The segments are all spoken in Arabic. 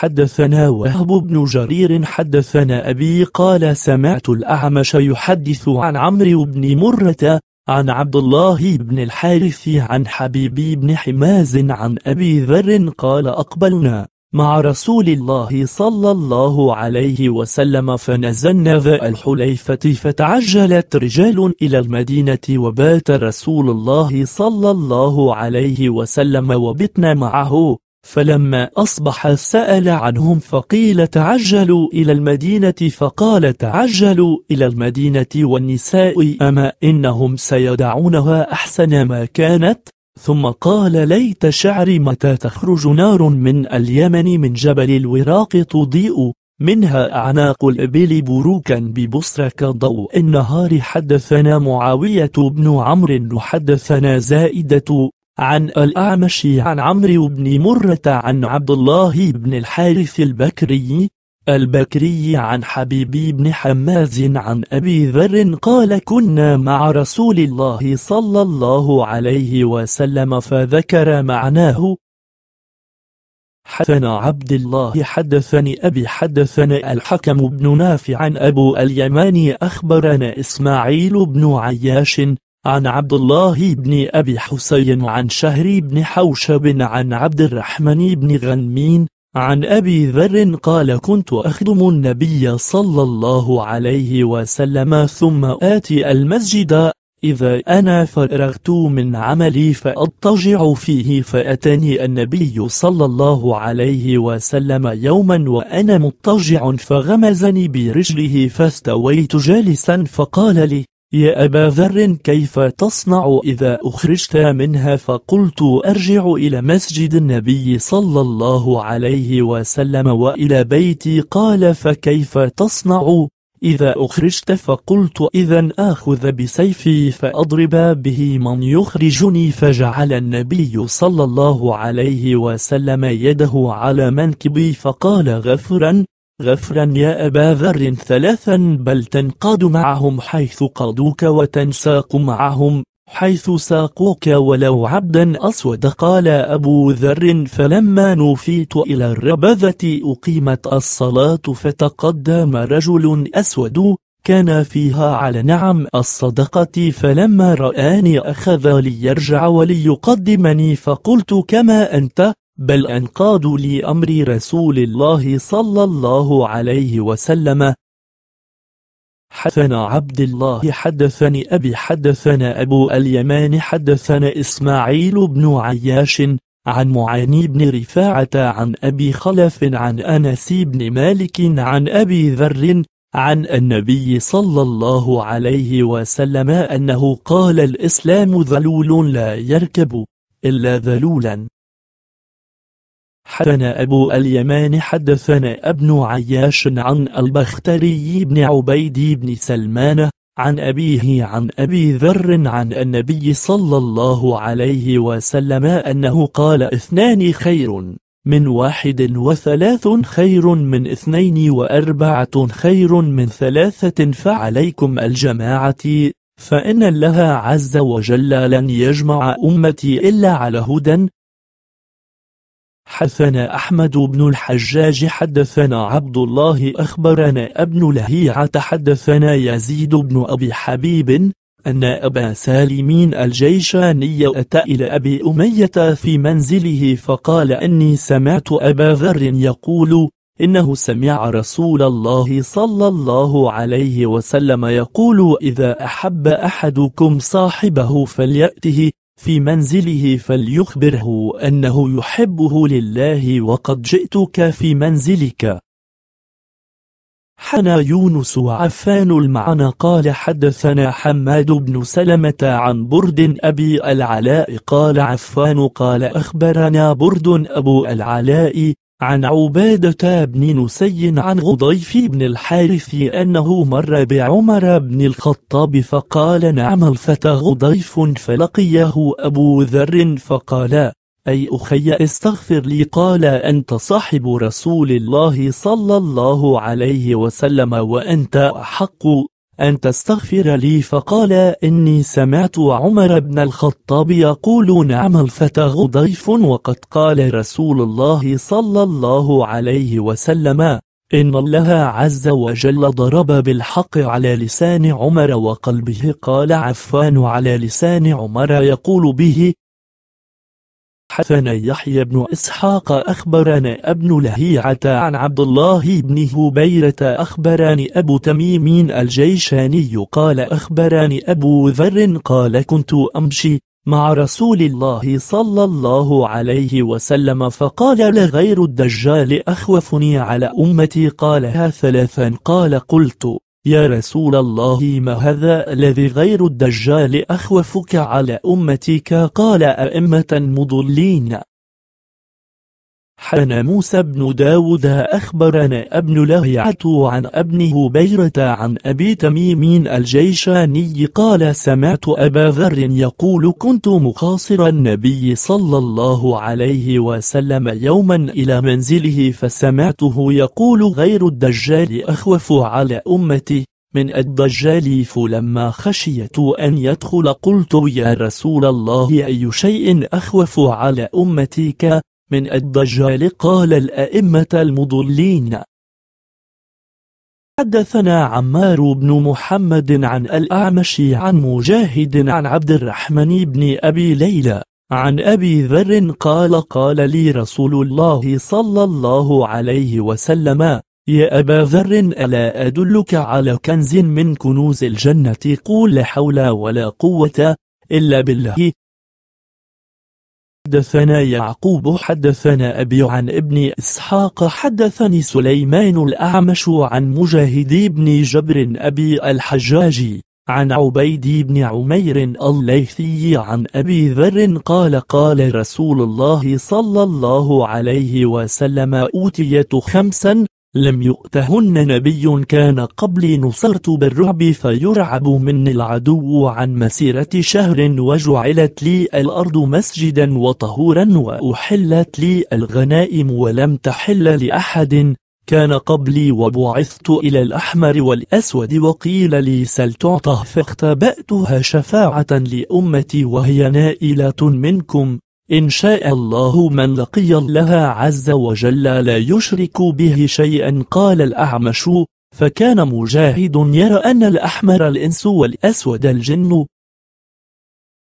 حدثنا وهب بن جرير حدثنا أبي قال سمعت الأعمش يحدث عن عمرو بن مرة عن عبد الله بن الحارث عن حبيبي بن حماز عن أبي ذر قال أقبلنا مع رسول الله صلى الله عليه وسلم فنزلنا ذا الحليفة فتعجلت رجال إلى المدينة وبات رسول الله صلى الله عليه وسلم وبتنا معه فلما أصبح سأل عنهم فقيل تعجلوا إلى المدينة فقال تعجلوا إلى المدينة والنساء أما إنهم سيدعونها أحسن ما كانت ثم قال ليت شعري متى تخرج نار من اليمن من جبل الوراق تضيء منها أعناق الإبل بروكا ببصرة كضوء النهار حدثنا معاوية بن عمرو حدثنا زائدة عن الأعمش عن عمرو بن مرة عن عبد الله بن الحارث البكري البكري عن حبيبي بن حماز عن أبي ذر قال كنا مع رسول الله صلى الله عليه وسلم فذكر معناه حدثنا عبد الله حدثني أبي حدثنا الحكم بن نافع عن أبو اليماني أخبرنا إسماعيل بن عياش عن عبد الله بن أبي حسين عن شهر بن حوشب عن عبد الرحمن بن غنمين عن أبي ذر قال كنت أخدم النبي صلى الله عليه وسلم ثم آتي المسجد إذا أنا فرغت من عملي فأضطجع فيه فأتني النبي صلى الله عليه وسلم يوما وأنا مضطجع فغمزني برجله فاستويت جالسا فقال لي يا أبا ذر كيف تصنع إذا أخرجت منها فقلت أرجع إلى مسجد النبي صلى الله عليه وسلم وإلى بيتي قال فكيف تصنع إذا أخرجت فقلت إذا آخذ بسيفي فأضرب به من يخرجني فجعل النبي صلى الله عليه وسلم يده على منكبي فقال غفرا غفرا يا أبا ذر ثلاثا بل تنقاد معهم حيث قادوك وتنساق معهم حيث ساقوك ولو عبدا أسود قال أبو ذر فلما نوفيت إلى الربذة أقيمت الصلاة فتقدم رجل أسود كان فيها على نعم الصدقة فلما رآني أخذ ليرجع وليقدمني فقلت كما أنت بل أنقادوا لأمر رسول الله صلى الله عليه وسلم حدثنا عبد الله حدثني أبي حدثنا أبو اليمان حدثنا إسماعيل بن عياش عن معاني بن رفاعة عن أبي خلف عن أنس بن مالك عن أبي ذر عن النبي صلى الله عليه وسلم أنه قال الإسلام ذلول لا يركب إلا ذلولا حدثنا أبو اليمان حدثنا ابن عياش عن البختري بن عبيد بن سلمان عن أبيه عن أبي ذر عن النبي صلى الله عليه وسلم أنه قال اثنان خير من واحد وثلاث خير من اثنين وأربعة خير من ثلاثة فعليكم الجماعة فإن الله عز وجل لن يجمع أمتي إلا على هدى حدثنا أحمد بن الحجاج حدثنا عبد الله أخبرنا ابن لهيعة حدثنا يزيد بن أبي حبيب أن أبا سالمين الجيشاني أتى إلى أبي أمية في منزله فقال أني سمعت أبا ذر يقول إنه سمع رسول الله صلى الله عليه وسلم يقول إذا أحب أحدكم صاحبه فليأته في منزله فليخبره أنه يحبه لله وقد جئتك في منزلك حنا يونس عفان المعنى قال حدثنا حماد بن سلمة عن برد أبي العلاء قال عفان قال أخبرنا برد أبو العلاء عن عبادة بن نسي عن غضيف بن الحارث أنه مر بعمر بن الخطاب فقال نعم الفتى غضيف فلقيه أبو ذر فقال أي أخي استغفر لي قال أنت صاحب رسول الله صلى الله عليه وسلم وأنت أحق أن تستغفر لي فقال إني سمعت عمر بن الخطاب يقول نعم الفتى ضيف وقد قال رسول الله صلى الله عليه وسلم إن الله عز وجل ضرب بالحق على لسان عمر وقلبه قال عفان على لسان عمر يقول به حسن يحيى بن إسحاق أخبرنا ابن لهيعة عن عبد الله بن هبيرة أخبرني أبو تميم الجيشاني قال أخبرني أبو ذر قال كنت أمشي مع رسول الله صلى الله عليه وسلم فقال لغير الدجال أخوفني على أمتي قالها ثلاثا قال قلت يا رسول الله ما هذا الذي غير الدجال أخوفك على أمتك قال أئمة مضلين حن موسى بن داود أخبرنا ابن لهيعة عن ابن هبيرة عن أبي تميم الجيشاني قال سمعت أبا ذر يقول كنت مخاصر النبي صلى الله عليه وسلم يوما إلى منزله فسمعته يقول غير الدجال أخوف على أمتي من الدجال فلما خشيت أن يدخل قلت يا رسول الله أي شيء أخوف على أمتك من الدجال قال الأئمة المضلين حدثنا عمار بن محمد عن الأعمش عن مجاهد عن عبد الرحمن بن أبي ليلى عن أبي ذر قال قال لي رسول الله صلى الله عليه وسلم يا أبا ذر ألا أدلك على كنز من كنوز الجنة قول حول ولا قوة إلا بالله حدثنا يعقوب حدثنا أبي عن ابن إسحاق حدثني سليمان الأعمش عن مجاهد بن جبر أبي الحجاج عن عبيد بن عمير الليثي عن أبي ذر قال قال رسول الله صلى الله عليه وسلم أوتيت خمسا لم يؤتهن نبي كان قبلي نصرت بالرعب فيرعب مني العدو عن مسيرة شهر وجعلت لي الأرض مسجدا وطهورا وأحلت لي الغنائم ولم تحل لأحد كان قبلي وبعثت إلى الأحمر والأسود وقيل لي سل تعطه فاختبأتها شفاعة لأمتي وهي نائلة منكم إن شاء الله من لقي الله عز وجل لا يشرك به شيئا قال الأعمش فكان مجاهد يرى أن الأحمر الإنس والأسود الجن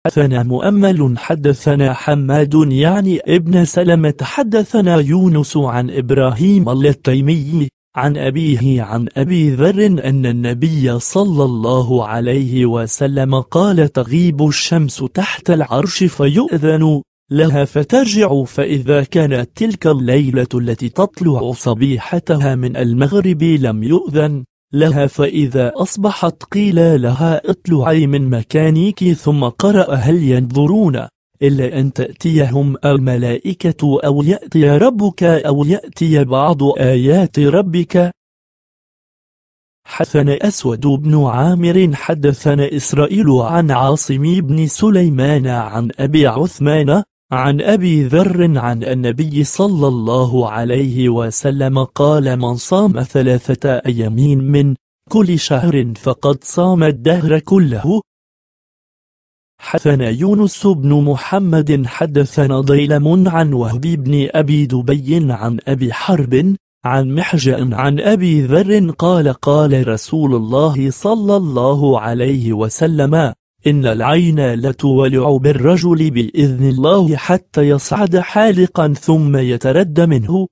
حدثنا مؤمل حدثنا حماد يعني ابن سلمة حدثنا يونس عن إبراهيم التيمي عن أبيه عن أبي ذر أن النبي صلى الله عليه وسلم قال تغيب الشمس تحت العرش فيؤذن لها فترجع فإذا كانت تلك الليلة التي تطلع صبيحتها من المغرب لم يؤذن لها فإذا أصبحت قيل لها اطلعي من مكانك ثم قرأ هل ينظرون إلا أن تأتيهم الملائكة أو يأتي ربك أو يأتي بعض آيات ربك حدثنا أسود بن عامر حدثنا إسرائيل عن عاصم بن سليمان عن أبي عثمان عن أبي ذر عن النبي صلى الله عليه وسلم قال من صام ثلاثة أيام من كل شهر فقد صام الدهر كله حدثنا يونس بن محمد حدثنا ضيلم عن وهب بن أبي دبي عن أبي حرب عن محجن عن أبي ذر قال قال رسول الله صلى الله عليه وسلم إن العين لتولع بالرجل بإذن الله حتى يصعد حالقا ثم يترد منه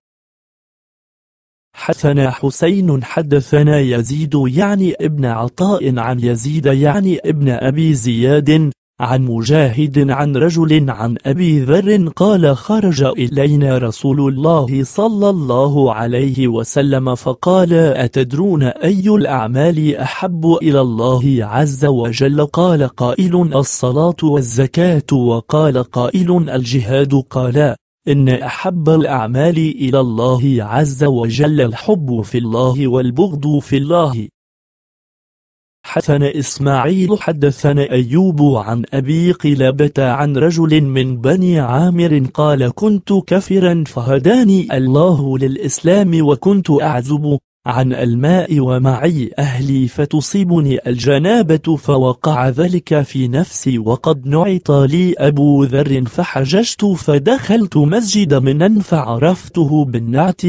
حدثنا حسين حدثنا يزيد يعني ابن عطاء عن يزيد يعني ابن أبي زياد عن مجاهد عن رجل عن أبي ذر قال خرج إلينا رسول الله صلى الله عليه وسلم فقال أتدرون أي الأعمال أحب إلى الله عز وجل قال قائل الصلاة والزكاة وقال قائل الجهاد قال إن أحب الأعمال إلى الله عز وجل الحب في الله والبغض في الله حدثنا إسماعيل حدثنا أيوب عن أبي قلابة عن رجل من بني عامر قال كنت كفرا فهداني الله للإسلام وكنت أعزب عن الماء ومعي أهلي فتصيبني الجنابة فوقع ذلك في نفسي وقد نعط لي أبو ذر فحججت فدخلت مسجد منن فعرفته بالنعت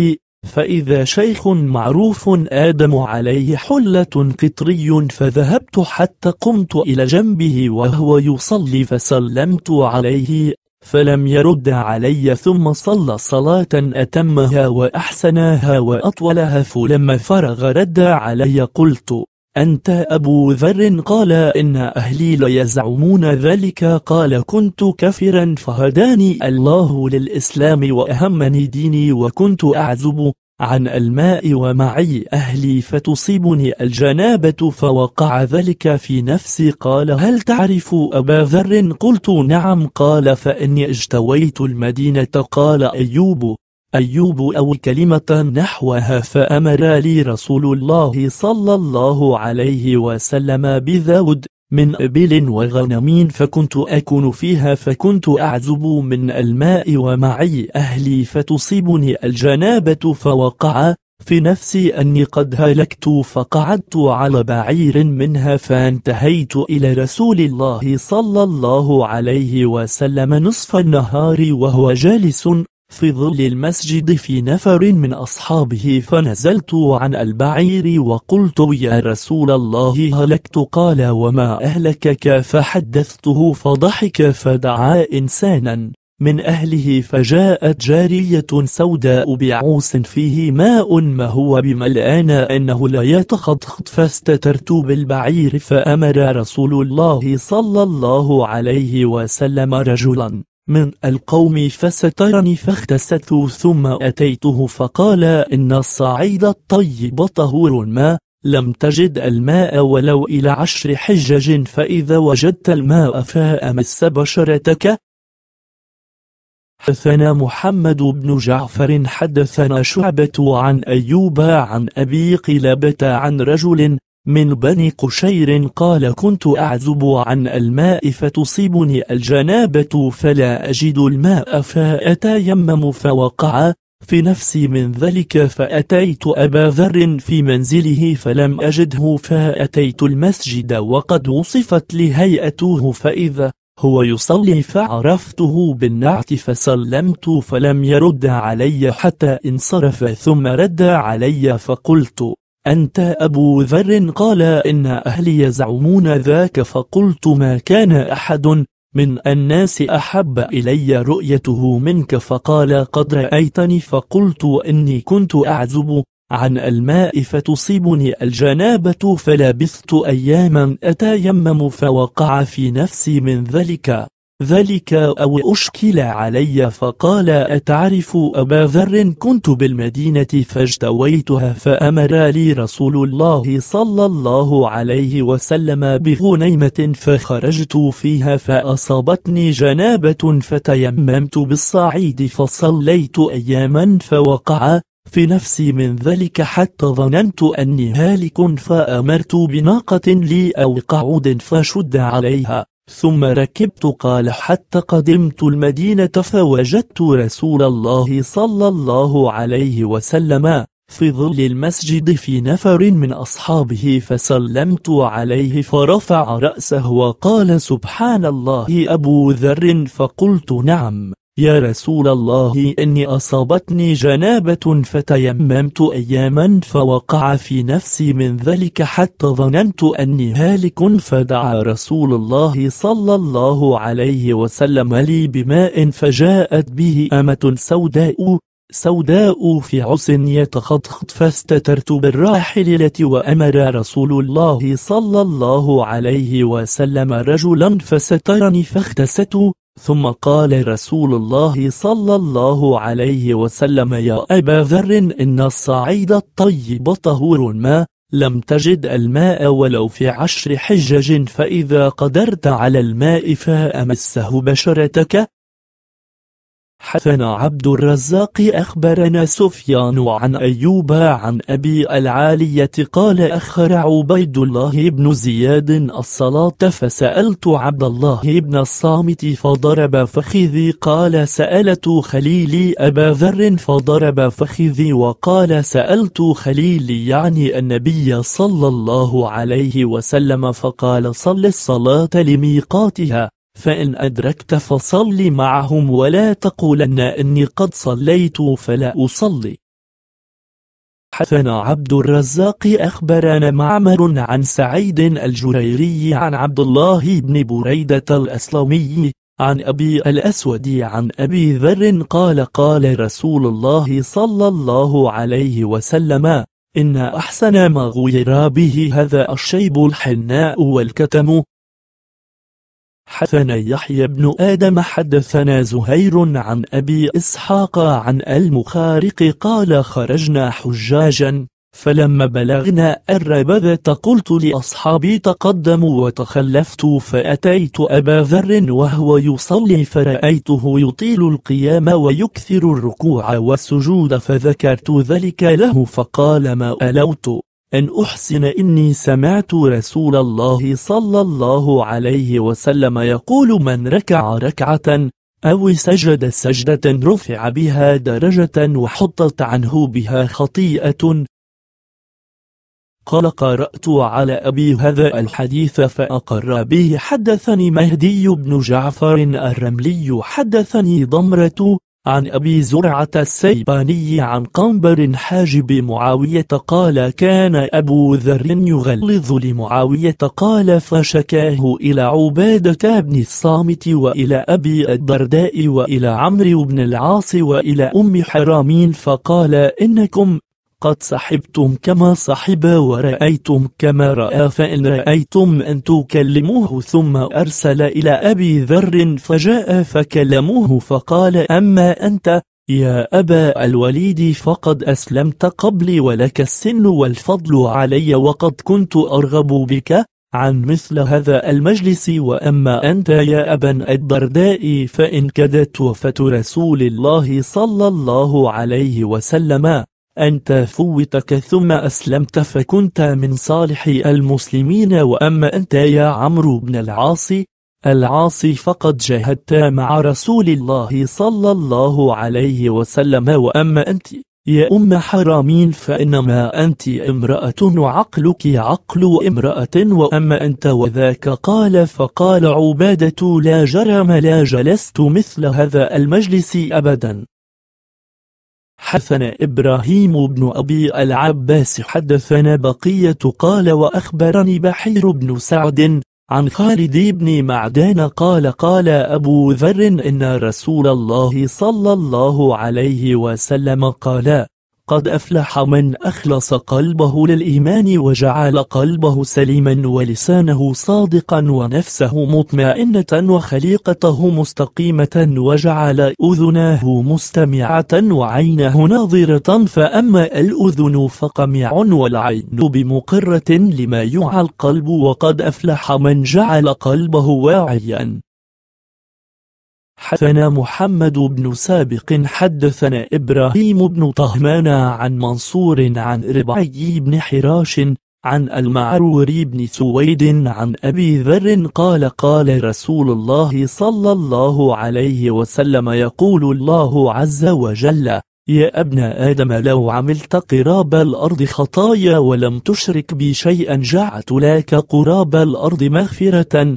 فإذا شيخ معروف آدم عليه حلة فطري فذهبت حتى قمت إلى جنبه وهو يصلي فسلمت عليه فلم يرد علي ثم صلى صلاة أتمها وأحسنها وأطولها فلما فرغ رد علي قلت أنت أبو ذر قال إن أهلي ليزعمون ذلك قال كنت كافرا فهداني الله للإسلام وأهمني ديني وكنت أعزب عن الماء ومعي أهلي فتصيبني الجنابة فوقع ذلك في نفسي قال هل تعرف أبا ذر قلت نعم قال فإني اجتويت المدينة قال أيوب أيوب أو كلمة نحوها فأمر لي رسول الله صلى الله عليه وسلم بذود من إبل وغنمين فكنت أكون فيها فكنت أعزب من الماء ومعي أهلي فتصيبني الجنابة فوقع في نفسي أني قد هلكت فقعدت على بعير منها فانتهيت إلى رسول الله صلى الله عليه وسلم نصف النهار وهو جالس في ظل المسجد في نفر من أصحابه فنزلت عن البعير وقلت يا رسول الله هلكت قال وما أهلكك فحدثته فضحك فدعا إنسانا من أهله فجاءت جارية سوداء بعوس فيه ماء ما هو بملآن أنه لا يتخطخط فاستترت بالبعير فأمر رسول الله صلى الله عليه وسلم رجلا من القوم فسترني فاختست ثم أتيته فقال إن الصعيد الطيب طهور ما لم تجد الماء ولو إلى عشر حجج فإذا وجدت الماء فأمس بشرتك حدثنا محمد بن جعفر حدثنا شعبة عن أيوب عن أبي قلابة عن رجل من بني قشير قال كنت أعزب عن الماء فتصيبني الجنابة فلا أجد الماء فأتيمم فوقع في نفسي من ذلك فأتيت أبا ذر في منزله فلم أجده فأتيت المسجد وقد وصفت لي هيئته فإذا هو يصلي فعرفته بالنعت فسلمت فلم يرد علي حتى انصرف ثم رد علي فقلت أنت أبو ذر قال إن أهلي يزعمون ذاك فقلت ما كان أحد من الناس أحب إلي رؤيته منك فقال قد رأيتني فقلت إني كنت أعزب عن الماء فتصيبني الجنابة فلبثت أياما أتيمم فوقع في نفسي من ذلك ذلك أو أشكل علي فقال أتعرف أبا ذر كنت بالمدينة فاجتويتها فأمر لي رسول الله صلى الله عليه وسلم بغنيمة فخرجت فيها فأصابتني جنابة فتيممت بالصعيد فصليت أياما فوقع في نفسي من ذلك حتى ظننت أني هالك فأمرت بناقة لي أو قعود فشد عليها ثم ركبت قال حتى قدمت المدينة فوجدت رسول الله صلى الله عليه وسلم في ظل المسجد في نفر من أصحابه فسلمت عليه فرفع رأسه وقال سبحان الله أبو ذر فقلت نعم يا رسول الله إني أصابتني جنابة فتيممت أياما فوقع في نفسي من ذلك حتى ظننت أني هالك فدعا رسول الله صلى الله عليه وسلم لي بماء فجاءت به أمة سوداء سوداء في عسن يتخطخط فاستترت بالراحلة وأمر رسول الله صلى الله عليه وسلم رجلا فسترني فاختست ثم قال رسول الله صلى الله عليه وسلم يا أبا ذر إن الصعيد الطيب طهور ما لم تجد الماء ولو في عشر حجج فإذا قدرت على الماء فأمسه بشرتك حسن عبد الرزاق أخبرنا سفيان عن أيوب عن أبي العالية قال أخر عبيد الله بن زياد الصلاة فسألت عبد الله بن الصامت فضرب فخذي قال سألت خليلي أبا ذر فضرب فخذي وقال سألت خليلي يعني النبي صلى الله عليه وسلم فقال صل الصلاة لميقاتها فإن أدركت فصل معهم ولا تقولن إني قد صليت فلا أصلي حسن عبد الرزاق أخبرنا معمر عن سعيد الجريري عن عبد الله بن بريدة الأسلمي عن أبي الأسود عن أبي ذر قال قال رسول الله صلى الله عليه وسلم إن أحسن ما غير به هذا الشيب الحناء والكتم حدثنا يحيى بن آدم حدثنا زهير عن أبي إسحاق عن المخارق قال خرجنا حجاجا فلما بلغنا الربذة قلت لأصحابي تقدموا وتخلفت فأتيت أبا ذر وهو يصلي فرأيته يطيل القيام ويكثر الركوع والسجود فذكرت ذلك له فقال ما ألوت أن أحسن إني سمعت رسول الله صلى الله عليه وسلم يقول من ركع ركعة أو سجد سجدة رفع بها درجة وحطت عنه بها خطيئة قال قرأت على أبي هذا الحديث فأقر به حدثني مهدي بن جعفر الرملي حدثني ضمرة عن أبي زرعة السيباني عن قنبر حاجب معاوية قال كان أبو ذر يغلظ لمعاوية قال فشكاه إلى عبادة بن الصامت وإلى أبي الدرداء وإلى عمرو بن العاص وإلى أم حرامين فقال إنكم قد صحبتم كما صحب ورأيتم كما رأى فإن رأيتم أن تكلموه ثم أرسل إلى أبي ذر فجاء فكلموه فقال أما أنت يا أبا الوليد فقد أسلمت قبلي ولك السن والفضل علي وقد كنت أرغب بك عن مثل هذا المجلس وأما أنت يا أبا الدرداء فإن كدت وفة رسول الله صلى الله عليه وسلم أنت فوتك ثم أسلمت فكنت من صالح المسلمين وأما أنت يا عمرو بن العاص العاص فقد جاهدت مع رسول الله صلى الله عليه وسلم وأما أنت يا أم حرامين فإنما أنت امرأة وعقلك عقل امرأة وأما أنت وذاك قال فقال عبادة لا جرم لا جلست مثل هذا المجلس أبدا حدثنا إبراهيم بن أبي العباس حدثنا بقية قال وأخبرني بحير بن سعد عن خالد بن معدان قال قال أبو ذر إن رسول الله صلى الله عليه وسلم قال قد أفلح من أخلص قلبه للإيمان وجعل قلبه سليما ولسانه صادقا ونفسه مطمئنة وخليقته مستقيمة وجعل أذناه مستمعة وعينه ناظرة فأما الأذن فقمع والعين بمقرة لما يعى القلب وقد أفلح من جعل قلبه واعيا حدثنا محمد بن سابق حدثنا إبراهيم بن طهمان عن منصور عن ربعي بن حراش عن المعروري بن سويد عن أبي ذر قال قال رسول الله صلى الله عليه وسلم يقول الله عز وجل يا ابن آدم لو عملت قراب الأرض خطايا ولم تشرك بي شيئا جعت لك قراب الأرض مغفرة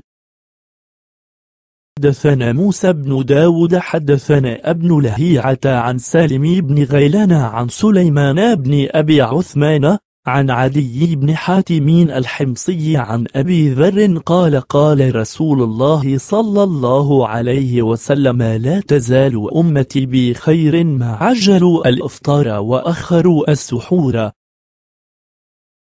حدثنا موسى بن داود حدثنا ابن لهيعة عن سالم بن غيلان عن سليمان بن أبي عثمان عن عدي بن حاتم الحمصي عن أبي ذر قال قال رسول الله صلى الله عليه وسلم لا تزال أمتي بخير ما عجلوا الإفطار وأخروا السحور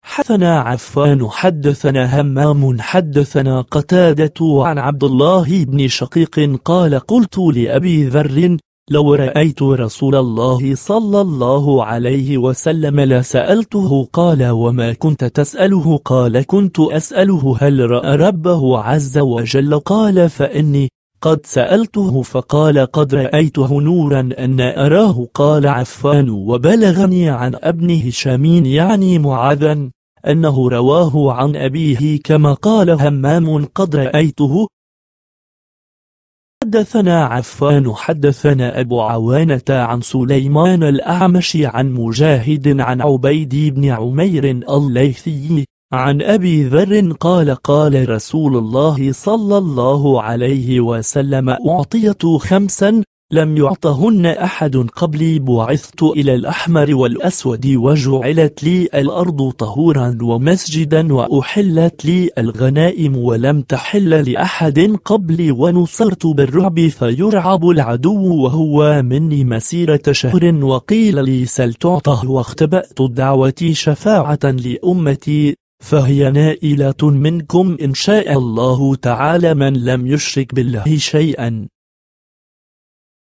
حدثنا عفان حدثنا همام حدثنا قتادة عن عبد الله بن شقيق قال قلت لأبي ذر لو رأيت رسول الله صلى الله عليه وسلم لسألته قال وما كنت تسأله قال كنت أسأله هل رأى ربه عز وجل قال فإني قد سألته فقال قد رأيته نورا أن أراه قال عفان وبلغني عن ابن هشام يعني معاذا أنه رواه عن أبيه كما قال همام قد رأيته حدثنا عفان حدثنا أبو عوانة عن سليمان الأعمش عن مجاهد عن عبيد بن عمير الليثي عن أبي ذر قال قال رسول الله صلى الله عليه وسلم أعطيت خمسا لم يعطهن أحد قبلي بعثت إلى الأحمر والأسود وجعلت لي الأرض طهورا ومسجدا وأحلت لي الغنائم ولم تحل لأحد قبلي ونصرت بالرعب فيرعب العدو وهو مني مسيرة شهر وقيل لي سل تعطه واختبأت دعوتي شفاعة لأمتي فهي نائلة منكم إن شاء الله تعالى من لم يشرك بالله شيئا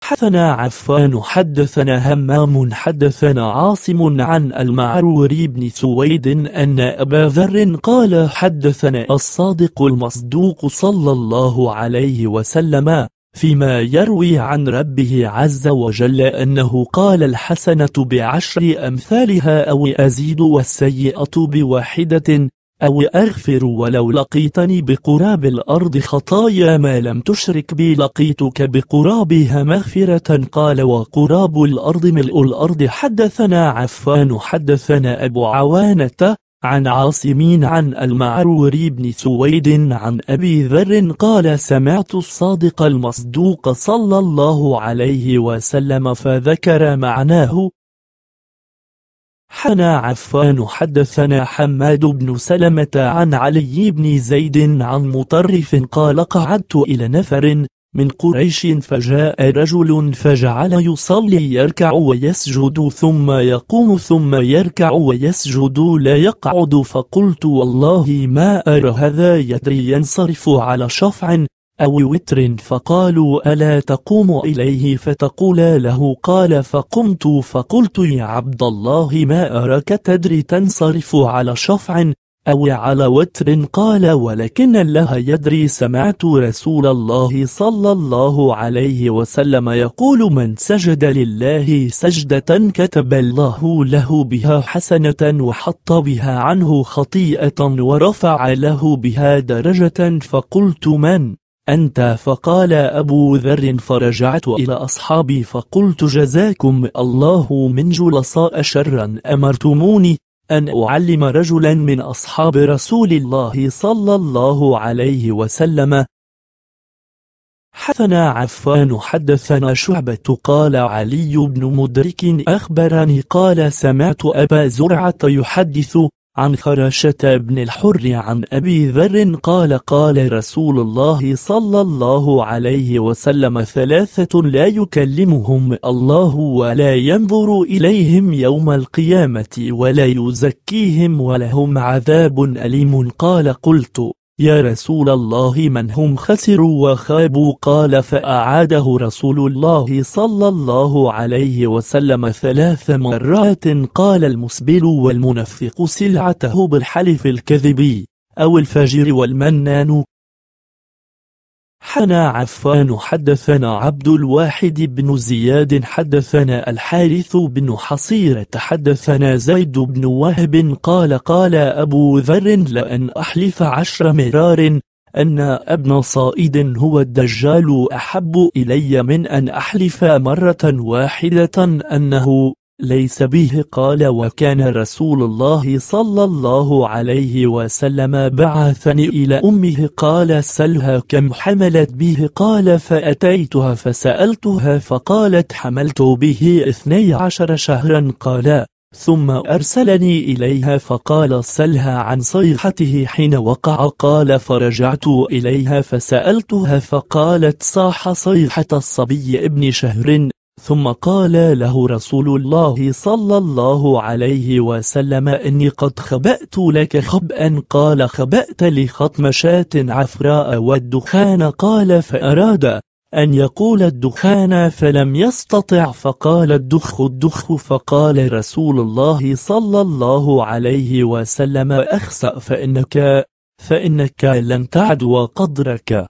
حدثنا عفان حدثنا همام حدثنا عاصم عن المعروري بن سويد أن أبا ذر قال حدثنا الصادق المصدوق صلى الله عليه وسلم فيما يروي عن ربه عز وجل أنه قال الحسنة بعشر أمثالها أو أزيد والسيئة بواحدة أو أغفر ولو لقيتني بقراب الأرض خطايا ما لم تشرك بي لقيتك بقرابها مغفرة قال وقراب الأرض ملء الأرض حدثنا عفان حدثنا أبو عوانة عن عاصمين عن المعروري بن سويد عن أبي ذر قال سمعت الصادق المصدوق صلى الله عليه وسلم فذكر معناه حنا عفان حدثنا حماد بن سلمة عن علي بن زيد عن مطرف قال قعدت إلى نفر من قريش فجاء رجل فجعل يصلي يركع ويسجد ثم يقوم ثم يركع ويسجد لا يقعد فقلت والله ما أرى هذا يدري ينصرف على شفع أو وتر فقالوا ألا تقوم إليه فتقولا له قال فقمت فقلت يا عبد الله ما أراك تدري تنصرف على شفع أو على وتر قال ولكن الله يدري سمعت رسول الله صلى الله عليه وسلم يقول من سجد لله سجدة كتب الله له بها حسنة وحط بها عنه خطيئة ورفع له بها درجة فقلت من؟ أنت فقال أبو ذر فرجعت إلى أصحابي فقلت جزاكم الله من جلصاء شرا أمرتموني أن أعلم رجلا من أصحاب رسول الله صلى الله عليه وسلم حثنا عفان حدثنا شعبة قال علي بن مدرك أخبرني قال سمعت أبا زرعة يحدث عن خراشة بن الحر عن أبي ذر قال قال رسول الله صلى الله عليه وسلم ثلاثة لا يكلمهم الله ولا ينظر إليهم يوم القيامة ولا يزكيهم ولهم عذاب أليم قال قلت يا رسول الله من هم خسروا وخابوا قال فأعاده رسول الله صلى الله عليه وسلم ثلاث مرات قال المسبل والمنفق سلعته بالحلف الكذب أو الفجر والمنان حنا عفان حدثنا عبد الواحد بن زياد حدثنا الحارث بن حصيرة حدثنا زيد بن وهب قال قال أبو ذر لأن أحلف عشر مرار أن ابن صائد هو الدجال أحب إلي من أن أحلف مرة واحدة أنه ليس به قال وكان رسول الله صلى الله عليه وسلم بعثني إلى أمه قال سلها كم حملت به قال فأتيتها فسألتها فقالت حملت به اثني عشر شهرا قال ثم أرسلني إليها فقال سلها عن صيحته حين وقع قال فرجعت إليها فسألتها فقالت صاح صيحة الصبي ابن شهر ثم قال له رسول الله صلى الله عليه وسلم إني قد خبأت لك خبأ قال خبأت لخطم عفراء والدخان قال فأراد أن يقول الدخان فلم يستطع فقال الدخ الدخ فقال رسول الله صلى الله عليه وسلم أخسأ فإنك فإنك لن تعدو قدرك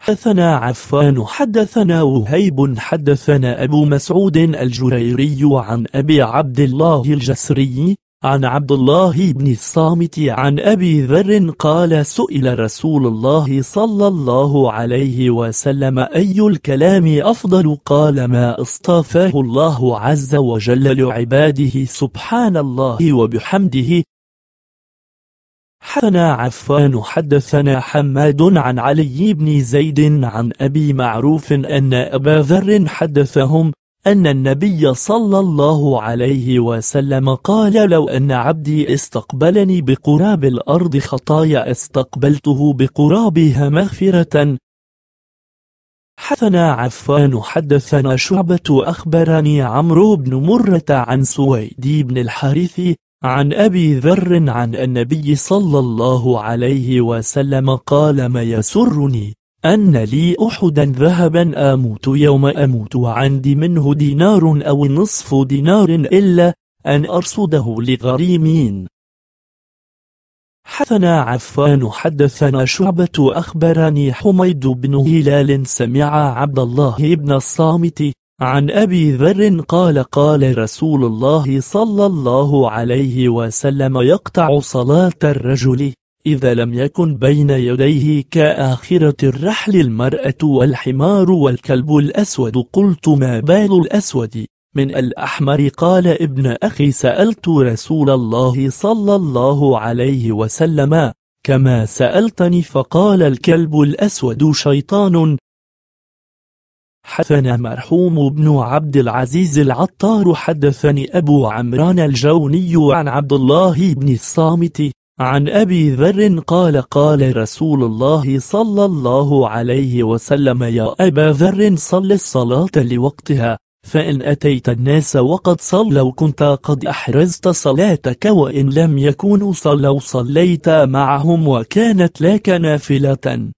حدثنا عفان حدثنا وهيب حدثنا أبو مسعود الجريري عن أبي عبد الله الجسري عن عبد الله بن الصامت عن أبي ذر قال سئل رسول الله صلى الله عليه وسلم أي الكلام أفضل قال ما اصطفاه الله عز وجل لعباده سبحان الله وبحمده حدثنا عفان حدثنا حماد عن علي بن زيد عن أبي معروف أن أبا ذر حدثهم أن النبي صلى الله عليه وسلم قال لو أن عبدي استقبلني بقراب الأرض خطايا استقبلته بقرابها مغفرة حدثنا عفان حدثنا شعبة أخبرني عمرو بن مرة عن سويدي بن الحارث عن أبي ذر عن النبي صلى الله عليه وسلم قال ما يسرني أن لي أحدا ذهبا أموت يوم أموت وعندي منه دينار أو نصف دينار إلا أن أرصده لغريمين حثنا عفان حدثنا شعبة أخبرني حميد بن هلال سمع عبد الله بن الصامت عن أبي ذر قال قال رسول الله صلى الله عليه وسلم يقطع صلاة الرجل إذا لم يكن بين يديه كآخرة الرحل المرأة والحمار والكلب الأسود قلت ما بال الأسود من الأحمر قال ابن أخي سألت رسول الله صلى الله عليه وسلم كما سألتني فقال الكلب الأسود شيطان حدثنا مرحوم ابن عبد العزيز العطار حدثني أبو عمران الجوني عن عبد الله بن الصامت عن أبي ذر قال قال رسول الله صلى الله عليه وسلم يا أبا ذر صل الصلاة لوقتها فإن أتيت الناس وقد صلوا كنت قد أحرزت صلاتك وإن لم يكونوا صلوا صليت معهم وكانت لك نافلة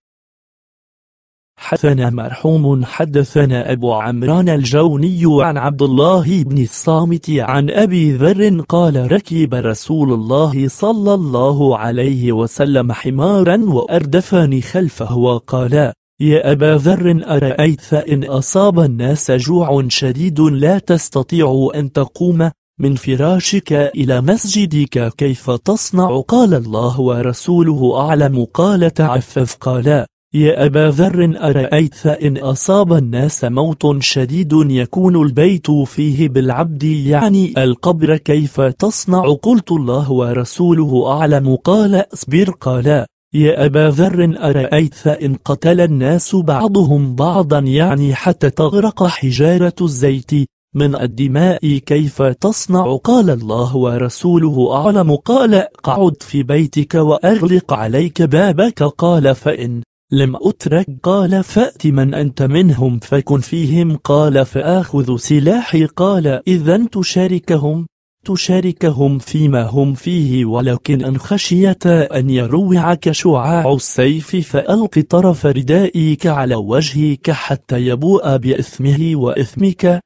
حدثنا مرحوم حدثنا أبو عمران الجوني عن عبد الله بن الصامت عن أبي ذر قال ركب رسول الله صلى الله عليه وسلم حمارا وأردفني خلفه وقال يا أبا ذر أرأيت إن أصاب الناس جوع شديد لا تستطيع أن تقوم من فراشك إلى مسجدك كيف تصنع قال الله ورسوله أعلم قال تعفف قال يا أبا ذر أرأيت إن أصاب الناس موت شديد يكون البيت فيه بالعبد يعني القبر كيف تصنع قلت الله ورسوله أعلم قال أصبر قال يا أبا ذر أرأيت إن قتل الناس بعضهم بعضا يعني حتى تغرق حجارة الزيت من الدماء كيف تصنع قال الله ورسوله أعلم قال قعد في بيتك وأغلق عليك بابك قال فإن لم أترك قال فأت من أنت منهم فكن فيهم قال فآخذ سلاحي قال إذا تشاركهم تشاركهم فيما هم فيه ولكن أن خشيت أن يروعك شعاع السيف فألق طرف ردائك على وجهك حتى يبوء بإثمه وإثمك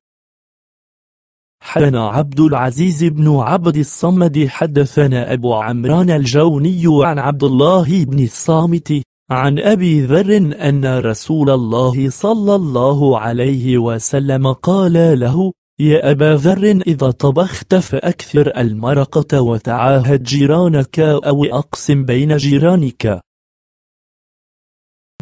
حدثنا عبد العزيز بن عبد الصمد حدثنا أبو عمران الجوني عن عبد الله بن الصامت عن أبي ذر أن رسول الله صلى الله عليه وسلم قال له يا أبا ذر إذا طبخت فأكثر المرقة وتعاهد جيرانك أو أقسم بين جيرانك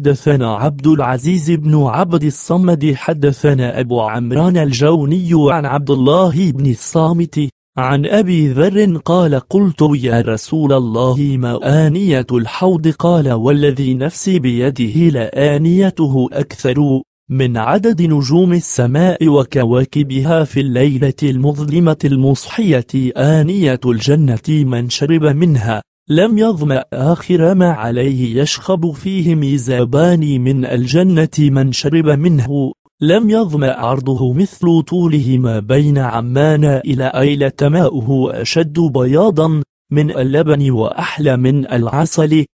حدثنا عبد العزيز بن عبد الصمد حدثنا أبو عمران الجوني عن عبد الله بن الصامت عن أبي ذر قال قلت يا رسول الله ما آنية الحوض قال والذي نفسي بيده لآنيته أكثر من عدد نجوم السماء وكواكبها في الليلة المظلمة المصحية آنية الجنة من شرب منها لم يظمأ آخر ما عليه يشخب فيه ميزابان من الجنة من شرب منه لم يظمأ عرضه مثل طولهما بين عمان إلى أيلة ماؤه أشد بياضا من اللبن وأحلى من العسل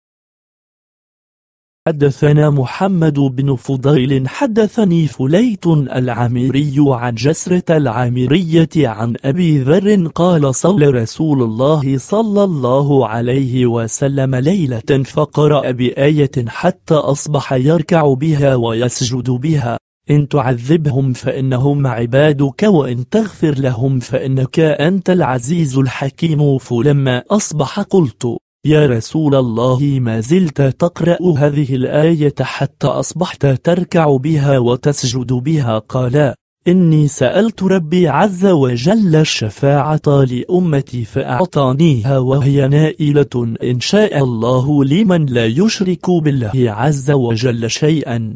حدثنا محمد بن فضيل حدثني فليت العامري عن جسرة العامرية عن أبي ذر قال صلى رسول الله صلى الله عليه وسلم ليلة فقرأ بآية حتى أصبح يركع بها ويسجد بها إن تعذبهم فإنهم عبادك وإن تغفر لهم فإنك أنت العزيز الحكيم فلما أصبح قلت يا رسول الله ما زلت تقرأ هذه الآية حتى أصبحت تركع بها وتسجد بها قال إني سألت ربي عز وجل الشفاعة لأمتي فأعطانيها وهي نائلة إن شاء الله لمن لا يشرك بالله عز وجل شيئا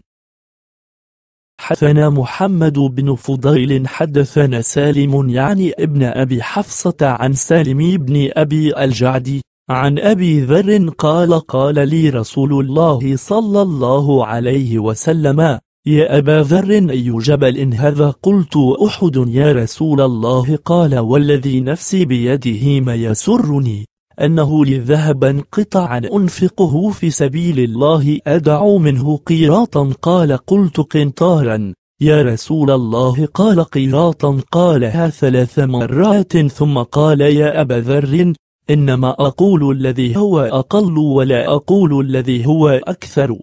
حدثنا محمد بن فضيل حدثنا سالم يعني ابن أبي حفصة عن سالم بن أبي الجعد عن أبي ذر قال قال لي رسول الله صلى الله عليه وسلم يا أبا ذر أي جبل هذا قلت أحد يا رسول الله قال والذي نفسي بيده ما يسرني أنه للذهب قطعا أنفقه في سبيل الله أدع منه قيراطا قال قلت قنطارا يا رسول الله قال قيراطا قالها ثلاث مرات ثم قال يا أبا ذر إنما أقول الذي هو أقل ولا أقول الذي هو أكثر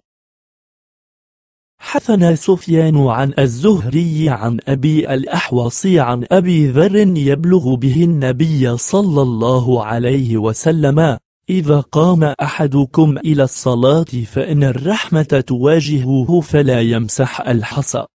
حثنا سفيان عن الزهري عن أبي الأحوص عن أبي ذر يبلغ به النبي صلى الله عليه وسلم إذا قام أحدكم إلى الصلاة فإن الرحمة تواجهه فلا يمسح الحصى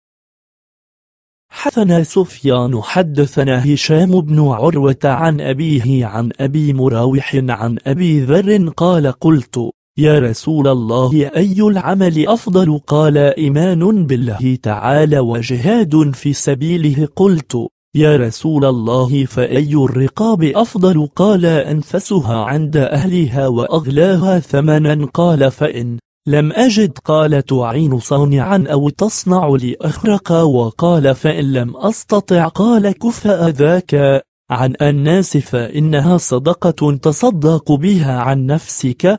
حثنا سفيان حدثنا هشام بن عروة عن أبيه عن أبي مراوح عن أبي ذر قال قلت يا رسول الله أي العمل أفضل قال إيمان بالله تعالى وجهاد في سبيله قلت يا رسول الله فأي الرقاب أفضل قال أنفسها عند أهلها وأغلاها ثمنا قال فإن لم أجد قال تعين صانعا أو تصنع لأخرق وقال فإن لم أستطع قال كفأ ذاك عن الناس فإنها صدقة تصدق بها عن نفسك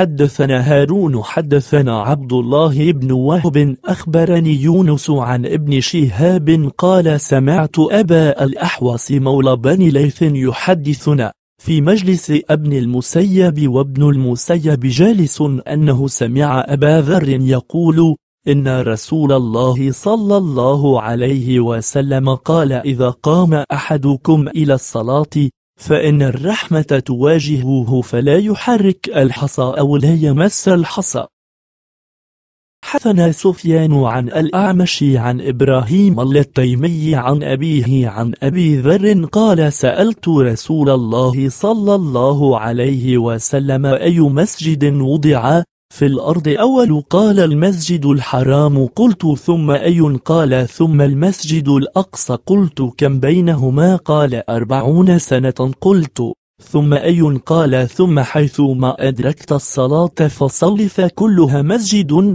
حدثنا هارون حدثنا عبد الله بن وهب أخبرني يونس عن ابن شهاب قال سمعت أبا الأحوص مولى بني ليث يحدثنا في مجلس ابن المسيب وابن المسيب جالس أنه سمع أبا ذر يقول إن رسول الله صلى الله عليه وسلم قال إذا قام أحدكم إلى الصلاة فإن الرحمة تواجهه فلا يحرك الحصى أو لا يمس الحصى حثنا سفيان عن الأعمش عن إبراهيم التيمي عن أبيه عن أبي ذر قال سألت رسول الله صلى الله عليه وسلم أي مسجد وضع في الأرض أول قال المسجد الحرام قلت ثم أي قال ثم المسجد الأقصى قلت كم بينهما قال أربعون سنة قلت ثم أي قال ثم حيث ما أدركت الصلاة فصل فكلها مسجد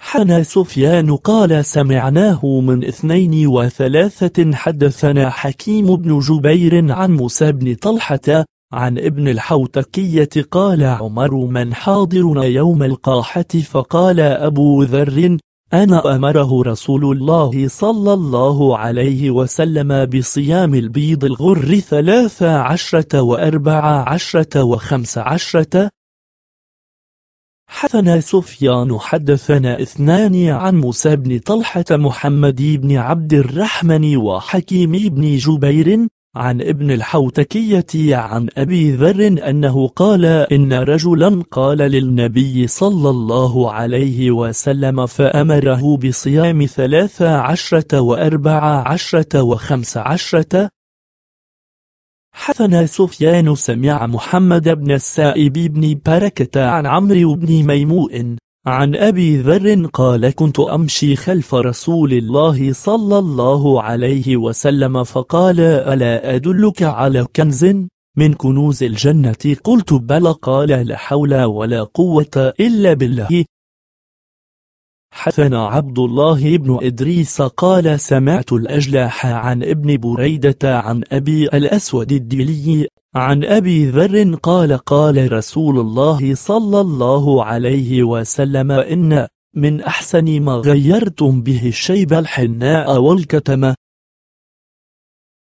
حنى سفيان قال سمعناه من اثنين وثلاثة حدثنا حكيم بن جبير عن موسى بن طلحة عن ابن الحوتكية قال عمر من حاضرنا يوم القاحة فقال أبو ذر أنا أمره رسول الله صلى الله عليه وسلم بصيام البيض الغر ثلاث عشرة وأربع عشرة وخمس عشرة حدثنا سفيان حدثنا اثنان عن موسى بن طلحة محمد بن عبد الرحمن وحكيم بن جبير عن ابن الحوتكية عن أبي ذر أنه قال إن رجلا قال للنبي صلى الله عليه وسلم فأمره بصيام ثلاث عشرة وأربع عشرة وخمس عشرة حثنا سفيان سمع محمد بن السائب بن بركة عن عمرو بن ميموء عن أبي ذر قال كنت أمشي خلف رسول الله صلى الله عليه وسلم فقال ألا أدلك على كنز من كنوز الجنة قلت بلى قال لا حول ولا قوة إلا بالله حثنا عبد الله بن إدريس قال سمعت الأجلاح عن ابن بريدة عن أبي الأسود الدلي عن أبي ذر قال قال رسول الله صلى الله عليه وسلم إن من أحسن ما غيرتم به الشيب الحناء والكتمة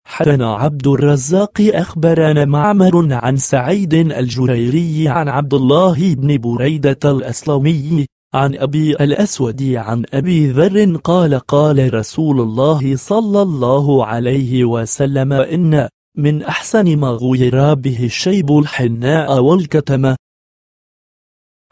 حدنا عبد الرزاق أخبرنا معمر عن سعيد الجريري عن عبد الله بن بريدة الأسلمي عن أبي الأسود عن أبي ذر قال قال رسول الله صلى الله عليه وسلم إن من أحسن ما غير به الشيب الحناء والكتمة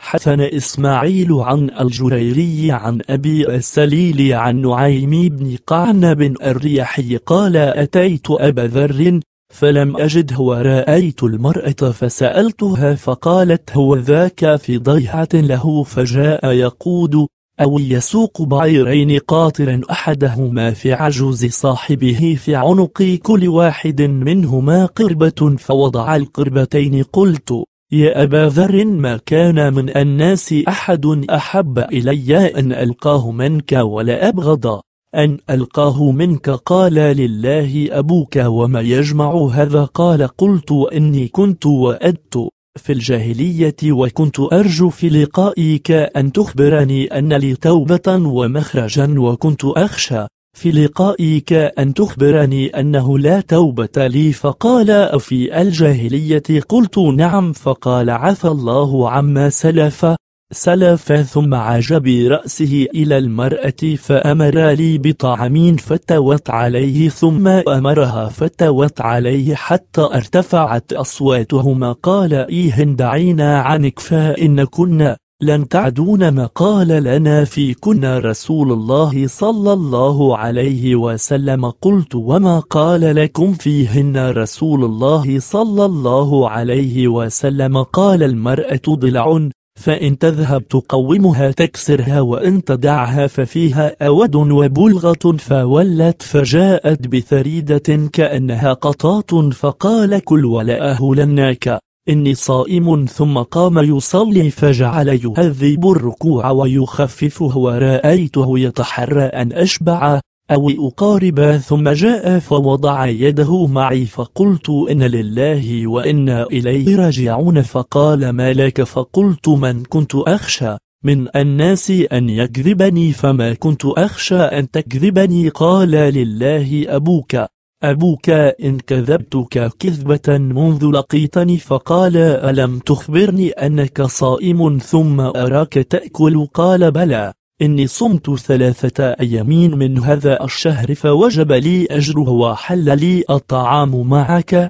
حسن إسماعيل عن الجريري عن أبي السليل عن نعيم بن قعنب الرياحي قال أتيت أبا ذر فلم أجده ورأيت المرأة فسألتها فقالت هو ذاك في ضيعة له فجاء يقود أو يسوق بعيرين قاطر أحدهما في عجوز صاحبه في عنق كل واحد منهما قربة فوضع القربتين قلت يا أبا ذر ما كان من الناس أحد أحب إلي أن ألقاه منك ولا أبغض أن ألقاه منك قال لله أبوك وما يجمع هذا قال قلت إني كنت وأدت في الجاهلية وكنت أرجو في لقائك أن تخبرني أن لي توبة ومخرجا وكنت أخشى في لقائك أن تخبرني أنه لا توبة لي فقال أفي الجاهلية قلت نعم فقال عفى الله عما سلف سلف ثم عاج برأسه إلى المرأة فأمر لي بطعمين فتوت عليه ثم أمرها فتوت عليه حتى ارتفعت أصواتهما قال إيهن دعينا عنك فإن كنا لن تعدون ما قال لنا في كنا رسول الله صلى الله عليه وسلم قلت وما قال لكم فيهن رسول الله صلى الله عليه وسلم قال المرأة ضلع فإن تذهب تقومها تكسرها وإن تدعها ففيها أود وبلغة فولت فجاءت بثريدة كأنها قطاط فقال كل ولا أهلناك إني صائم ثم قام يصلي فجعل يهذب الركوع ويخففه ورأيته يتحرى أن أشبعه أو أقارب ثم جاء فوضع يده معي فقلت إن لله وإنا إليه راجعون فقال ما لك فقلت من كنت أخشى من الناس أن يكذبني فما كنت أخشى أن تكذبني قال لله أبوك أبوك إن كذبتك كذبة منذ لقيتني فقال ألم تخبرني أنك صائم ثم أراك تأكل قال بلى إني صمت ثلاثة أيام من هذا الشهر فوجب لي أجره وحل لي الطعام معك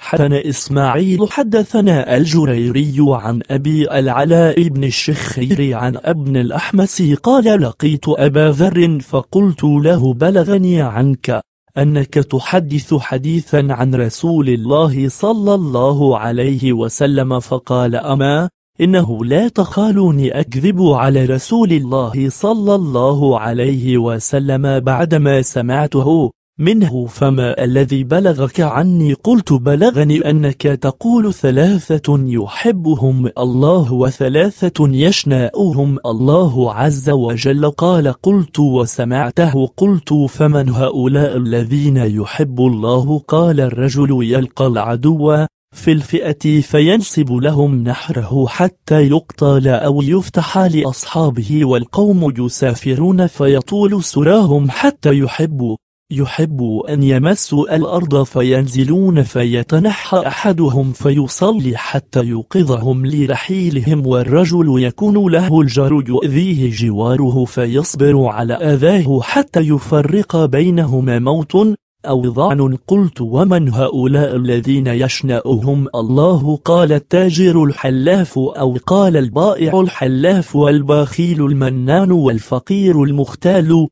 حدثنا إسماعيل حدثنا الجريري عن أبي العلاء بن الشخير عن ابن الأحمس قال لقيت أبا ذر فقلت له بلغني عنك أنك تحدث حديثا عن رسول الله صلى الله عليه وسلم فقال أما إنه لا تخالوني أكذب على رسول الله صلى الله عليه وسلم بعدما سمعته منه فما الذي بلغك عني قلت بلغني أنك تقول ثلاثة يحبهم الله وثلاثة يشناؤهم الله عز وجل قال قلت وسمعته قلت فمن هؤلاء الذين يحب الله قال الرجل يلقى العدو في الفئة فينسب لهم نحره حتى يقتل أو يفتح لأصحابه والقوم يسافرون فيطول سراهم حتى يحبوا يحب أن يمسوا الأرض فينزلون فيتنحى أحدهم فيصلي حتى يوقظهم لرحيلهم والرجل يكون له الجر يؤذيه جواره فيصبر على أذاه حتى يفرق بينهما موت أو ضعن قلت ومن هؤلاء الذين يشنأهم الله قال التاجر الحلاف أو قال البائع الحلاف والبخيل المنان والفقير المختال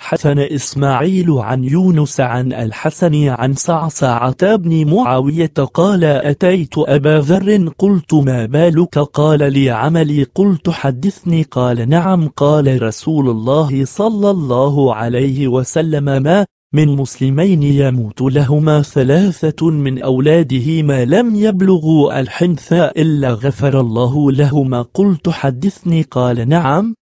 حسن إسماعيل عن يونس عن الحسن عن سعسعة بن معاوية قال أتيت أبا ذر قلت ما بالك قال لي عملي قلت حدثني قال نعم قال رسول الله صلى الله عليه وسلم ما من مسلمين يموت لهما ثلاثة من أولادهما لم يبلغوا الحنث إلا غفر الله لهما قلت حدثني قال نعم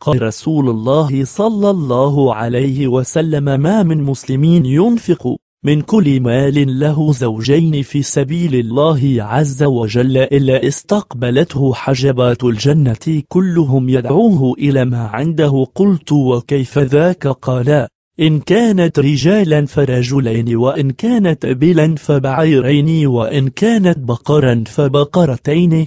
قال رسول الله صلى الله عليه وسلم ما من مسلمين ينفق من كل مال له زوجين في سبيل الله عز وجل إلا استقبلته حجبات الجنة كلهم يدعوه إلى ما عنده قلت وكيف ذاك قال إن كانت رجالا فرجلين وإن كانت إبلا فبعيرين وإن كانت بقرا فبقرتين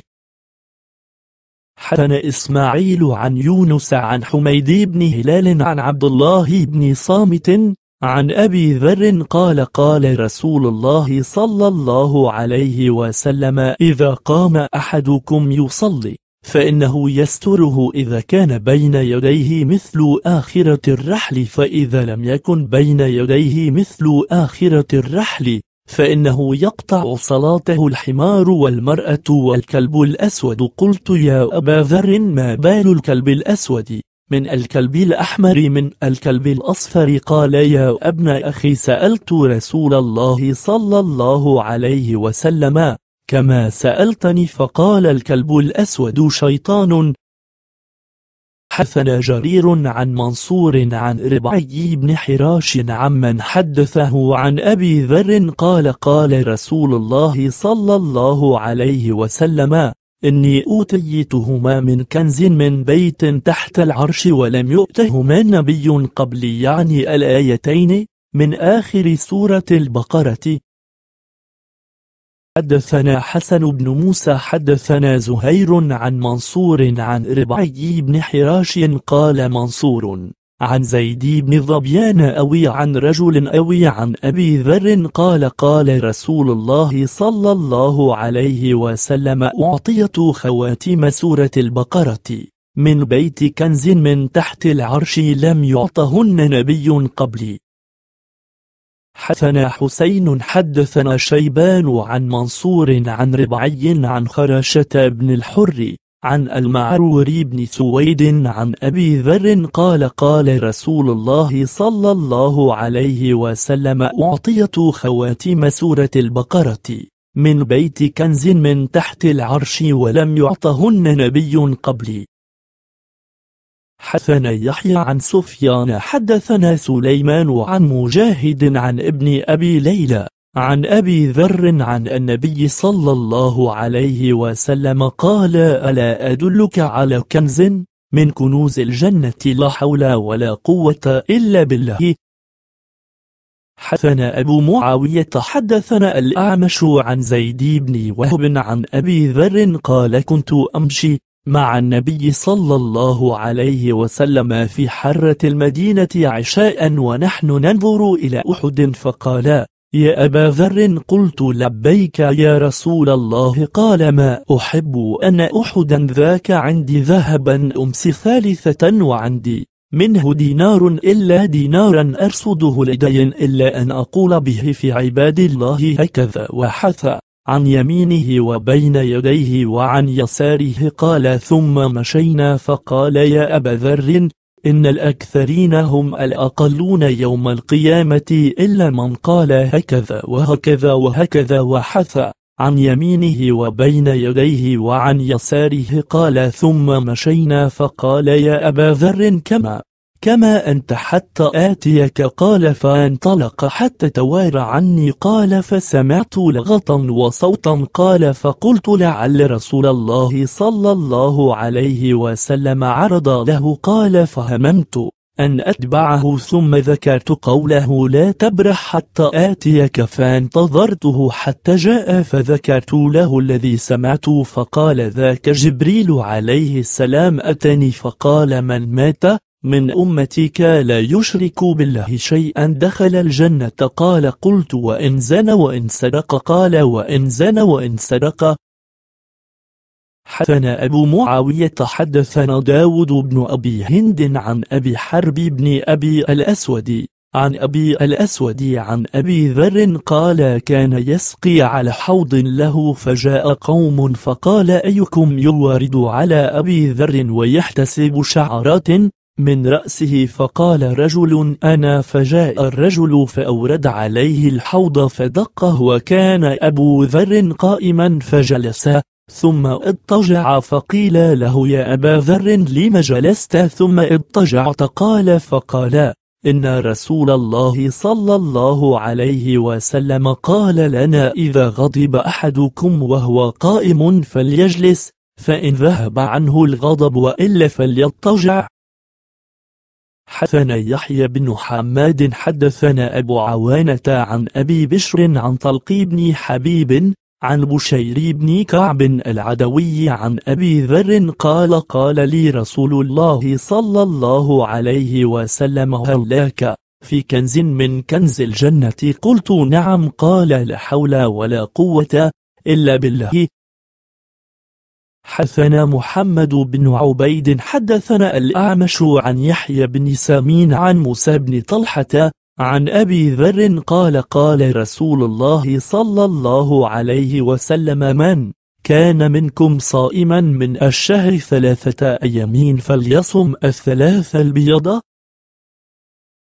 حدثنا إسماعيل عن يونس عن حميد بن هلال عن عبد الله بن صامت عن أبي ذر قال قال رسول الله صلى الله عليه وسلم إذا قام أحدكم يصلي فإنه يستره إذا كان بين يديه مثل آخرة الرحل فإذا لم يكن بين يديه مثل آخرة الرحل فإنه يقطع صلاته الحمار والمرأة والكلب الأسود قلت يا أبا ذر ما بال الكلب الأسود من الكلب الأحمر من الكلب الأصفر قال يا ابن أخي سألت رسول الله صلى الله عليه وسلم كما سألتني فقال الكلب الأسود شيطان حثنا جرير عن منصور عن ربعي بن حراش عمن حدثه عن أبي ذر قال قال رسول الله صلى الله عليه وسلم إني أوتيتهما من كنز من بيت تحت العرش ولم يؤتهما نبي قبلي يعني الآيتين من آخر سورة البقرة حدثنا حسن بن موسى حدثنا زهير عن منصور عن ربعي بن حراش قال منصور عن زيد بن ظبيان أوي عن رجل أوي عن أبي ذر قال قال رسول الله صلى الله عليه وسلم أعطيت خواتيم سورة البقرة من بيت كنز من تحت العرش لم يعطهن نبي قبلي حدثنا حسين حدثنا شيبان عن منصور عن ربعي عن خرشة بن الحر عن المعرور بن سويد عن أبي ذر قال قال رسول الله صلى الله عليه وسلم أعطيت خواتيم سورة البقرة من بيت كنز من تحت العرش ولم يعطهن نبي قبلي حدثنا يحيى عن سفيان حدثنا سليمان عن مجاهد عن ابن أبي ليلى عن أبي ذر عن النبي صلى الله عليه وسلم قال ألا أدلك على كنز من كنوز الجنة لا حول ولا قوة إلا بالله حدثنا أبو معاوية حدثنا الأعمش عن زيد بن وهب عن أبي ذر قال كنت أمشي مع النبي صلى الله عليه وسلم في حرة المدينة عشاء ونحن ننظر إلى أحد فقال يا أبا ذر قلت لبيك يا رسول الله قال ما أحب أن أحدا ذاك عندي ذهبا أمس ثالثة وعندي منه دينار إلا دينارا أرصده لدي إلا أن أقول به في عباد الله هكذا وحثى عن يمينه وبين يديه وعن يساره قال ثم مشينا فقال يا أبا ذر إن الأكثرين هم الأقلون يوم القيامة إلا من قال هكذا وهكذا وهكذا وحث عن يمينه وبين يديه وعن يساره قال ثم مشينا فقال يا أبا ذر كما كما أنت حتى آتيك قال فانطلق حتى توارى عني قال فسمعت لغطا وصوتا قال فقلت لعل رسول الله صلى الله عليه وسلم عرض له قال فهممت أن أتبعه ثم ذكرت قوله لا تبرح حتى آتيك فانتظرته حتى جاء فذكرت له الذي سمعت فقال ذاك جبريل عليه السلام أتني فقال من مات من أمتك لا يشرك بالله شيئا دخل الجنة قال قلت وإن زن وإن سرق قال وإن زن وإن سرق حدثنا أبو معاوية حدثنا داود بن أبي هند عن أبي حرب بن أبي الأسود عن أبي الأسود عن أبي ذر قال كان يسقي على حوض له فجاء قوم فقال أيكم يوارد على أبي ذر ويحتسب شعرات من رأسه فقال رجل أنا فجاء الرجل فأورد عليه الحوض فدقه وكان أبو ذر قائما فجلس ثم اضطجع فقيل له يا أبا ذر لم جلست ثم اضطجعت قال فقال إن رسول الله صلى الله عليه وسلم قال لنا إذا غضب أحدكم وهو قائم فليجلس فإن ذهب عنه الغضب وإلا فليضطجع حدثنا يحيى بن حماد حدثنا أبو عوانة عن أبي بشر عن طلق بن حبيب عن بشير بن كعب العدوي عن أبي ذر قال قال لي رسول الله صلى الله عليه وسلم هلاك في كنز من كنز الجنة قلت نعم قال لا حول ولا قوة إلا بالله حدثنا محمد بن عبيد حدثنا الأعمش عن يحيى بن سامين عن موسى بن طلحة عن أبي ذر قال قال رسول الله صلى الله عليه وسلم من كان منكم صائما من الشهر ثلاثة أيام فليصم الثلاث البيضة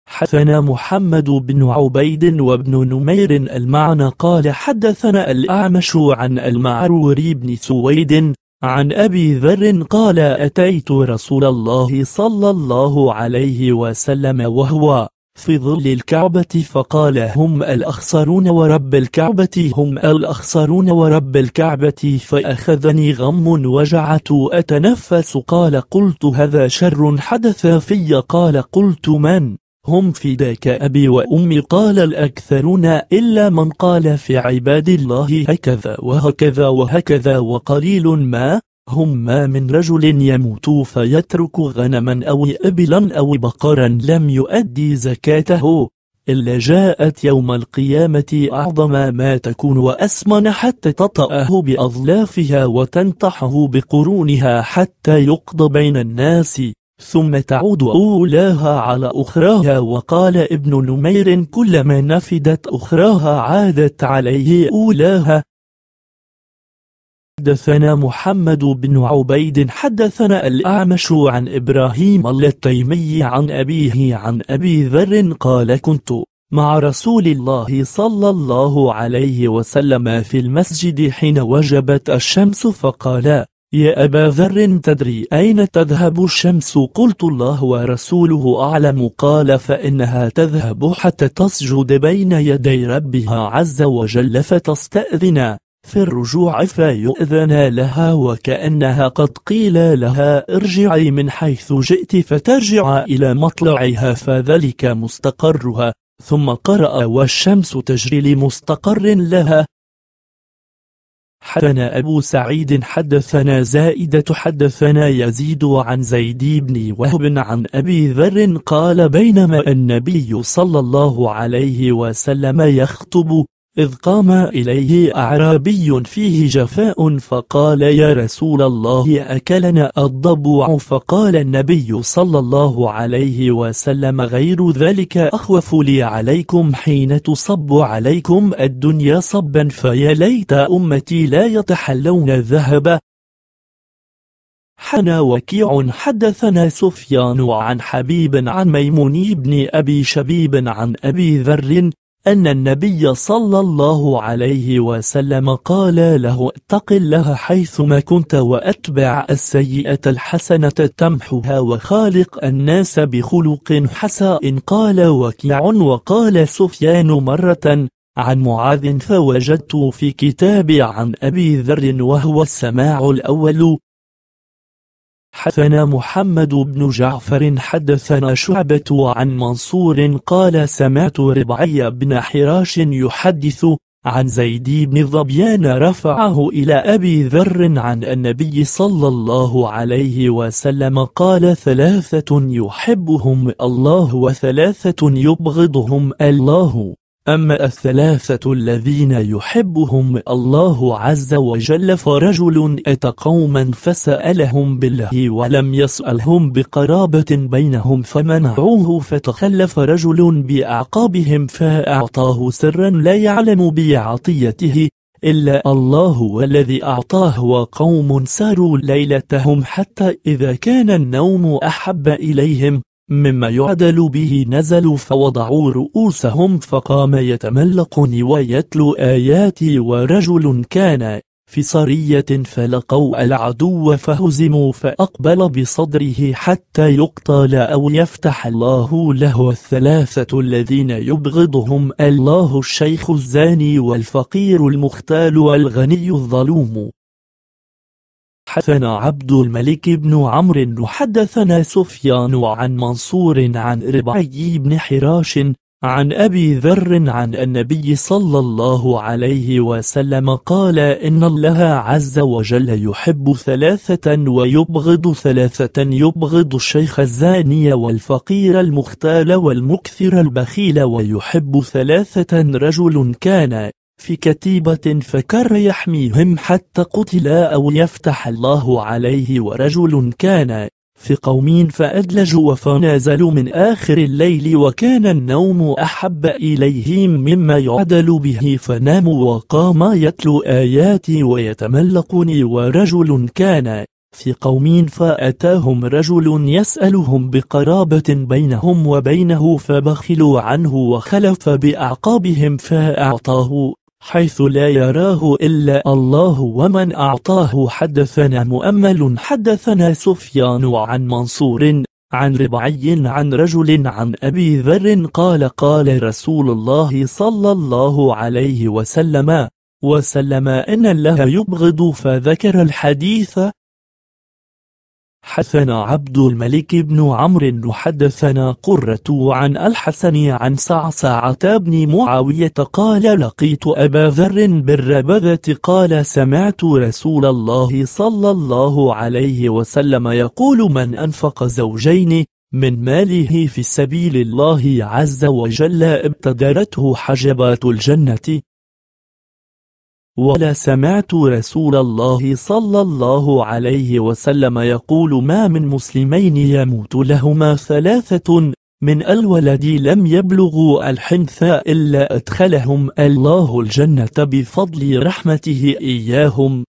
حدثنا محمد بن عبيد وابن نمير المعنى قال حدثنا الأعمش عن المعروري بن سويد عن أبي ذر قال أتيت رسول الله صلى الله عليه وسلم وهو في ظل الكعبة فقال هم الأخسرون ورب الكعبة هم الأخسرون ورب الكعبة فأخذني غم وجعت أتنفس قال قلت هذا شر حدث في قال قلت من هم فداك أبي وأمي قال الأكثرون إلا من قال في عباد الله هكذا وهكذا وهكذا وقليل ما هم ما من رجل يموت فيترك غنما أو إبلا أو بقرا لم يؤدي زكاته إلا جاءت يوم القيامة أعظم ما تكون وأسمن حتى تطأه بأظلافها وتنتحه بقرونها حتى يقضى بين الناس ثم تعود أولاها على أخراها وقال ابن نمير كلما نفدت أخراها عادت عليه أولاها حدثنا محمد بن عبيد حدثنا الأعمش عن إبراهيم التيمي عن أبيه عن أبي ذر قال كنت مع رسول الله صلى الله عليه وسلم في المسجد حين وجبت الشمس فقال يا أبا ذر تدري أين تذهب الشمس قلت الله ورسوله أعلم قال فإنها تذهب حتى تسجد بين يدي ربها عز وجل فتستأذن في الرجوع فيؤذن لها وكأنها قد قيل لها ارجعي من حيث جئت فترجع إلى مطلعها فذلك مستقرها ثم قرأ والشمس تجري لمستقر لها حدثنا أبو سعيد حدثنا زائدة حدثنا يزيد عن زيد بن وهب عن أبي ذر قال بينما النبي صلى الله عليه وسلم يخطب إذ قام إليه أعرابي فيه جفاء فقال يا رسول الله أكلنا الضبوع فقال النبي صلى الله عليه وسلم غير ذلك أخوف لي عليكم حين تصب عليكم الدنيا صبا فيا ليت أمتي لا يتحلون الذهب حنا وكيع حدثنا سفيان عن حبيب عن ميمون بن أبي شبيب عن أبي ذر أن النبي صلى الله عليه وسلم قال له اتق الله حيثما كنت وأتبع السيئة الحسنة تمحها وخالق الناس بخلق حسن قال وكيع وقال سفيان مرة عن معاذ فوجدت في كتابي عن أبي ذر وهو السماع الأول حدثنا محمد بن جعفر حدثنا شعبة عن منصور قال سمعت ربعي بن حراش يحدث عن زيد بن ظبيان رفعه إلى أبي ذر عن النبي صلى الله عليه وسلم قال ثلاثة يحبهم الله وثلاثة يبغضهم الله أما الثلاثة الذين يحبهم الله عز وجل فرجل أتى قوما فسألهم بالله ولم يسألهم بقرابة بينهم فمنعوه فتخلف رجل بأعقابهم فأعطاه سرا لا يعلم بعطيته إلا الله والذي أعطاه وقوم ساروا ليلتهم حتى إذا كان النوم أحب إليهم مما يعدل به نزلوا فوضعوا رؤوسهم فقام يتملقني ويتلو آياتي ورجل كان في صرية فلقوا العدو فهزموا فأقبل بصدره حتى يقتل أو يفتح الله له الثلاثة الذين يبغضهم الله الشيخ الزاني والفقير المختال والغني الظلوم حدثنا عبد الملك بن عمرو وحدثنا سفيان عن منصور عن ربعي بن حراش عن أبي ذر عن النبي صلى الله عليه وسلم قال إن الله عز وجل يحب ثلاثة ويبغض ثلاثة يبغض الشيخ الزاني والفقير المختال والمكثر البخيل ويحب ثلاثة رجل كان في كتيبة فكر يحميهم حتى قتلا أو يفتح الله عليه ورجل كان في قوم فأدلجوا فنازلوا من آخر الليل وكان النوم أحب إليهم مما يعدل به فناموا وقام يتلو آياتي ويتملقني ورجل كان في قوم فأتاهم رجل يسألهم بقرابة بينهم وبينه فبخلوا عنه وخلف بأعقابهم فأعطاه حيث لا يراه إلا الله ومن أعطاه حدثنا مؤمل حدثنا سفيان عن منصور عن ربعي عن رجل عن أبي ذر قال قال رسول الله صلى الله عليه وسلم وسلم إن الله يبغض فذكر الحديث حدثنا عبد الملك بن عمرو حدثنا قرة عن الحسن عن سعسعة بن معاوية قال لقيت أبا ذر بالربذة قال سمعت رسول الله صلى الله عليه وسلم يقول من أنفق زوجين من ماله في سبيل الله عز وجل ابتدرته حجبات الجنة ولا سمعت رسول الله صلى الله عليه وسلم يقول ما من مسلمين يموت لهما ثلاثة من الولد لم يبلغوا الحنث إلا أدخلهم الله الجنة بفضل رحمته إياهم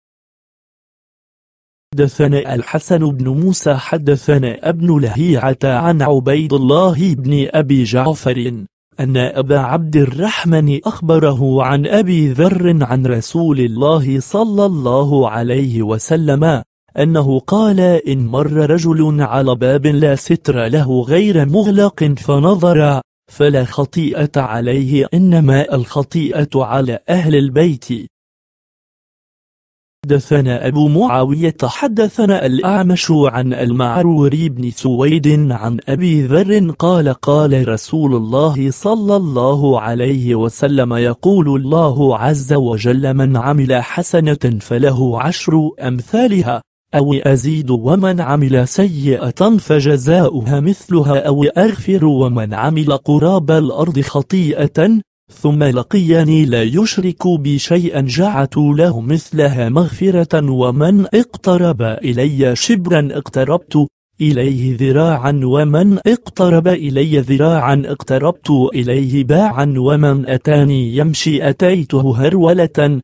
حدثنا الحسن بن موسى حدثنا ابن لهيعة عن عبيد الله بن أبي جعفر أن أبا عبد الرحمن أخبره عن أبي ذر عن رسول الله صلى الله عليه وسلم أنه قال إن مر رجل على باب لا ستر له غير مغلق فنظر فلا خطيئة عليه إنما الخطيئة على أهل البيت حدثنا أبو معاوية حدثنا الأعمش عن المعروري بن سويد عن أبي ذر قال قال رسول الله صلى الله عليه وسلم يقول الله عز وجل من عمل حسنة فله عشر أمثالها أو أزيد ومن عمل سيئة فجزاؤها مثلها أو أغفر ومن عمل قراب الأرض خطيئة ثم لقياني لا يشرك بي شيئا جعت له مثلها مغفرة ومن اقترب إلي شبرا اقتربت إليه ذراعا ومن اقترب إلي ذراعا اقتربت إليه باعا ومن أتاني يمشي أتيته هرولة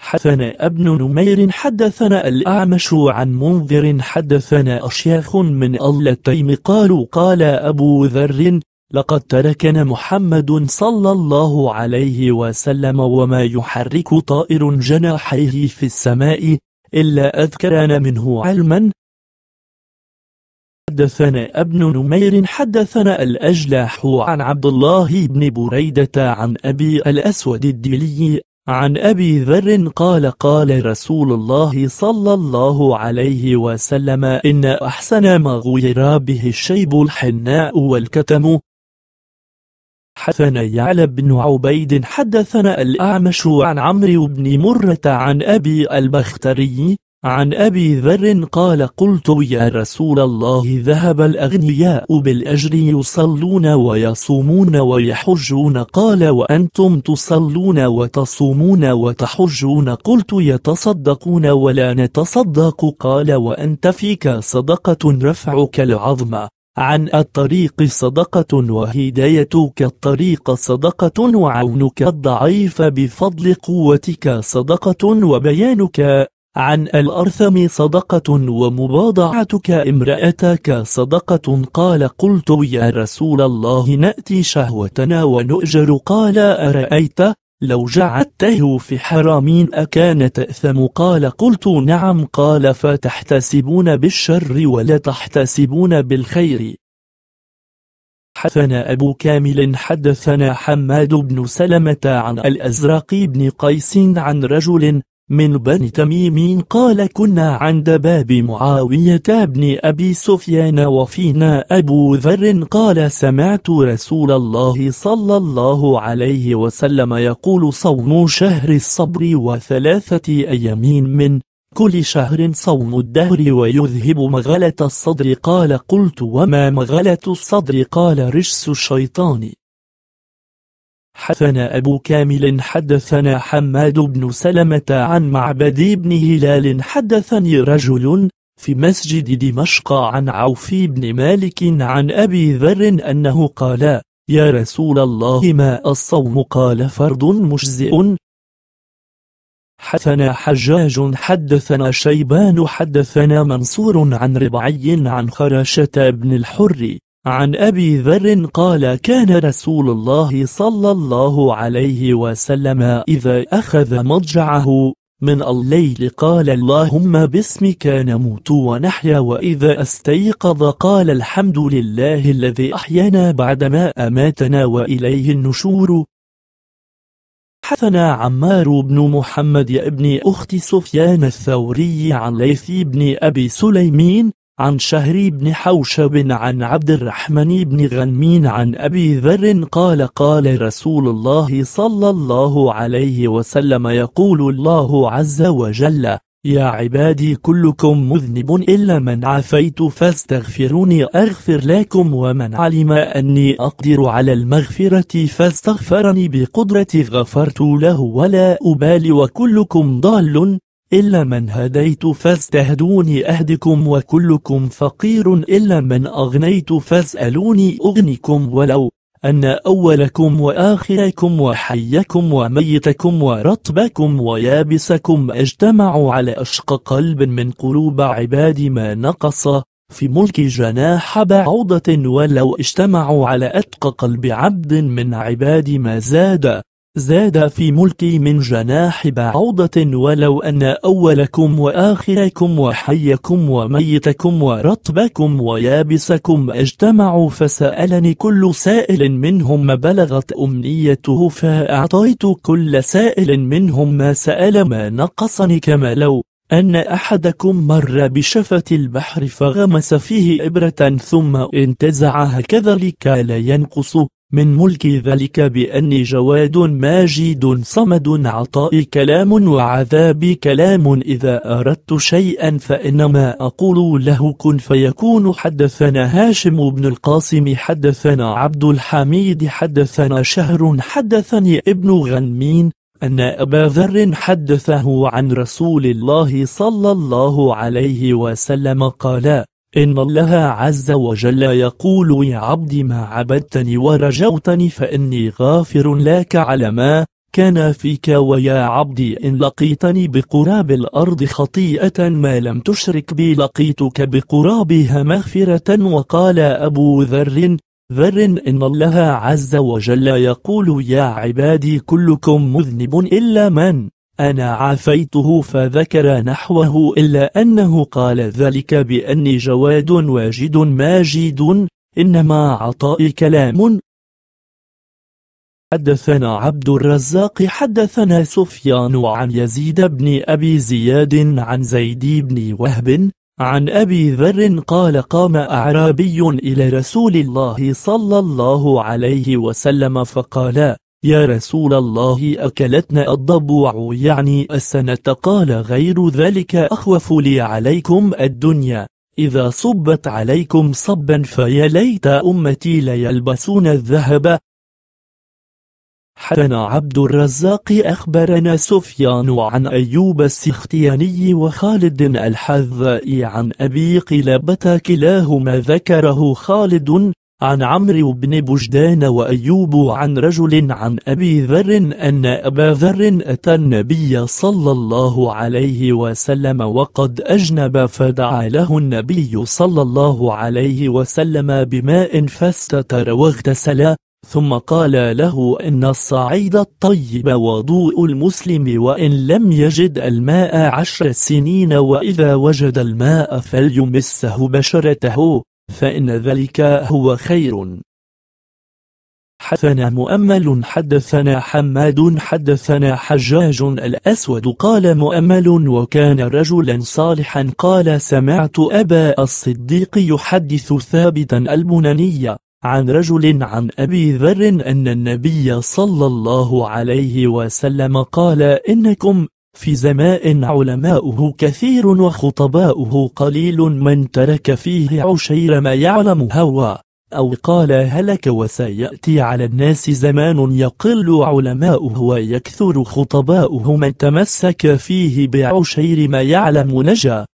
حدثنا ابن نمير حدثنا الأعمش عن منذر حدثنا أشياخ من التيم قالوا قال أبو ذر لقد تركنا محمد صلى الله عليه وسلم وما يحرك طائر جناحيه في السماء إلا أذكرنا منه علما حدثنا ابن نمير حدثنا الأجلاح عن عبد الله بن بريدة عن أبي الأسود الدلي عن أبي ذر قال قال رسول الله صلى الله عليه وسلم إن أحسن ما غير به الشيب الحناء والكتم حدثنا يعلى بن عبيد حدثنا الأعمش عن عمرو بن مرة عن أبي البختري عن أبي ذر قال قلت يا رسول الله ذهب الأغنياء بالأجر يصلون ويصومون ويحجون قال وأنتم تصلون وتصومون وتحجون قلت يتصدقون ولا نتصدق قال وأنت فيك صدقة رفعك العظمى عن الطريق صدقة وهدايتك الطريق صدقة وعونك الضعيف بفضل قوتك صدقة وبيانك عن الأرثم صدقة ومباضعتك امرأتك صدقة قال قلت يا رسول الله نأتي شهوتنا ونؤجر قال أرأيت لو جعلته في حرام أكان تأثم قال قلت نعم قال فتحتسبون بالشر ولا تحتسبون بالخير حدثنا أبو كامل حدثنا حماد بن سلمة عن الأزرق بن قيس عن رجل من بني تميم قال كنا عند باب معاوية بن أبي سفيان وفينا أبو ذر قال سمعت رسول الله صلى الله عليه وسلم يقول صوم شهر الصبر وثلاثة أيام من كل شهر صوم الدهر ويذهب مغلة الصدر قال قلت وما مغلة الصدر قال رجس الشيطان حدثنا أبو كامل حدثنا حماد بن سلمة عن معبد بن هلال حدثني رجل في مسجد دمشق عن عوف بن مالك عن أبي ذر أنه قال يا رسول الله ما الصوم قال فرض مجزئ حدثنا حجاج حدثنا شيبان حدثنا منصور عن ربعي عن خراشة بن الحر عن أبي ذر قال كان رسول الله صلى الله عليه وسلم إذا أخذ مضجعه من الليل قال اللهم باسمك نموت ونحيا وإذا استيقظ قال الحمد لله الذي أحيانا بعدما أماتنا وإليه النشور حثنا عمار بن محمد ابن أخت سفيان الثوري عن ليث بن أبي سليمين عن شهري بن حوشب عن عبد الرحمن بن غنمين عن أبي ذر قال قال رسول الله صلى الله عليه وسلم يقول الله عز وجل يا عبادي كلكم مذنب إلا من عفيت فاستغفروني أغفر لكم ومن علم أني أقدر على المغفرة فاستغفرني بقدرتي غفرت له ولا أبالي وكلكم ضال إلا من هديت فاستهدوني أهدكم وكلكم فقير إلا من أغنيت فاسألوني أغنكم ولو أن أولكم وآخركم وحيكم وميتكم ورطبكم ويابسكم اجتمعوا على أشق قلب من قلوب عبادي ما نقص في ملك جناح بعوضة ولو اجتمعوا على أتق قلب عبد من عبادي ما زاد زاد في ملكي من جناح بعوضة ولو أن أولكم وآخركم وحيكم وميتكم ورطبكم ويابسكم اجتمعوا فسألني كل سائل منهم ما بلغت أمنيته فأعطيت كل سائل منهم ما سأل ما نقصني كما لو أن أحدكم مر بشفة البحر فغمس فيه إبرة ثم انتزعها كذلك لا ينقصه من ملك ذلك بأني جواد ماجد صمد عطائي كلام وعذابي كلام إذا أردت شيئا فإنما أقول له كن فيكون حدثنا هاشم بن القاسم حدثنا عبد الحميد حدثنا شهر حدثني ابن غنمين أن أبا ذر حدثه عن رسول الله صلى الله عليه وسلم قال إن الله عز وجل يقول يا عبد ما عبدتني ورجوتني فإني غافر لك على ما كان فيك ويا عبدي إن لقيتني بقراب الأرض خطيئة ما لم تشرك بي لقيتك بقرابها مغفرة وقال أبو ذر ذر إن الله عز وجل يقول يا عبادي كلكم مذنب إلا من أنا عافيته فذكر نحوه إلا أنه قال ذلك بأني جواد واجد ماجد إنما عطائي كلام حدثنا عبد الرزاق حدثنا سفيان عن يزيد بن أبي زياد عن زيد بن وهب عن أبي ذر قال قام أعرابي إلى رسول الله صلى الله عليه وسلم فقال يا رسول الله أكلتنا الضبوع يعني السنة قال غير ذلك أخوف لي عليكم الدنيا إذا صبت عليكم صبا فيا ليت أمتي ليلبسون الذهب حسن عبد الرزاق أخبرنا سفيان عن أيوب السختياني وخالد الحذائي عن أبي قلابة كلاهما ذكره خالد عن عمرو بن بجدان وأيوب عن رجل عن أبي ذر أن أبا ذر أتى النبي صلى الله عليه وسلم وقد أجنب فدعا له النبي صلى الله عليه وسلم بماء فاستتر واغتسلا ثم قال له إن الصعيد الطيب وضوء المسلم وإن لم يجد الماء عشر سنين وإذا وجد الماء فليمسه بشرته فإن ذلك هو خير حدثنا مؤمل حدثنا حماد حدثنا حجاج الأسود قال مؤمل وكان رجلا صالحا قال سمعت أبا الصديق يحدث ثابتا البناني عن رجل عن أبي ذر أن النبي صلى الله عليه وسلم قال إنكم في زمان علماؤه كثير وخطباؤه قليل من ترك فيه عشير ما يعلم هوى أو قال هلك وسيأتي على الناس زمان يقل علماؤه ويكثر خطباؤه من تمسك فيه بعشير ما يعلم نجا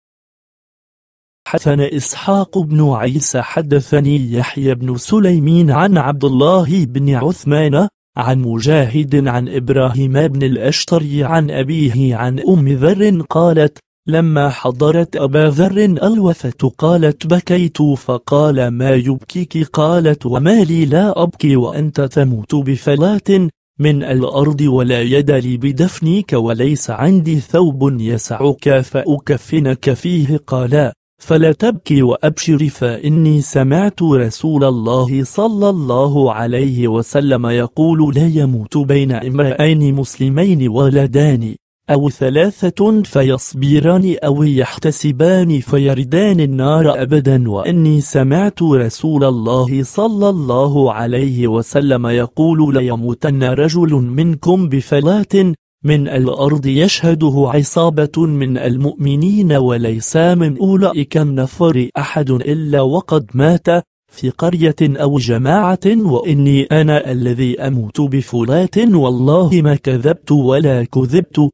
حدثنا إسحاق بن عيسى حدثني يحيى بن سليمين عن عبد الله بن عثمان عن مجاهد عن إبراهيم بن الأشتري عن أبيه عن أم ذر قالت لما حضرت أبا ذر الوثة قالت بكيت فقال ما يبكيك قالت وما لي لا أبكي وأنت تموت بفلاة من الأرض ولا يد لي بدفنك وليس عندي ثوب يسعك فأكفنك فيه قال فلا تبكي وأبشري فإني سمعت رسول الله صلى الله عليه وسلم يقول لا يموت بين امرأين مسلمين ولدان أو ثلاثة فيصبران أو يحتسبان فيردان النار أبدا وإني سمعت رسول الله صلى الله عليه وسلم يقول ليموتن رجل منكم بفلات من الأرض يشهده عصابة من المؤمنين وليس من أولئك النفر أحد إلا وقد مات في قرية أو جماعة وإني أنا الذي أموت بفلات والله ما كذبت ولا كذبت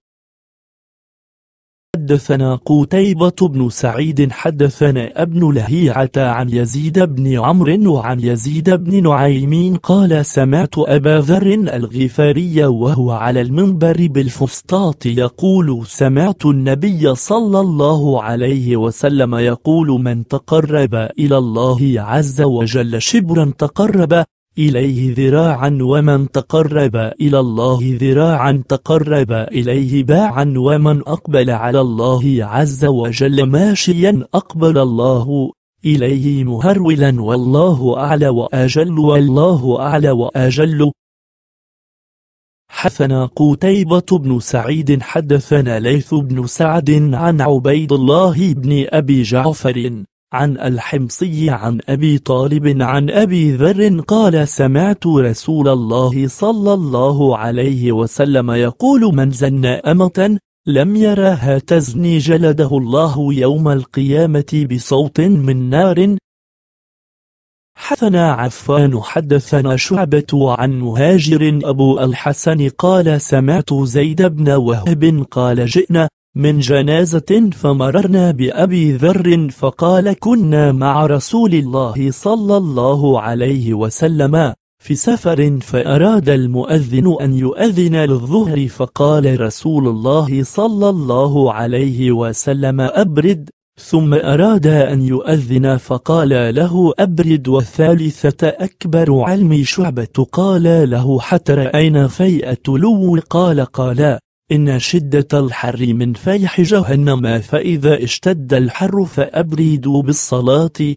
حدثنا قتيبة بن سعيد حدثنا ابن لهيعة عن يزيد بن عمرو وعن يزيد بن نعيم قال سمعت أبا ذر الغفاري وهو على المنبر بالفسطاط يقول سمعت النبي صلى الله عليه وسلم يقول من تقرب إلى الله عز وجل شبرا تقرب إليه ذراعا ومن تقرب إلى الله ذراعا تقرب إليه باعا ومن أقبل على الله عز وجل ماشيا أقبل الله إليه مهرولا والله أعلى وأجل والله أعلى وأجل حثنا قتيبة بن سعيد حدثنا ليث بن سعد عن عبيد الله بن أبي جعفر عن الحمصي عن أبي طالب عن أبي ذر قال سمعت رسول الله صلى الله عليه وسلم يقول من زن أمة لم يرها تزني جلده الله يوم القيامة بصوت من نار حثنا عفان حدثنا شعبة عن مهاجر أبو الحسن قال سمعت زيد بن وهب قال جئنا من جنازة فمررنا بأبي ذر فقال كنا مع رسول الله صلى الله عليه وسلم في سفر فأراد المؤذن أن يؤذن للظهر فقال رسول الله صلى الله عليه وسلم أبرد ثم أراد أن يؤذن فقال له أبرد والثالثة أكبر علمي شعبة قال له حتى رأينا فيئة لو قال قال إن شدة الحر من فيح جهنم فإذا اشتد الحر فأبردوا بالصلاة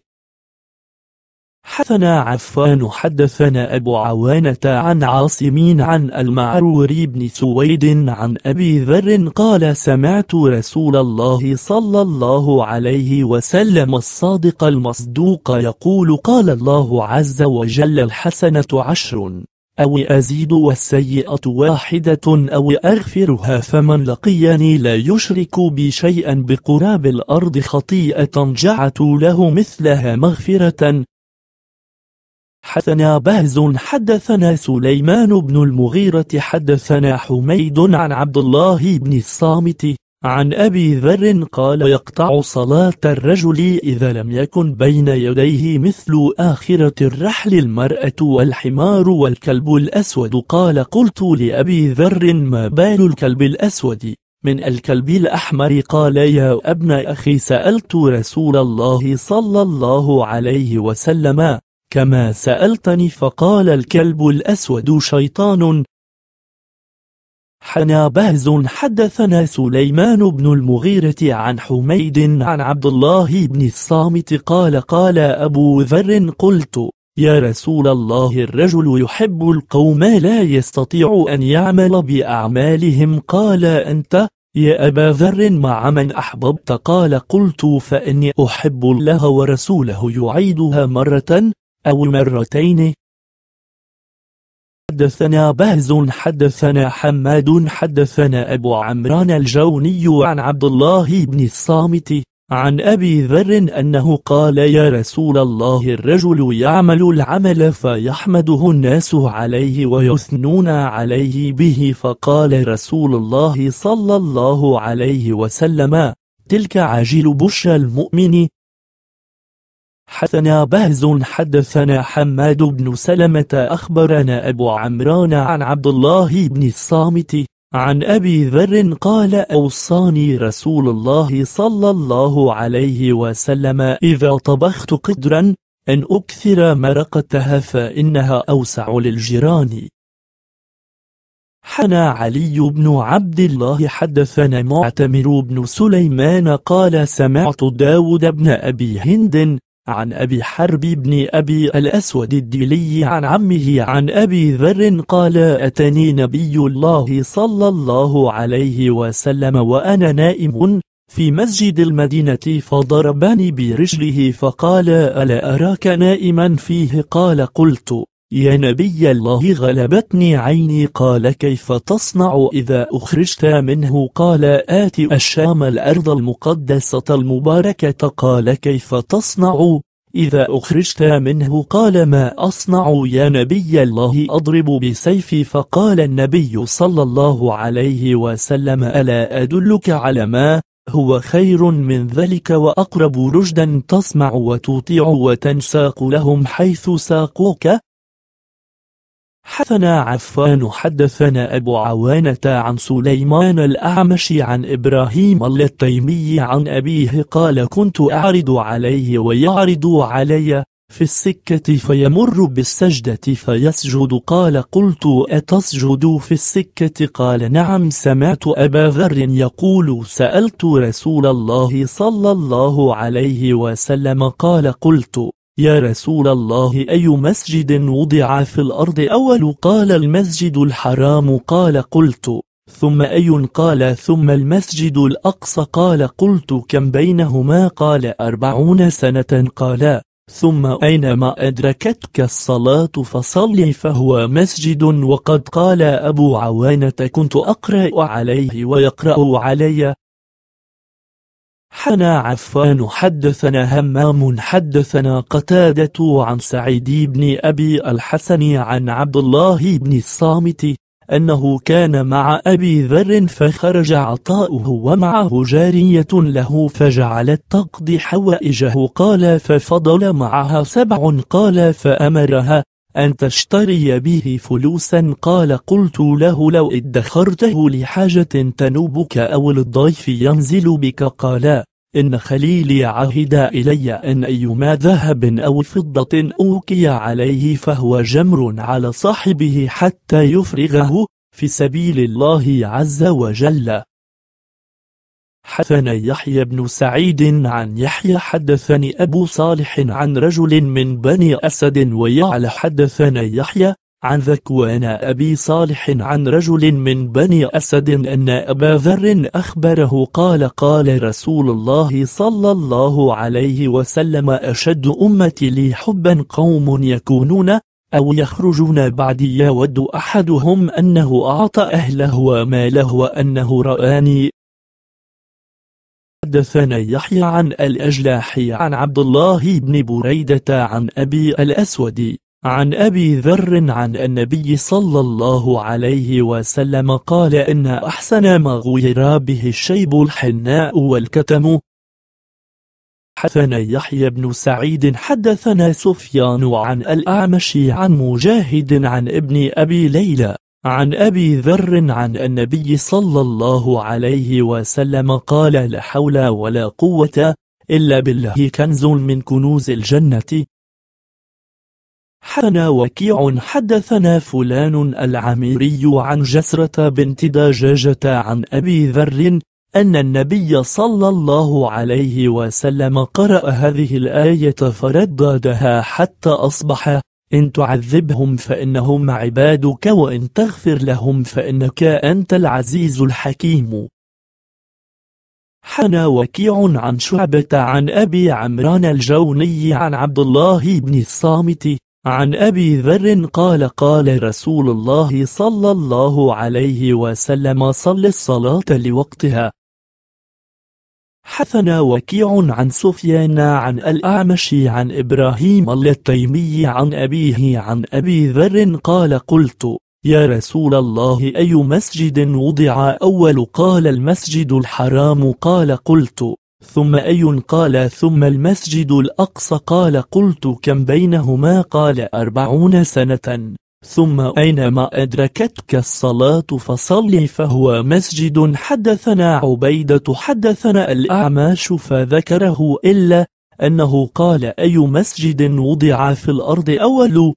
حثنا عفان حدثنا أبو عوانة عن عاصمين عن المعرور بن سويد عن أبي ذر قال سمعت رسول الله صلى الله عليه وسلم الصادق المصدوق يقول قال الله عز وجل الحسنة عشر أو أزيد والسيئة واحدة أو أغفرها فمن لقيني لا يشرك بي شيئا بقراب الأرض خطيئة جعت له مثلها مغفرة حدثنا بهز حدثنا سليمان بن المغيرة حدثنا حميد عن عبد الله بن الصامت عن أبي ذر قال يقطع صلاة الرجل إذا لم يكن بين يديه مثل آخرة الرحل المرأة والحمار والكلب الأسود قال قلت لأبي ذر ما بال الكلب الأسود من الكلب الأحمر قال يا ابن أخي سألت رسول الله صلى الله عليه وسلم كما سألتني فقال الكلب الأسود شيطان حنا بهز حدثنا سليمان بن المغيرة عن حميد عن عبد الله بن الصامت قال قال أبو ذر قلت يا رسول الله الرجل يحب القوم لا يستطيع أن يعمل بأعمالهم قال أنت يا أبا ذر مع من أحببت قال قلت فإني أحب الله ورسوله يعيدها مرة أو مرتين حدثنا بهز حدثنا حماد حدثنا أبو عمران الجوني عن عبد الله بن الصامت عن أبي ذر أنه قال يا رسول الله الرجل يعمل العمل فيحمده الناس عليه ويثنون عليه به فقال رسول الله صلى الله عليه وسلم تلك عاجل بش المؤمن حدثنا بهز حدثنا حماد بن سلمة أخبرنا أبو عمران عن عبد الله بن الصامت عن أبي ذر قال أوصاني رسول الله صلى الله عليه وسلم إذا طبخت قدرا أن أكثر مرقتها فإنها أوسع للجيران حنا علي بن عبد الله حدثنا معتمر بن سليمان قال سمعت داود بن أبي هند عن أبي حرب بن أبي الأسود الديلي عن عمه عن أبي ذر قال أتني نبي الله صلى الله عليه وسلم وأنا نائم في مسجد المدينة فضربني برجله فقال ألا أراك نائما فيه قال قلت يا نبي الله غلبتني عيني قال كيف تصنع إذا أخرجت منه قال آتي الشام الأرض المقدسة المباركة قال كيف تصنع إذا أخرجت منه قال ما أصنع يا نبي الله أضرب بسيفي فقال النبي صلى الله عليه وسلم ألا أدلك على ما هو خير من ذلك وأقرب رشدا تسمع وتطيع وتنساق لهم حيث ساقوك حدثنا عفان حدثنا أبو عوانة عن سليمان الأعمش عن إبراهيم التيمي عن أبيه قال كنت أعرض عليه ويعرض علي في السكة فيمر بالسجدة فيسجد قال قلت أتسجد في السكة قال نعم سمعت أبا ذر يقول سألت رسول الله صلى الله عليه وسلم قال قلت يا رسول الله أي مسجد وضع في الأرض أول قال المسجد الحرام قال قلت ثم أي قال ثم المسجد الأقصى قال قلت كم بينهما قال أربعون سنة قال ثم أينما أدركتك الصلاة فصل فهو مسجد وقد قال أبو عوانة كنت أقرأ عليه ويقرأ علي حنا عفان حدثنا همام حدثنا قتادة عن سعيد بن أبي الحسن عن عبد الله بن الصامت أنه كان مع أبي ذر فخرج عطاؤه ومعه جارية له فجعلت تقضي حوائجه قال ففضل معها سبع قال فأمرها أن تشتري به فلوسا قال قلت له لو ادخرته لحاجة تنوبك أو للضيف ينزل بك قال إن خليلي عهد إلي أن أيما ذهب أو فضة أوكي عليه فهو جمر على صاحبه حتى يفرغه في سبيل الله عز وجل حدثنا يحيى بن سعيد عن يحيى حدثني أبو صالح عن رجل من بني أسد ويعلى حدثنا يحيى عن ذكوان أبي صالح عن رجل من بني أسد أن أبا ذر أخبره قال قال رسول الله صلى الله عليه وسلم أشد أمتي لي حبا قوم يكونون أو يخرجون بعدي يود أحدهم أنه أعطى أهله وماله وأنه رآني حدثنا يحيى عن الأجلاح عن عبد الله بن بريدة عن أبي الأسود عن أبي ذر عن النبي صلى الله عليه وسلم قال إن أحسن ما غير به الشيب الحناء والكتم حدثنا يحيى بن سعيد حدثنا سفيان عن الأعمش عن مجاهد عن ابن أبي ليلى عن أبي ذر عن النبي صلى الله عليه وسلم قال لا حول ولا قوة إلا بالله كنز من كنوز الجنة حنا وكيع حدثنا فلان العميري عن جسرة بنت دجاجة عن أبي ذر أن النبي صلى الله عليه وسلم قرأ هذه الآية فرددها حتى أصبح إن تعذبهم فإنهم عبادك وإن تغفر لهم فإنك أنت العزيز الحكيم حنى وكيع عن شعبة عن أبي عمران الجوني عن عبد الله بن الصامت عن أبي ذر قال قال رسول الله صلى الله عليه وسلم صل الصلاة لوقتها حثنا وكيع عن سفيان عن الأعمش عن إبراهيم التيمي عن أبيه عن أبي ذر قال قلت يا رسول الله أي مسجد وضع أول قال المسجد الحرام قال قلت ثم أي قال ثم المسجد الأقصى قال قلت كم بينهما قال أربعون سنة ثم أينما أدركتك الصلاة فصل فهو مسجد حدثنا عبيدة حدثنا الأعماش فذكره إلا أنه قال أي مسجد وضع في الأرض أول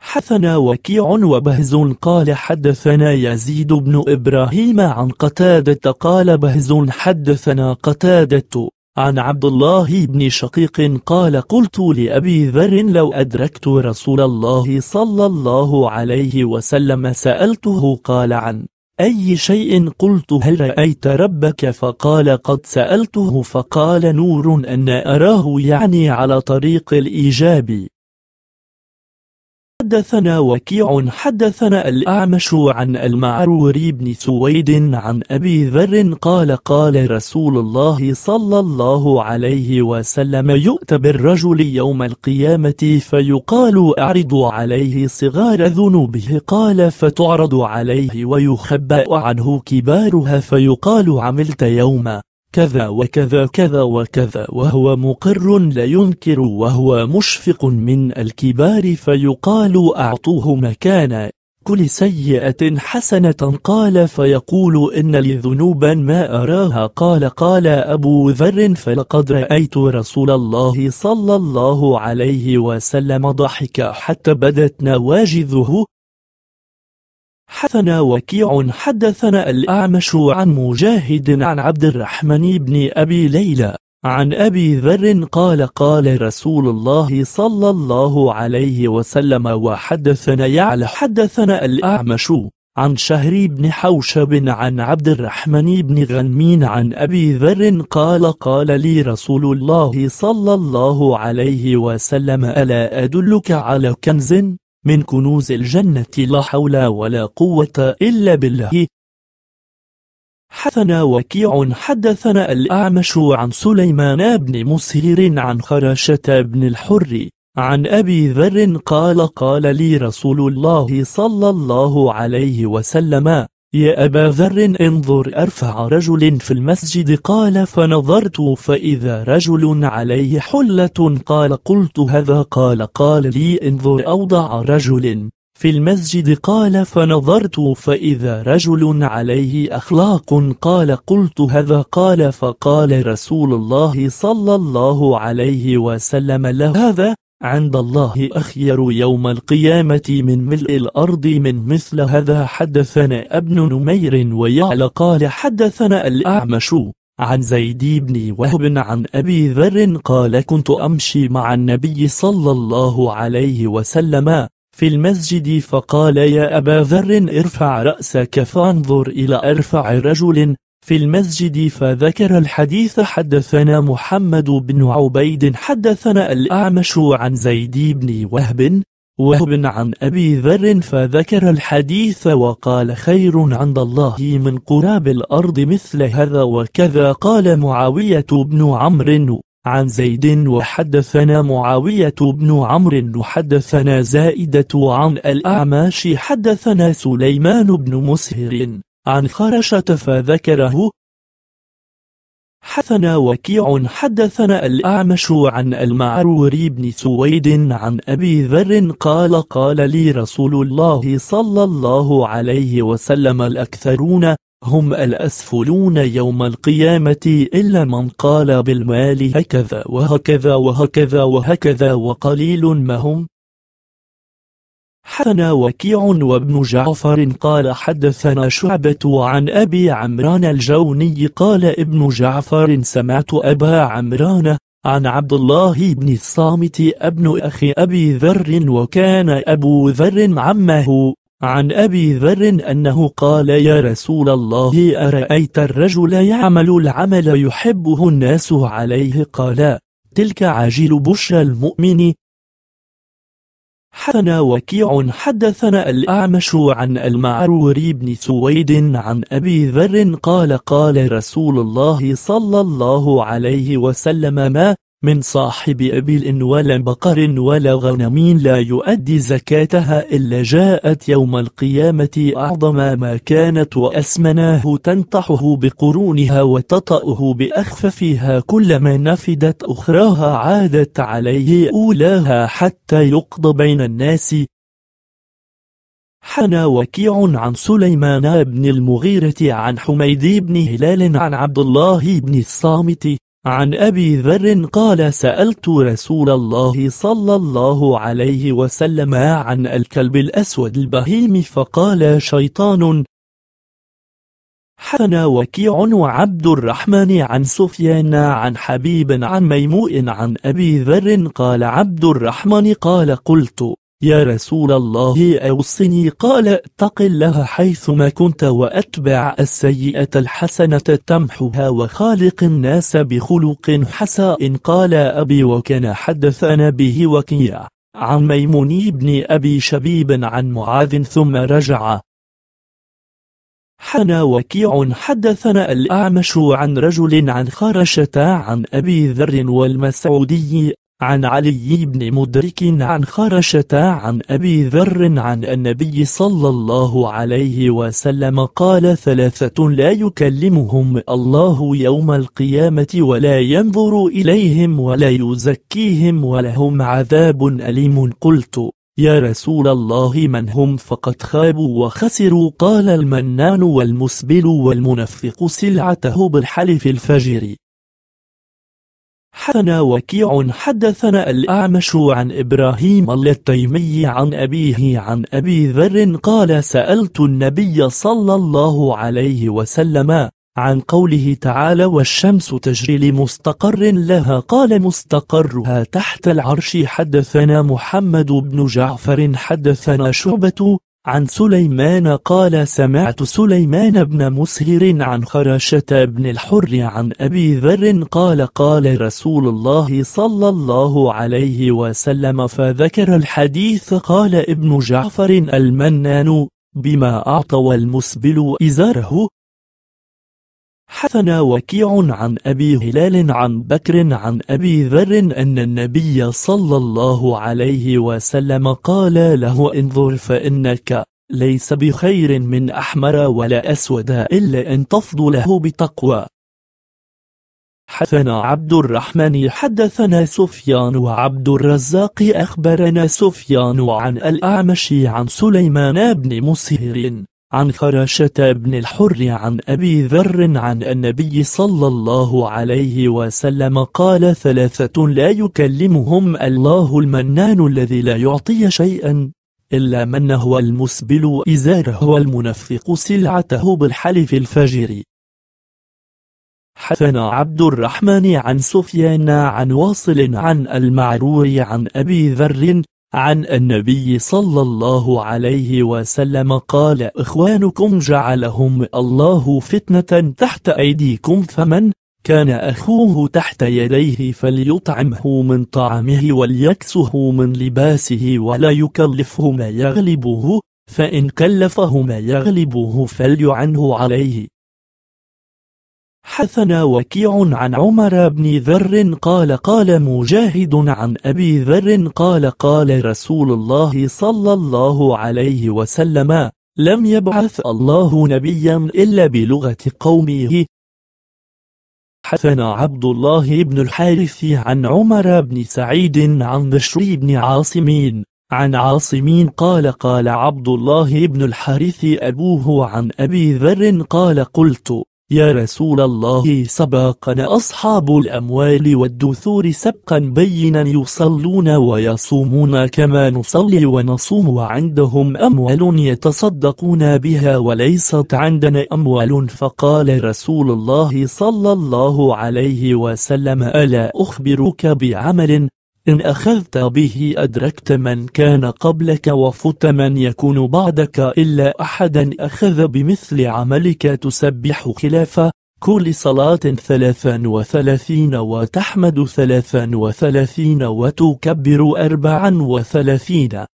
حثنا وكيع وبهز قال حدثنا يزيد بن إبراهيم عن قتادة قال بهز حدثنا قتادة عن عبد الله بن شقيق قال قلت لأبي ذر لو أدركت رسول الله صلى الله عليه وسلم سألته قال عن أي شيء قلت هل رأيت ربك فقال قد سألته فقال نور أن أراه يعني على طريق الإيجاب حدثنا وكيع حدثنا الأعمش عن المعرور بن سويد عن أبي ذر قال قال رسول الله صلى الله عليه وسلم يؤتى بالرجل يوم القيامة فيقال أعرض عليه صغار ذنوبه قال فتعرض عليه ويخبأ عنه كبارها فيقال عملت يوما كذا وكذا كذا وكذا وهو مقر لا ينكر وهو مشفق من الكبار فيقال أعطوه مكانا كل سيئة حسنة قال فيقول إن لي ذنوبا ما أراها قال قال أبو ذر فلقد رأيت رسول الله صلى الله عليه وسلم ضحك حتى بدت نواجذه حدثنا وكيع حدثنا الأعمش عن مجاهد عن عبد الرحمن بن أبي ليلى عن أبي ذر قال قال رسول الله صلى الله عليه وسلم وحدثنا يعلى حدثنا الأعمش عن شهري بن حوشب عن عبد الرحمن بن غنمين عن أبي ذر قال قال لي رسول الله صلى الله عليه وسلم ألا أدلك على كنز من كنوز الجنة لا حول ولا قوة إلا بالله حثنا وكيع حدثنا الأعمش عن سليمان بن مصير عن خراشة بن الحر عن أبي ذر قال قال لي رسول الله صلى الله عليه وسلم يا أبا ذر انظر أرفع رجل في المسجد قال فنظرت فإذا رجل عليه حلة قال قلت هذا قال قال لي انظر أوضع رجل في المسجد قال فنظرت فإذا رجل عليه أخلاق قال قلت هذا قال فقال رسول الله صلى الله عليه وسلم له هذا عند الله أخير يوم القيامة من ملء الأرض من مثل هذا حدثنا ابن نمير ويعلى قال حدثنا الأعمش عن زيد بن وهب عن أبي ذر قال كنت أمشي مع النبي صلى الله عليه وسلم في المسجد فقال يا أبا ذر ارفع رأسك فانظر إلى أرفع رجل في المسجد فذكر الحديث حدثنا محمد بن عبيد حدثنا الأعمش عن زيد بن وهب وهب عن أبي ذر فذكر الحديث وقال خير عند الله من قراب الأرض مثل هذا وكذا قال معاوية بن عمرو عن زيد وحدثنا معاوية بن عمرو حدثنا زائدة عن الأعماش حدثنا سليمان بن مسهر عن خرشة فذكره حثنا وكيع حدثنا الأعمش عن المعرور بن سويد عن أبي ذر قال قال لي رسول الله صلى الله عليه وسلم الأكثرون هم الأسفلون يوم القيامة إلا من قال بالمال هكذا وهكذا وهكذا وهكذا وقليل ما هم حدثنا وكيع وابن جعفر قال حدثنا شعبة عن أبي عمران الجوني قال ابن جعفر سمعت أبا عمران عن عبد الله بن الصامت ابن أخي أبي ذر وكان أبو ذر عمه عن أبي ذر أنه قال يا رسول الله أرأيت الرجل يعمل العمل يحبه الناس عليه قال تلك عاجل بشر المؤمن حدثنا وكيع حدثنا الأعمش عن المعرور بن سويد عن أبي ذر قال قال رسول الله صلى الله عليه وسلم ما من صاحب إبل ولا بقر ولا غنم لا يؤدي زكاتها إلا جاءت يوم القيامة أعظم ما كانت وأسمناه تنطحه بقرونها وتطأه بأخففها كلما نفدت أخراها عادت عليه أولاها حتى يقضى بين الناس حنى وكيع عن سليمان بن المغيرة عن حميد بن هلال عن عبد الله بن الصامت عن أبي ذر قال سألت رسول الله صلى الله عليه وسلم عن الكلب الأسود البهيم فقال شيطان حسن وكيع وعبد الرحمن عن سفيان عن حبيب عن ميموء عن أبي ذر قال عبد الرحمن قال قلت يا رسول الله أوصني قال اتق الله حيثما كنت وأتبع السيئة الحسنة تمحها وخالق الناس بخلق حساء قال أبي وكان حدثنا به وكيع عن ميمون بن أبي شبيب عن معاذ ثم رجع حنا وكيع حدثنا الأعمش عن رجل عن خرشة عن أبي ذر والمسعودي عن علي بن مدرك عن خرشة عن أبي ذر عن النبي صلى الله عليه وسلم قال ثلاثة لا يكلمهم الله يوم القيامة ولا ينظر إليهم ولا يزكيهم ولهم عذاب أليم قلت يا رسول الله من هم فقد خابوا وخسروا قال المنان والمسبل والمنفق سلعته بالحلف الفجر حدثنا وكيع حدثنا الأعمش عن إبراهيم التيمي عن أبيه عن أبي ذر قال سألت النبي صلى الله عليه وسلم عن قوله تعالى والشمس تجري لمستقر لها قال مستقرها تحت العرش حدثنا محمد بن جعفر حدثنا شعبة عن سليمان قال سمعت سليمان بن مسهر عن خرشة بن الحر عن أبي ذر قال قال رسول الله صلى الله عليه وسلم فذكر الحديث قال ابن جعفر المنان بما أعطى والمسبل إزاره حثنا وكيع عن أبي هلال عن بكر عن أبي ذر أن النبي صلى الله عليه وسلم قال له انظر فإنك ليس بخير من أحمر ولا أسود إلا أن تفضله بتقوى حثنا عبد الرحمن حدثنا سفيان وعبد الرزاق أخبرنا سفيان عن الأعمش عن سليمان بن مسهر عن خراشة بن الحر عن أبي ذر عن النبي صلى الله عليه وسلم قال ثلاثة لا يكلمهم الله المنان الذي لا يعطي شيئا إلا من هو المسبل إزاره والمنفق سلعته بالحلف الفجر حثنا عبد الرحمن عن سفيان عن واصل عن المعرور عن أبي ذر عن النبي صلى الله عليه وسلم قال إخوانكم جعلهم الله فتنة تحت أيديكم فمن كان أخوه تحت يديه فليطعمه من طعامه وليكسه من لباسه ولا يكلفه ما يغلبه فإن كلفه ما يغلبه فليعنه عليه حثنا وكيع عن عمر بن ذر قال قال مجاهد عن أبي ذر قال قال رسول الله صلى الله عليه وسلم لم يبعث الله نبيا إلا بلغة قومه حثنا عبد الله بن الحارث عن عمر بن سعيد عن بشر بن عاصمين عن عاصمين قال قال عبد الله بن الحارث أبوه عن أبي ذر قال قلت يا رسول الله سبقنا أصحاب الأموال والدثور سبقا بينا يصلون ويصومون كما نصلي ونصوم وعندهم أموال يتصدقون بها وليست عندنا أموال فقال رسول الله صلى الله عليه وسلم ألا أخبرك بعمل إن أخذت به أدركت من كان قبلك وفت من يكون بعدك إلا أحدا أخذ بمثل عملك تسبح خلاف كل صلاة ثلاثا وثلاثين وتحمد ثلاثا وثلاثين وتكبر أربعا وثلاثين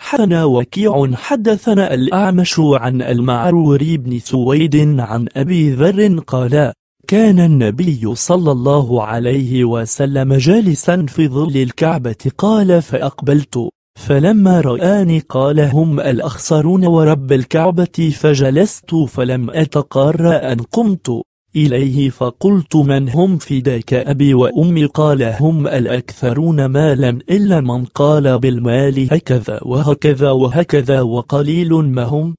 حدثنا وكيع حدثنا الأعمش عن المعرور بن سويد عن أبي ذر قال كان النبي صلى الله عليه وسلم جالسا في ظل الكعبة قال فأقبلت فلما رآني قال هم الأخسرون ورب الكعبة فجلست فلم أتقر أن قمت إليه فقلت من هم فداك أبي وأمي قال هم الأكثرون مالا إلا من قال بالمال هكذا وهكذا وهكذا وقليل ما هم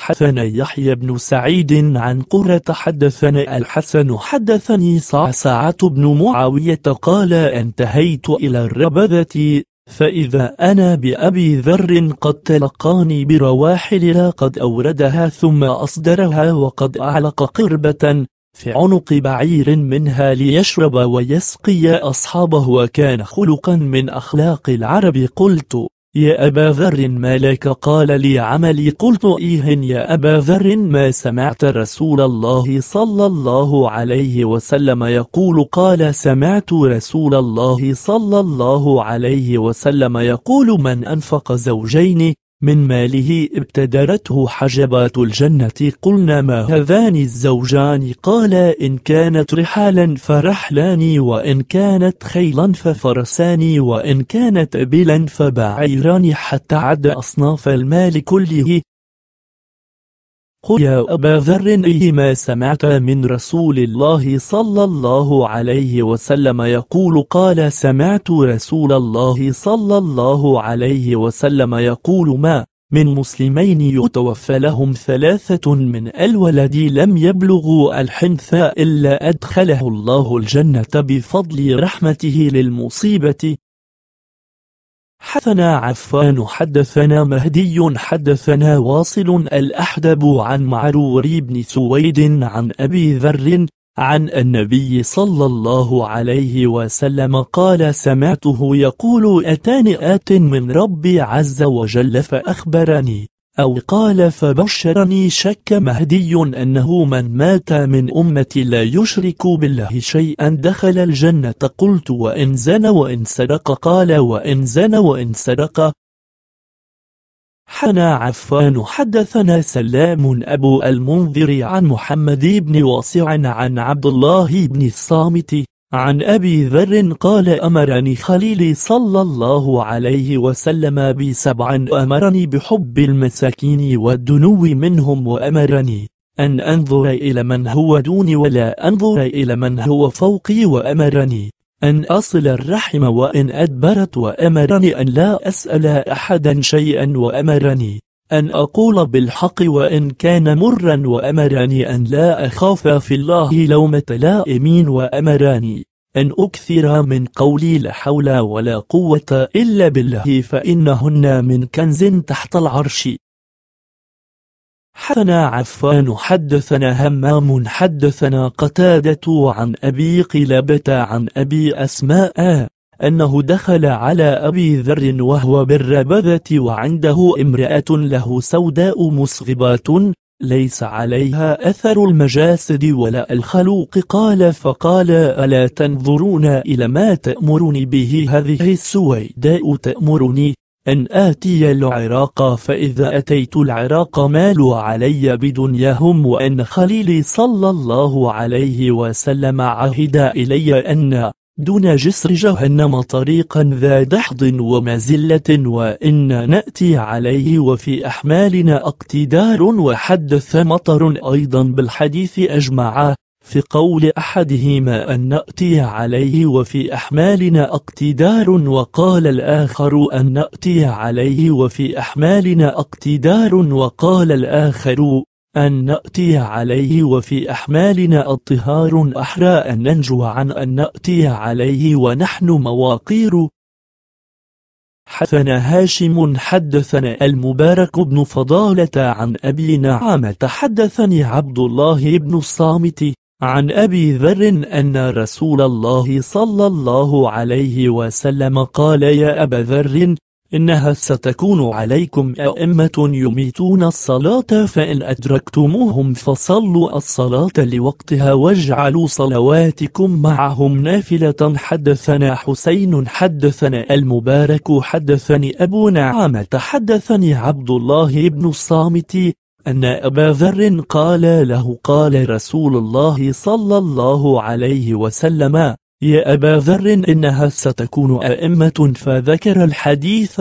حدثنا يحيى بن سعيد عن قرة حدثنا الحسن حدثني صعصعة بن معاوية قال انتهيت إلى الربذة فإذا أنا بأبي ذر قد تلقاني برواحل لا قد أوردها ثم أصدرها وقد أعلق قربة في عنق بعير منها ليشرب ويسقي أصحابه وكان خلقا من أخلاق العرب قلت يا أبا ذر ما لك قال لي عملي قلت إيه يا أبا ذر ما سمعت رسول الله صلى الله عليه وسلم يقول قال سمعت رسول الله صلى الله عليه وسلم يقول من أنفق زوجين من ماله ابتدرته حجبات الجنة قلنا ما هذان الزوجان قال إن كانت رحالا فرحلان وإن كانت خيلا ففرسان وإن كانت إبلا فبعيران حتى عد أصناف المال كله قل يا أبا ذر إيه ما سمعت من رسول الله صلى الله عليه وسلم يقول قال سمعت رسول الله صلى الله عليه وسلم يقول ما من مسلمين يتوفى لهم ثلاثة من الولد لم يبلغوا الحنث إلا أدخله الله الجنة بفضل رحمته للمصيبة حدثنا عفان حدثنا مهدي حدثنا واصل الأحدب عن معرور بن سويد عن أبي ذر عن النبي صلى الله عليه وسلم قال سمعته يقول أتاني آت من ربي عز وجل فأخبرني أو قال فبشرني شك مهدي أنه من مات من أمتي لا يشرك بالله شيئا دخل الجنة قلت وإن زن وإن سرق قال وإن زن وإن سرق حنا عفان حدثنا سلام أبو المنذر عن محمد بن واسع عن عبد الله بن الصامت عن أبي ذر قال أمرني خليلي صلى الله عليه وسلم بسبع أمرني بحب المساكين والدنو منهم وأمرني أن أنظر إلى من هو دوني ولا أنظر إلى من هو فوقي وأمرني أن أصل الرحم وإن أدبرت وأمرني أن لا أسأل أحدا شيئا وأمرني أن أقول بالحق وإن كان مرا وأمرني أن لا أخاف في الله لومة لائمين وأمرني أن أكثر من قولي لا حول ولا قوة إلا بالله فإنهن من كنز تحت العرش حدثنا عفان حدثنا همام حدثنا قتادة عن أبي قلبة عن أبي أسماء أنه دخل على أبي ذر وهو بالربذة وعنده امرأة له سوداء مصغبات ليس عليها أثر المجاسد ولا الخلوق قال فقال ألا تنظرون إلى ما تأمرني به هذه السويداء تأمرني أن آتي العراق فإذا أتيت العراق مالوا علي بدنياهم وأن خليلي صلى الله عليه وسلم عهد إلي أن دون جسر جهنم طريقا ذا دحض ومزلة وإنا نأتي عليه وفي أحمالنا اقتدار وحدث مطر أيضا بالحديث أجمع في قول أحدهما أن نأتي عليه وفي أحمالنا اقتدار وقال الآخر أن نأتي عليه وفي أحمالنا اقتدار وقال الآخر أن نأتي عليه وفي أحمالنا الطهار أحرى أن ننجو عن أن نأتي عليه ونحن مواقير حدثنا هاشم حدثنا المبارك بن فضالة عن أبي نعامة حدثني عبد الله بن الصامت عن أبي ذر أن رسول الله صلى الله عليه وسلم قال يا أبا ذر إنها ستكون عليكم أئمة يميتون الصلاة فإن أدركتموهم فصلوا الصلاة لوقتها واجعلوا صلواتكم معهم نافلة حدثنا حسين حدثنا المبارك حدثني أبو نعمة حدثني عبد الله بن الصامت أن أبا ذر قال له قال رسول الله صلى الله عليه وسلم يا أبا ذر إنها ستكون أئمة فذكر الحديث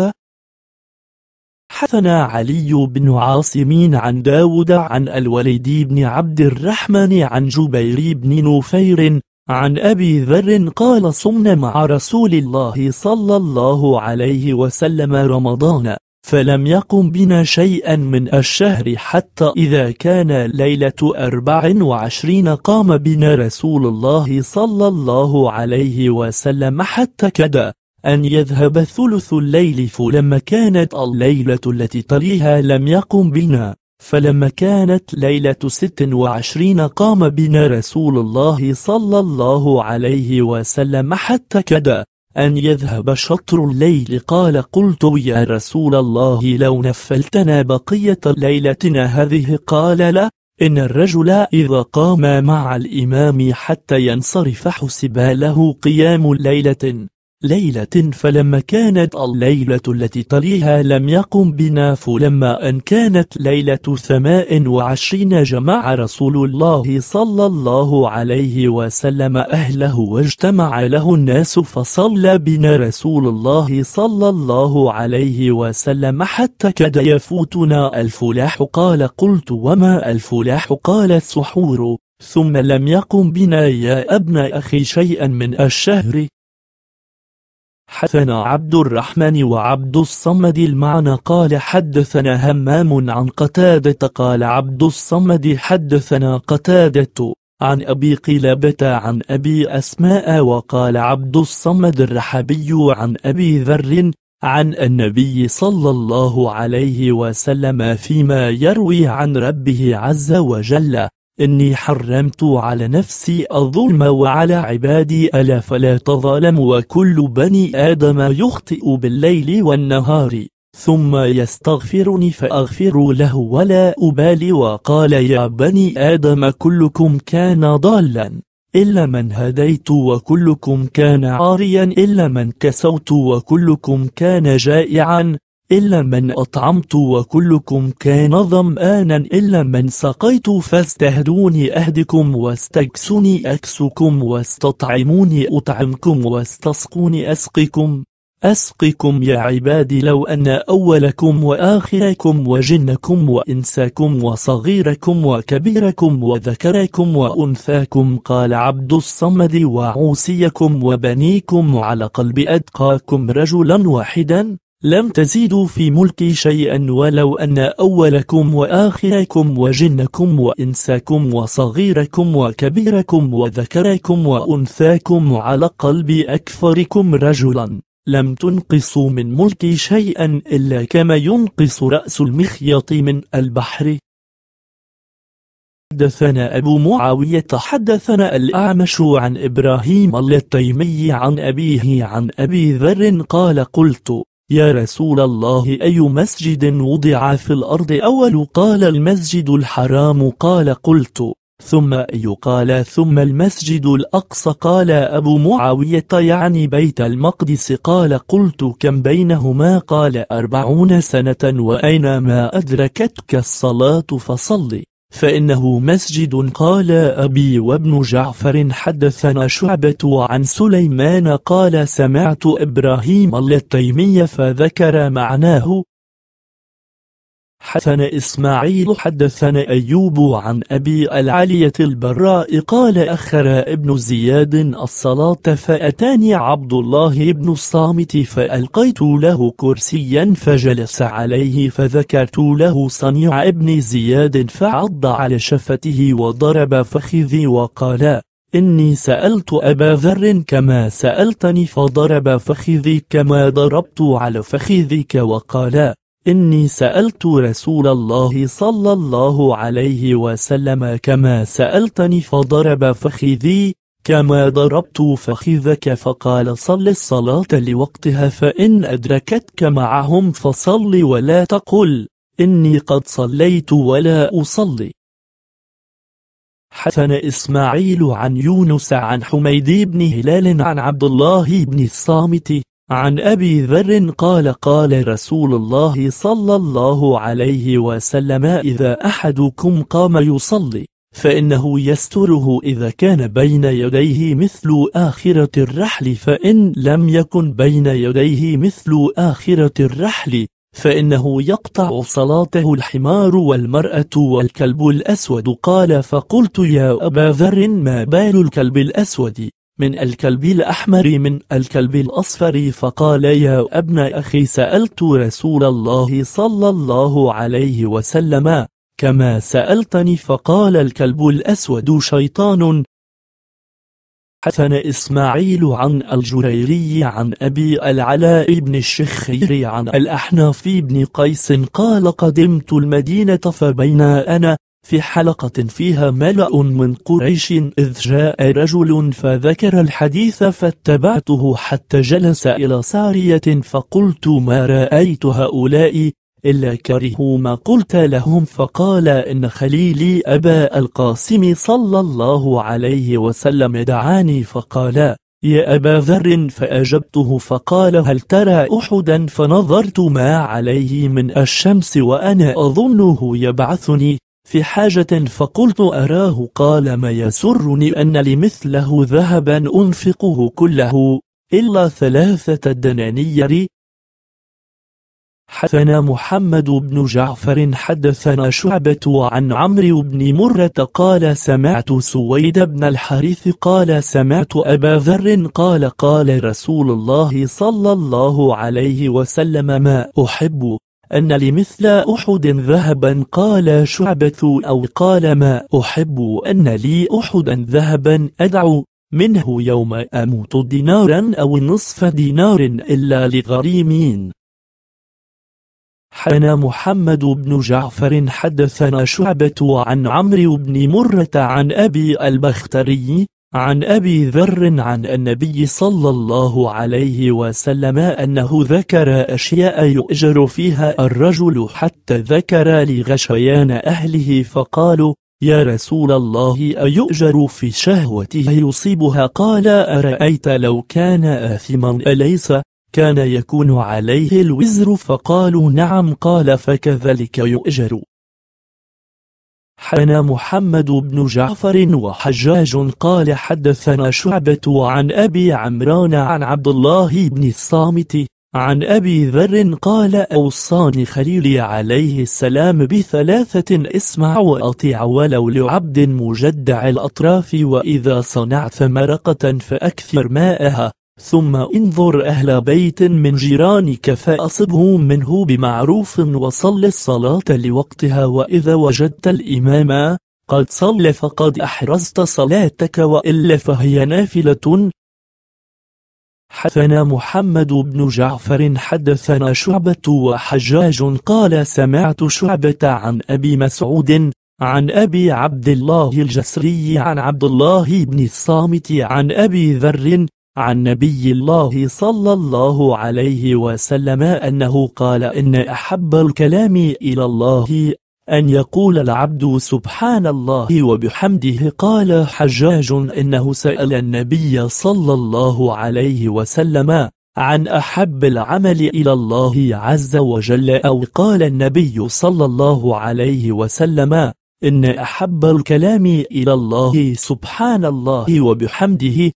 حثنا علي بن عاصم عن داود عن الوليد بن عبد الرحمن عن جبير بن نفير عن أبي ذر قال صمنا مع رسول الله صلى الله عليه وسلم رمضان فلم يقم بنا شيئا من الشهر حتى إذا كان ليلة أربع وعشرين قام بنا رسول الله صلى الله عليه وسلم حتى كدا أن يذهب ثلث الليل فلما كانت الليلة التي تليها لم يقم بنا فلما كانت ليلة ست وعشرين قام بنا رسول الله صلى الله عليه وسلم حتى كدا أن يذهب شطر الليل قال قلت يا رسول الله لو نفلتنا بقية ليلتنا هذه قال لا إن الرجل إذا قام مع الإمام حتى ينصرف حسب له قيام ليلة ليلة فلما كانت الليلة التي تليها لم يقم بنا فلما أن كانت ليلة ثماء وعشرين جمع رسول الله صلى الله عليه وسلم أهله واجتمع له الناس فصلى بنا رسول الله صلى الله عليه وسلم حتى كاد يفوتنا الفلاح قال قلت وما الفلاح قال السحور ثم لم يقم بنا يا ابن أخي شيئا من الشهر حدثنا عبد الرحمن وعبد الصمد المعنى قال حدثنا همام عن قتادة قال عبد الصمد حدثنا قتادة عن أبي قلابة عن أبي أسماء وقال عبد الصمد الرحبي عن أبي ذر عن النبي صلى الله عليه وسلم فيما يروي عن ربه عز وجل إني حرمت على نفسي الظلم وعلى عبادي ألا فلا تظالموا وكل بني آدم يخطئ بالليل والنهار ثم يستغفرني فأغفر له ولا أبالي وقال يا بني آدم كلكم كان ضالا إلا من هديت وكلكم كان عاريا إلا من كسوت وكلكم كان جائعا إلا من أطعمت وكلكم كان ظمآنا إلا من سقيت فاستهدوني أهدكم واستكسوني أكسكم واستطعموني أطعمكم واستسقوني أسقكم أسقكم يا عبادي لو أن أولكم وآخركم وجنكم وإنساكم وصغيركم وكبيركم وذكركم وأنثاكم قال عبد الصمد وعوسيكم وبنيكم على قلب أدقاكم رجلا واحدا لم تزيدوا في ملكي شيئا ولو أن أولكم وآخركم وجنكم وإنساكم وصغيركم وكبيركم وذكركم وأنثاكم على قلب أكثركم رجلا لم تنقصوا من ملكي شيئا إلا كما ينقص رأس المخيط من البحر حدثنا أبو معاوية حدثنا الأعمش عن إبراهيم التيمي عن أبيه عن أبي ذر قال قلت يا رسول الله أي مسجد وضع في الأرض أول قال المسجد الحرام قال قلت ثم أي قال ثم المسجد الأقصى قال أبو معاوية يعني بيت المقدس قال قلت كم بينهما قال أربعون سنة وأين ما أدركتك الصلاة فصلي فإنه مسجد قال أبي وابن جعفر حدثنا شعبة عن سليمان قال سمعت إبراهيم التيمي فذكر معناه حدثنا إسماعيل حدثنا أيوب عن أبي العالية البراء قال أخر ابن زياد الصلاة فأتاني عبد الله بن الصامت فألقيت له كرسيا فجلس عليه فذكرت له صنيع ابن زياد فعض على شفته وضرب فخذي وقال إني سألت أبا ذر كما سألتني فضرب فخذي كما ضربت على فخذك وقال إني سألت رسول الله صلى الله عليه وسلم كما سألتني فضرب فخذي كما ضربت فخذك فقال صل الصلاة لوقتها فإن أدركتك معهم فصل ولا تقل إني قد صليت ولا أصلي حسن إسماعيل عن يونس عن حميد بن هلال عن عبد الله بن الصامت عن أبي ذر قال قال رسول الله صلى الله عليه وسلم إذا أحدكم قام يصلي فإنه يستره إذا كان بين يديه مثل آخرة الرحل فإن لم يكن بين يديه مثل آخرة الرحل فإنه يقطع صلاته الحمار والمرأة والكلب الأسود قال فقلت يا أبا ذر ما بال الكلب الأسود من الكلب الأحمر من الكلب الأصفر فقال يا ابن أخي سألت رسول الله صلى الله عليه وسلم كما سألتني فقال الكلب الأسود شيطان حسن إسماعيل عن الجريري عن أبي العلاء بن الشخير عن الأحناف بن قيس قال قدمت المدينة فبين أنا في حلقة فيها ملأ من قريش إذ جاء رجل فذكر الحديث فاتبعته حتى جلس إلى سارية فقلت ما رأيت هؤلاء إلا كرهوا ما قلت لهم فقال إن خليلي أبا القاسم صلى الله عليه وسلم دعاني فقال يا أبا ذر فأجبته فقال هل ترى أحدا فنظرت ما عليه من الشمس وأنا أظنه يبعثني في حاجة فقلت أراه قال ما يسرني أن لمثله ذهبا أنفقه كله إلا ثلاثة دنانير حدثنا محمد بن جعفر حدثنا شعبة عن عمرو بن مرة قال سمعت سويد بن الحارث قال سمعت أبا ذر قال قال رسول الله صلى الله عليه وسلم ما أحب أن لمثل أحد ذهبا قال شعبة أو قال ما أحب أن لي أحدا ذهبا أدعو منه يوم أموت دينارا أو نصف دينار إلا لغريمين حنا محمد بن جعفر حدثنا شعبة عن عمرو بن مرة عن أبي البختري عن أبي ذر عن النبي صلى الله عليه وسلم أنه ذكر أشياء يؤجر فيها الرجل حتى ذكر لغشيان أهله فقالوا يا رسول الله أيؤجر في شهوته يصيبها قال أرأيت لو كان آثما أليس كان يكون عليه الوزر فقالوا نعم قال فكذلك يؤجر حنا محمد بن جعفر وحجاج قال حدثنا شعبة عن أبي عمران عن عبد الله بن الصامت عن أبي ذر قال أوصاني خليلي عليه السلام بثلاثة اسمع وأطيع ولو لعبد مجدع الأطراف وإذا صنعت مرقة فأكثر ماءها ثم انظر أهل بيت من جيرانك فأصبهم منه بمعروف وصل الصلاة لوقتها وإذا وجدت الإمام قد صلى فقد أحرزت صلاتك وإلا فهي نافلة حدثنا محمد بن جعفر حدثنا شعبة وحجاج قال سمعت شعبة عن أبي مسعود عن أبي عبد الله الجسري عن عبد الله بن الصامت عن أبي ذر عن نبي الله صلى الله عليه وسلم أنه قال إن أحب الكلام إلى الله أن يقول العبد سبحان الله وبحمده قال حجاج إنه سأل النبي صلى الله عليه وسلم عن أحب العمل إلى الله عز وجل أو قال النبي صلى الله عليه وسلم إن أحب الكلام إلى الله سبحان الله وبحمده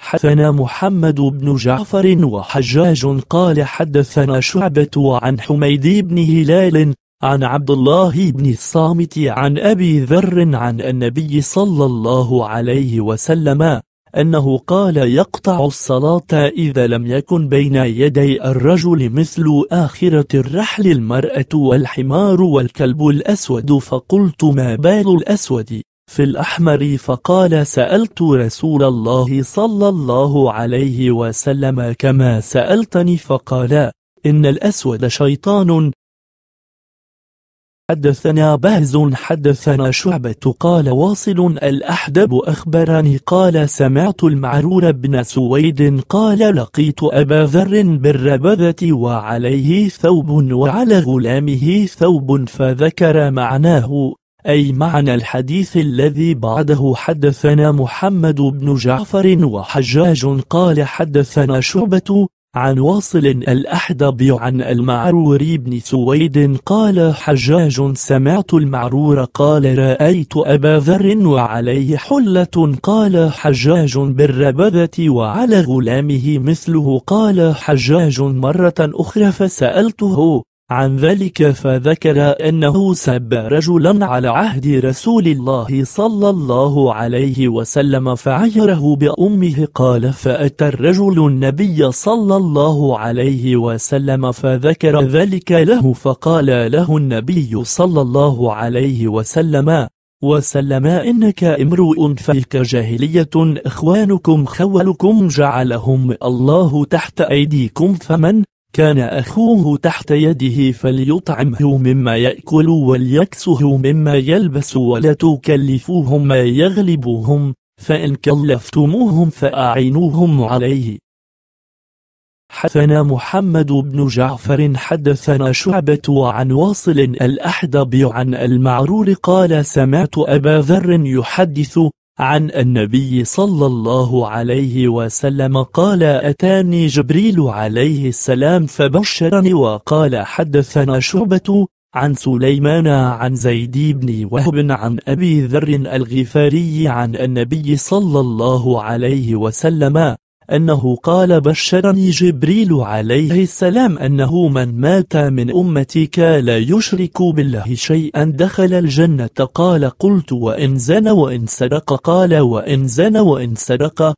حدثنا محمد بن جعفر وحجاج قال حدثنا شعبة عن حميد بن هلال عن عبد الله بن الصامت عن أبي ذر عن النبي صلى الله عليه وسلم أنه قال يقطع الصلاة إذا لم يكن بين يدي الرجل مثل آخرة الرحل المرأة والحمار والكلب الأسود فقلت ما بال الأسود في الأحمر فقال سألت رسول الله صلى الله عليه وسلم كما سألتني فقال إن الأسود شيطان حدثنا بهز حدثنا شعبة قال واصل الأحدب أخبرني قال سمعت المعرور بن سويد قال لقيت أبا ذر بالربذة وعليه ثوب وعلى غلامه ثوب فذكر معناه أي معنى الحديث الذي بعده حدثنا محمد بن جعفر وحجاج قال حدثنا شعبة عن واصل الأحدب عن المعرور بن سويد قال حجاج سمعت المعرور قال رأيت أبا ذر وعليه حلة قال حجاج بالربذة وعلى غلامه مثله قال حجاج مرة أخرى فسألته عن ذلك فذكر أنه سب رجلا على عهد رسول الله صلى الله عليه وسلم فعيره بأمه قال فأتى الرجل النبي صلى الله عليه وسلم فذكر ذلك له فقال له النبي صلى الله عليه وسلم وسلم إنك امرؤ فيك جاهلية إخوانكم خولكم جعلهم الله تحت أيديكم فمن كان أخوه تحت يده فليطعمه مما يأكل وليكسه مما يلبس ولا تكلفوهم ما يغلبوهم فإن كلفتموهم فأعينوهم عليه حدثنا محمد بن جعفر حدثنا شعبة عن واصل الأحدب عن المعرور قال سمعت أبا ذر يحدث عن النبي صلى الله عليه وسلم قال أتاني جبريل عليه السلام فبشرني وقال حدثنا شعبة عن سليمان عن زيد بن وهب عن أبي ذر الغفاري عن النبي صلى الله عليه وسلم أنه قال بشرني جبريل عليه السلام أنه من مات من أمتك لا يشرك بالله شيئا دخل الجنة قال قلت وإن زن وإن سرق قال وإن زن وإن سرق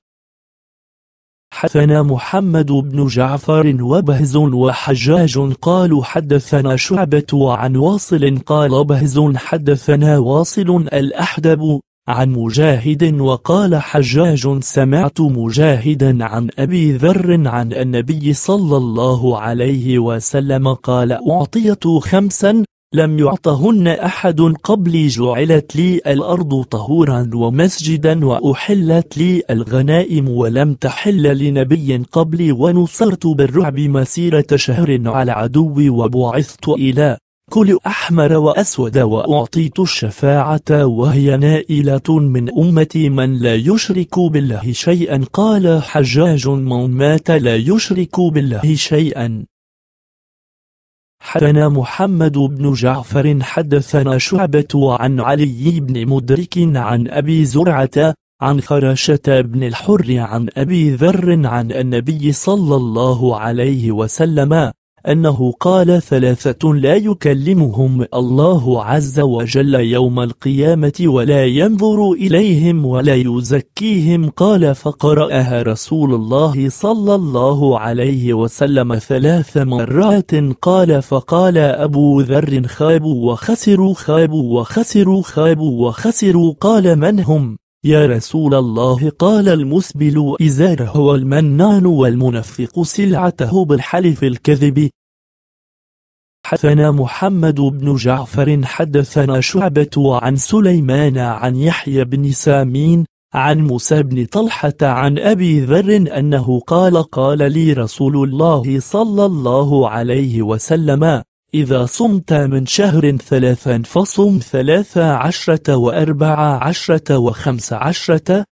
حدثنا محمد بن جعفر وبهز وحجاج قالوا حدثنا شعبة عن واصل قال بهز حدثنا واصل الأحدب عن مجاهد وقال حجاج سمعت مجاهدا عن أبي ذر عن النبي صلى الله عليه وسلم قال أعطيت خمسا لم يعطهن أحد قبلي جعلت لي الأرض طهورا ومسجدا وأحلت لي الغنائم ولم تحل لنبي قبلي ونصرت بالرعب مسيرة شهر على عدوي وبعثت إلى كل أحمر وأسود وأعطيت الشفاعة وهي نائلة من أمتي من لا يشرك بالله شيئا قال حجاج من مات لا يشرك بالله شيئا حدثنا محمد بن جعفر حدثنا شعبة عن علي بن مدرك عن أبي زرعة عن خراشة بن الحر عن أبي ذر عن النبي صلى الله عليه وسلم أنه قال ثلاثة لا يكلمهم الله عز وجل يوم القيامة ولا ينظر إليهم ولا يزكيهم قال فقرأها رسول الله صلى الله عليه وسلم ثلاث مرات قال فقال أبو ذر خابوا وخسروا خابوا وخسروا خابوا وخسروا قال من هم يا رسول الله قال المسبل إزاره والمنان والمنفق سلعته بالحلف الكذب حدثنا محمد بن جعفر حدثنا شعبة عن سليمان عن يحيى بن سامين عن موسى بن طلحة عن أبي ذر أنه قال قال لي رسول الله صلى الله عليه وسلم إذا صمت من شهر ثلاثا فصم ثلاثة عشرة وأربعة عشرة وخمس عشرة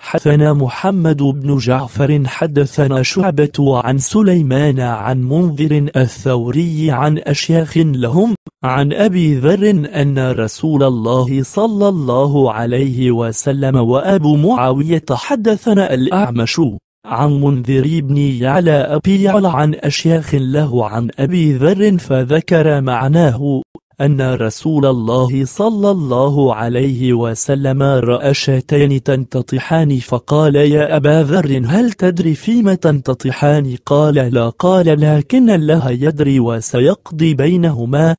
حدثنا محمد بن جعفر حدثنا شعبة عن سليمان عن منذر الثوري عن أشياخ لهم عن أبي ذر أن رسول الله صلى الله عليه وسلم وأبو معاوية حدثنا الأعمش عن منذر بن يعلى أبي يعلى عن أشياخ له عن أبي ذر فذكر معناه أن رسول الله صلى الله عليه وسلم رأى شاتين تنتطحان فقال يا أبا ذر هل تدري فيما تنتطحان قال لا قال لكن الله يدري وسيقضي بينهما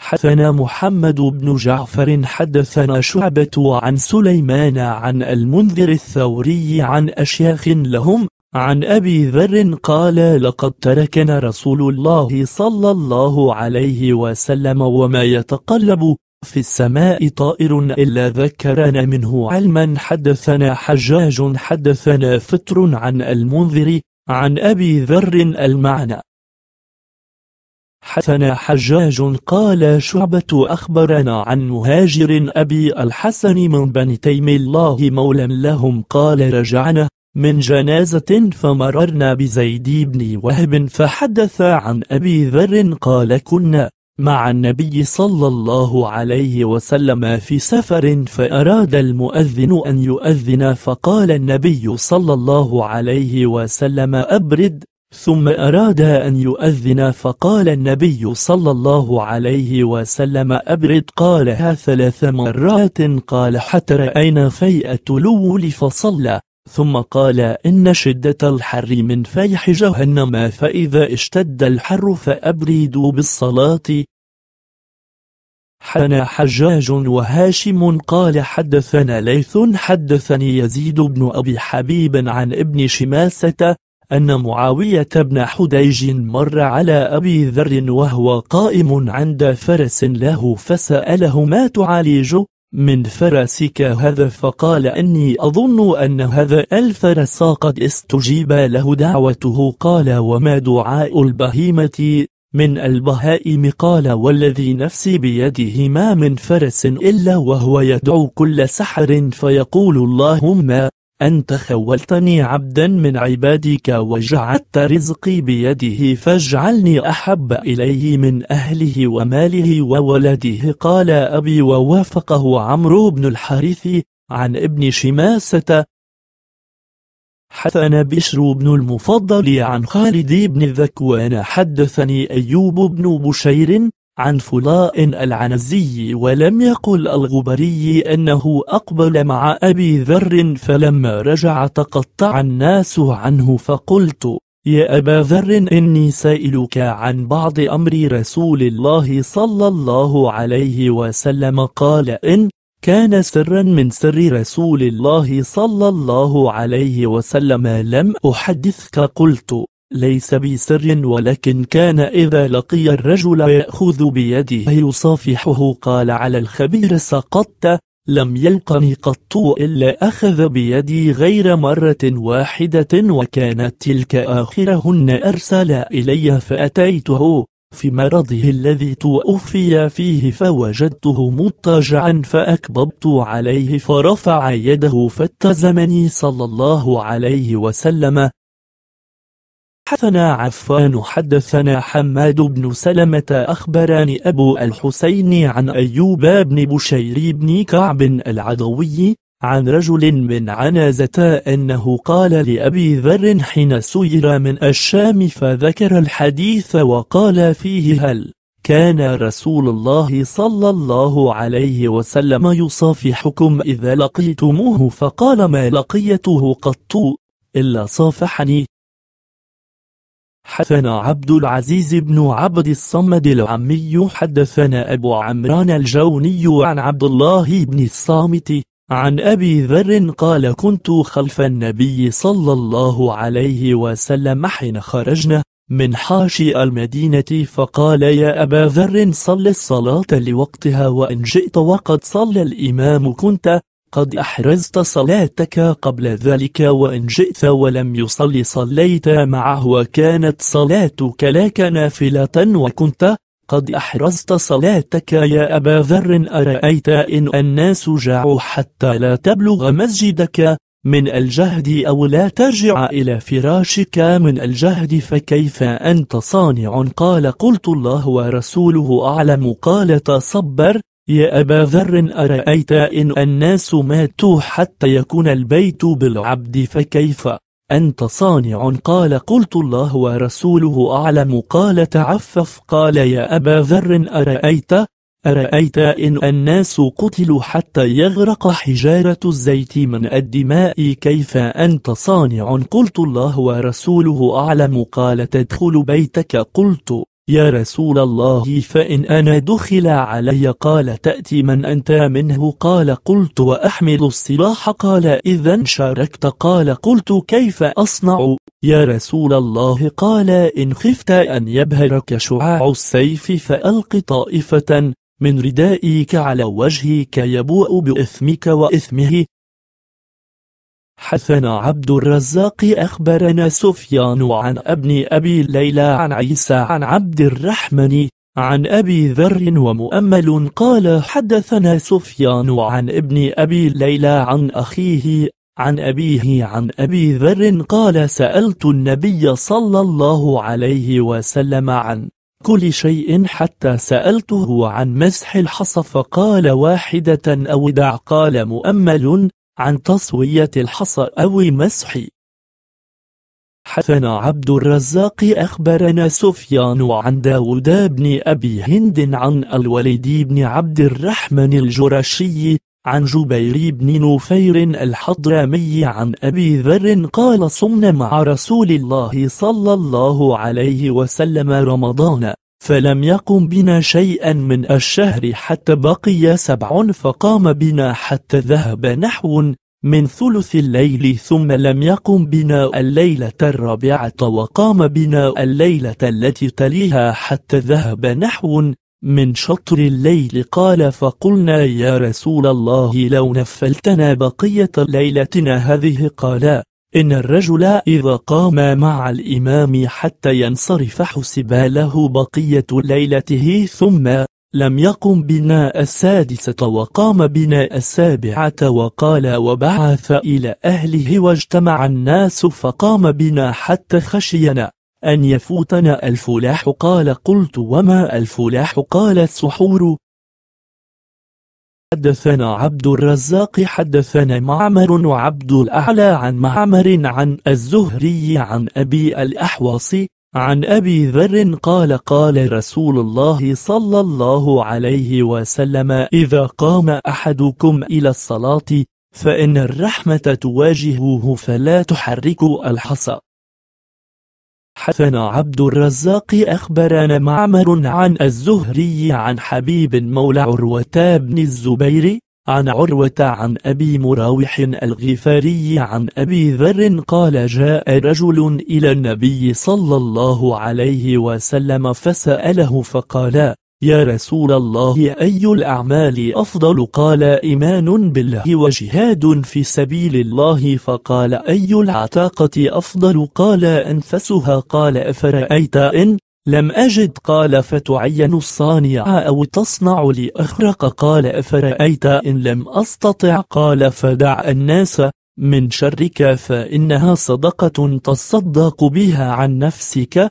حدثنا محمد بن جعفر حدثنا شعبة عن سليمان عن المنذر الثوري عن أشياخ لهم عن أبي ذر قال لقد تركنا رسول الله صلى الله عليه وسلم وما يتقلب في السماء طائر إلا ذكرنا منه علما حدثنا حجاج حدثنا فتر عن المنذر عن أبي ذر المعنى حدثنا حجاج قال شعبة أخبرنا عن مهاجر أبي الحسن من بني تيم الله مولى لهم قال رجعنا من جنازة فمررنا بزيد بن وهب فحدث عن أبي ذر قال كنا مع النبي صلى الله عليه وسلم في سفر فأراد المؤذن أن يؤذن فقال النبي صلى الله عليه وسلم أبرد ثم أراد أن يؤذن فقال النبي صلى الله عليه وسلم أبرد قالها ثلاث مرات قال حتى رأينا فيئة لول فصلى ثم قال إن شدة الحر من فيح جهنم فإذا اشتد الحر فأبردوا بالصلاة حنا حجاج وهاشم قال حدثنا ليث حدثني يزيد بن أبي حبيب عن ابن شماسة أن معاوية بن حديج مر على أبي ذر وهو قائم عند فرس له فسأله ما تعالج من فرسك هذا فقال أني أظن أن هذا الفرس قد استجيب له دعوته قال وما دعاء البهيمة من البهائم قال والذي نفسي بيده ما من فرس إلا وهو يدعو كل سحر فيقول اللهم أنت خولتني عبدا من عبادك وجعلت رزقي بيده فاجعلني أحب إليه من أهله وماله وولده قال أبي ووافقه عمرو بن الحارث عن ابن شماسة حدثنا بشر بن المفضل عن خالد بن الذكوان حدثني أيوب بن بشير عن فلاء العنزي ولم يقل الغبري أنه أقبل مع أبي ذر فلما رجع تقطع الناس عنه فقلت يا أبا ذر إني سائلك عن بعض أمر رسول الله صلى الله عليه وسلم قال إن كان سرا من سر رسول الله صلى الله عليه وسلم لم أحدثك قلت ليس بسر ولكن كان إذا لقي الرجل يأخذ بيده يصافحه قال على الخبير سقطت لم يلقني قط إلا أخذ بيدي غير مرة واحدة وكانت تلك آخرهن أرسل إلي فأتيته في مرضه الذي توفي فيه فوجدته مضطجعا فأكببت عليه فرفع يده فاتزمني صلى الله عليه وسلم حدثنا عفان حدثنا حماد بن سلمة أخبرني أبو الحسين عن أيوب بن بشير بن كعب العدوي عن رجل من عنازة أنه قال لأبي ذر حين سير من الشام فذكر الحديث وقال فيه هل كان رسول الله صلى الله عليه وسلم يصافحكم إذا لقيتموه فقال ما لقيته قط إلا صافحني حدثنا عبد العزيز بن عبد الصمد العمي حدثنا أبو عمران الجوني عن عبد الله بن الصامت عن أبي ذر قال كنت خلف النبي صلى الله عليه وسلم حين خرجنا من حاشي المدينة فقال يا أبا ذر صل الصلاة لوقتها وإن جئت وقد صلى الإمام كنت قد أحرزت صلاتك قبل ذلك وإن جئت ولم يصل صليت معه وكانت صلاتك لك نافلة وكنت قد أحرزت صلاتك يا أبا ذر أرأيت إن الناس جاعوا حتى لا تبلغ مسجدك من الجهد أو لا ترجع إلى فراشك من الجهد فكيف أنت صانع قال قلت الله ورسوله أعلم قال تصبر يا أبا ذر أرأيت إن الناس ماتوا حتى يكون البيت بالعبد فكيف أنت صانع قال قلت الله ورسوله أعلم قال تعفف قال يا أبا ذر أرأيت أرأيت إن الناس قتلوا حتى يغرق حجارة الزيت من الدماء كيف أنت صانع قلت الله ورسوله أعلم قال تدخل بيتك قلت يا رسول الله فإن أنا دخل علي قال تأتي من أنت منه قال قلت وأحمل السلاح قال إذا شاركت قال قلت كيف أصنع يا رسول الله قال إن خفت أن يبهرك شعاع السيف فألق طائفة من ردائك على وجهك يبوء بإثمك وإثمه حثنا عبد الرزاق أخبرنا سفيان عن ابن أبي ليلى عن عيسى عن عبد الرحمن عن أبي ذر ومؤمل قال حدثنا سفيان عن ابن أبي ليلى عن أخيه عن أبيه عن أبي ذر قال سألت النبي صلى الله عليه وسلم عن كل شيء حتى سألته عن مسح الحصى فقال واحدة أو دع قال مؤمل عن تصوية الحصى أو مسح حثنا عبد الرزاق أخبرنا سفيان عن داود بن أبي هند عن الوليد بن عبد الرحمن الجرشي عن جبير بن نفير الحضرمي عن أبي ذر قال صمنا مع رسول الله صلى الله عليه وسلم رمضان فلم يقم بنا شيئا من الشهر حتى بقي سبع فقام بنا حتى ذهب نحو من ثلث الليل ثم لم يقم بنا الليلة الرابعة وقام بنا الليلة التي تليها حتى ذهب نحو من شطر الليل قال فقلنا يا رسول الله لو نفلتنا بقية ليلتنا هذه قال إن الرجل إذا قام مع الإمام حتى ينصرف حسب له بقية ليلته ثم لم يقم بنا السادسة وقام بنا السابعة وقال وبعث إلى أهله واجتمع الناس فقام بنا حتى خشينا أن يفوتنا الفلاح قال قلت وما الفلاح قال السحور حدثنا عبد الرزاق حدثنا معمر وعبد الأعلى عن معمر عن الزهري عن أبي الأحوص عن أبي ذر قال قال رسول الله صلى الله عليه وسلم إذا قام أحدكم إلى الصلاة فإن الرحمة تواجهه فلا تحركوا الحصى حسن عبد الرزاق أخبرنا معمر عن الزهري عن حبيب مولى عروة بن الزبير عن عروة عن أبي مراوح الغفاري عن أبي ذر قال جاء رجل إلى النبي صلى الله عليه وسلم فسأله فقال يا رسول الله أي الأعمال أفضل قال إيمان بالله وجهاد في سبيل الله فقال أي العتاقة أفضل قال أنفسها قال أفرأيت إن لم أجد قال فتعين الصانع أو تصنع لأخرق قال أفرأيت إن لم أستطع قال فدع الناس من شرك فإنها صدقة تصدق بها عن نفسك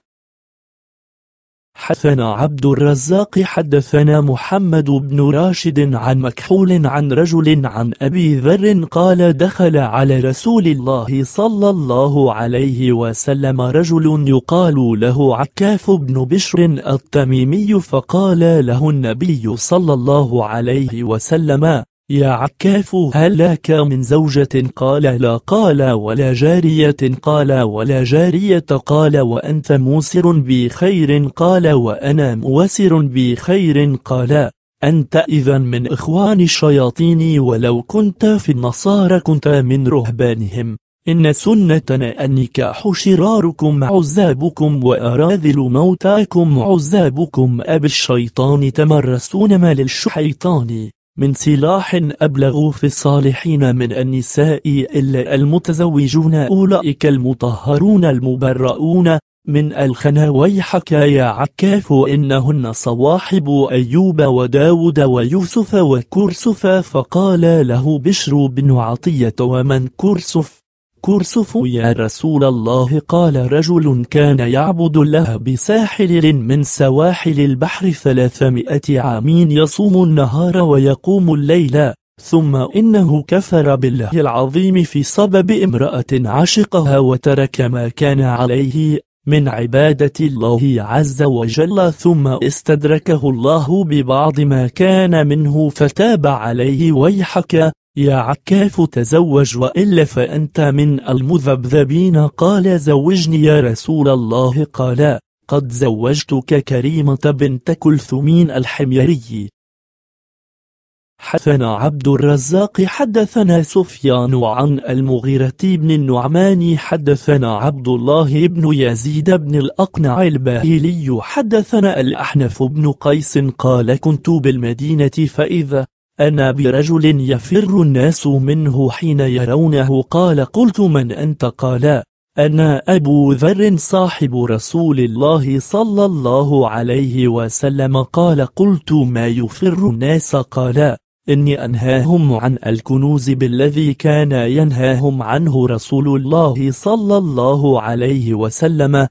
حدثنا عبد الرزاق حدثنا محمد بن راشد عن مكحول عن رجل عن أبي ذر قال دخل على رسول الله صلى الله عليه وسلم رجل يقال له عكاف بن بشر التميمي فقال له النبي صلى الله عليه وسلم يا عكاف هل لك من زوجة قال لا قال ولا جارية قال ولا جارية قال وأنت موسر بخير قال وأنا موسر بخير قال أنت إذا من إخوان الشياطين ولو كنت في النصارى كنت من رهبانهم إن سنتنا النكاح شراركم عزابكم وأراذل موتاكم عزابكم أب الشيطان تمرسون ما للشيطان من سلاح أبلغ في الصالحين من النساء إلا المتزوجون أولئك المطهرون المبرؤون من الخنا ويحك يا عكاف إنهن صواحب أيوب وداود ويوسف وكرسف فقال له بشر بن عطية ومن كرسف كرسف يا رسول الله قال رجل كان يعبد الله بساحل من سواحل البحر ثلاثمائة عامين يصوم النهار ويقوم الليل ثم إنه كفر بالله العظيم في سبب امرأة عشقها وترك ما كان عليه من عبادة الله عز وجل ثم استدركه الله ببعض ما كان منه فتاب عليه ويحك يا عكاف تزوج وإلا فأنت من المذبذبين قال زوجني يا رسول الله قال قد زوجتك كريمة بنت كلثمين الحميري حدثنا عبد الرزاق حدثنا سفيان عن المغيرة بن النعمان حدثنا عبد الله بن يزيد بن الأقنع الباهلي حدثنا الأحنف بن قيس قال كنت بالمدينة فإذا أنا برجل يفر الناس منه حين يرونه قال قلت من أنت قال أنا أبو ذر صاحب رسول الله صلى الله عليه وسلم قال قلت ما يفر الناس قال إني أنهاهم عن الكنوز بالذي كان ينهاهم عنه رسول الله صلى الله عليه وسلم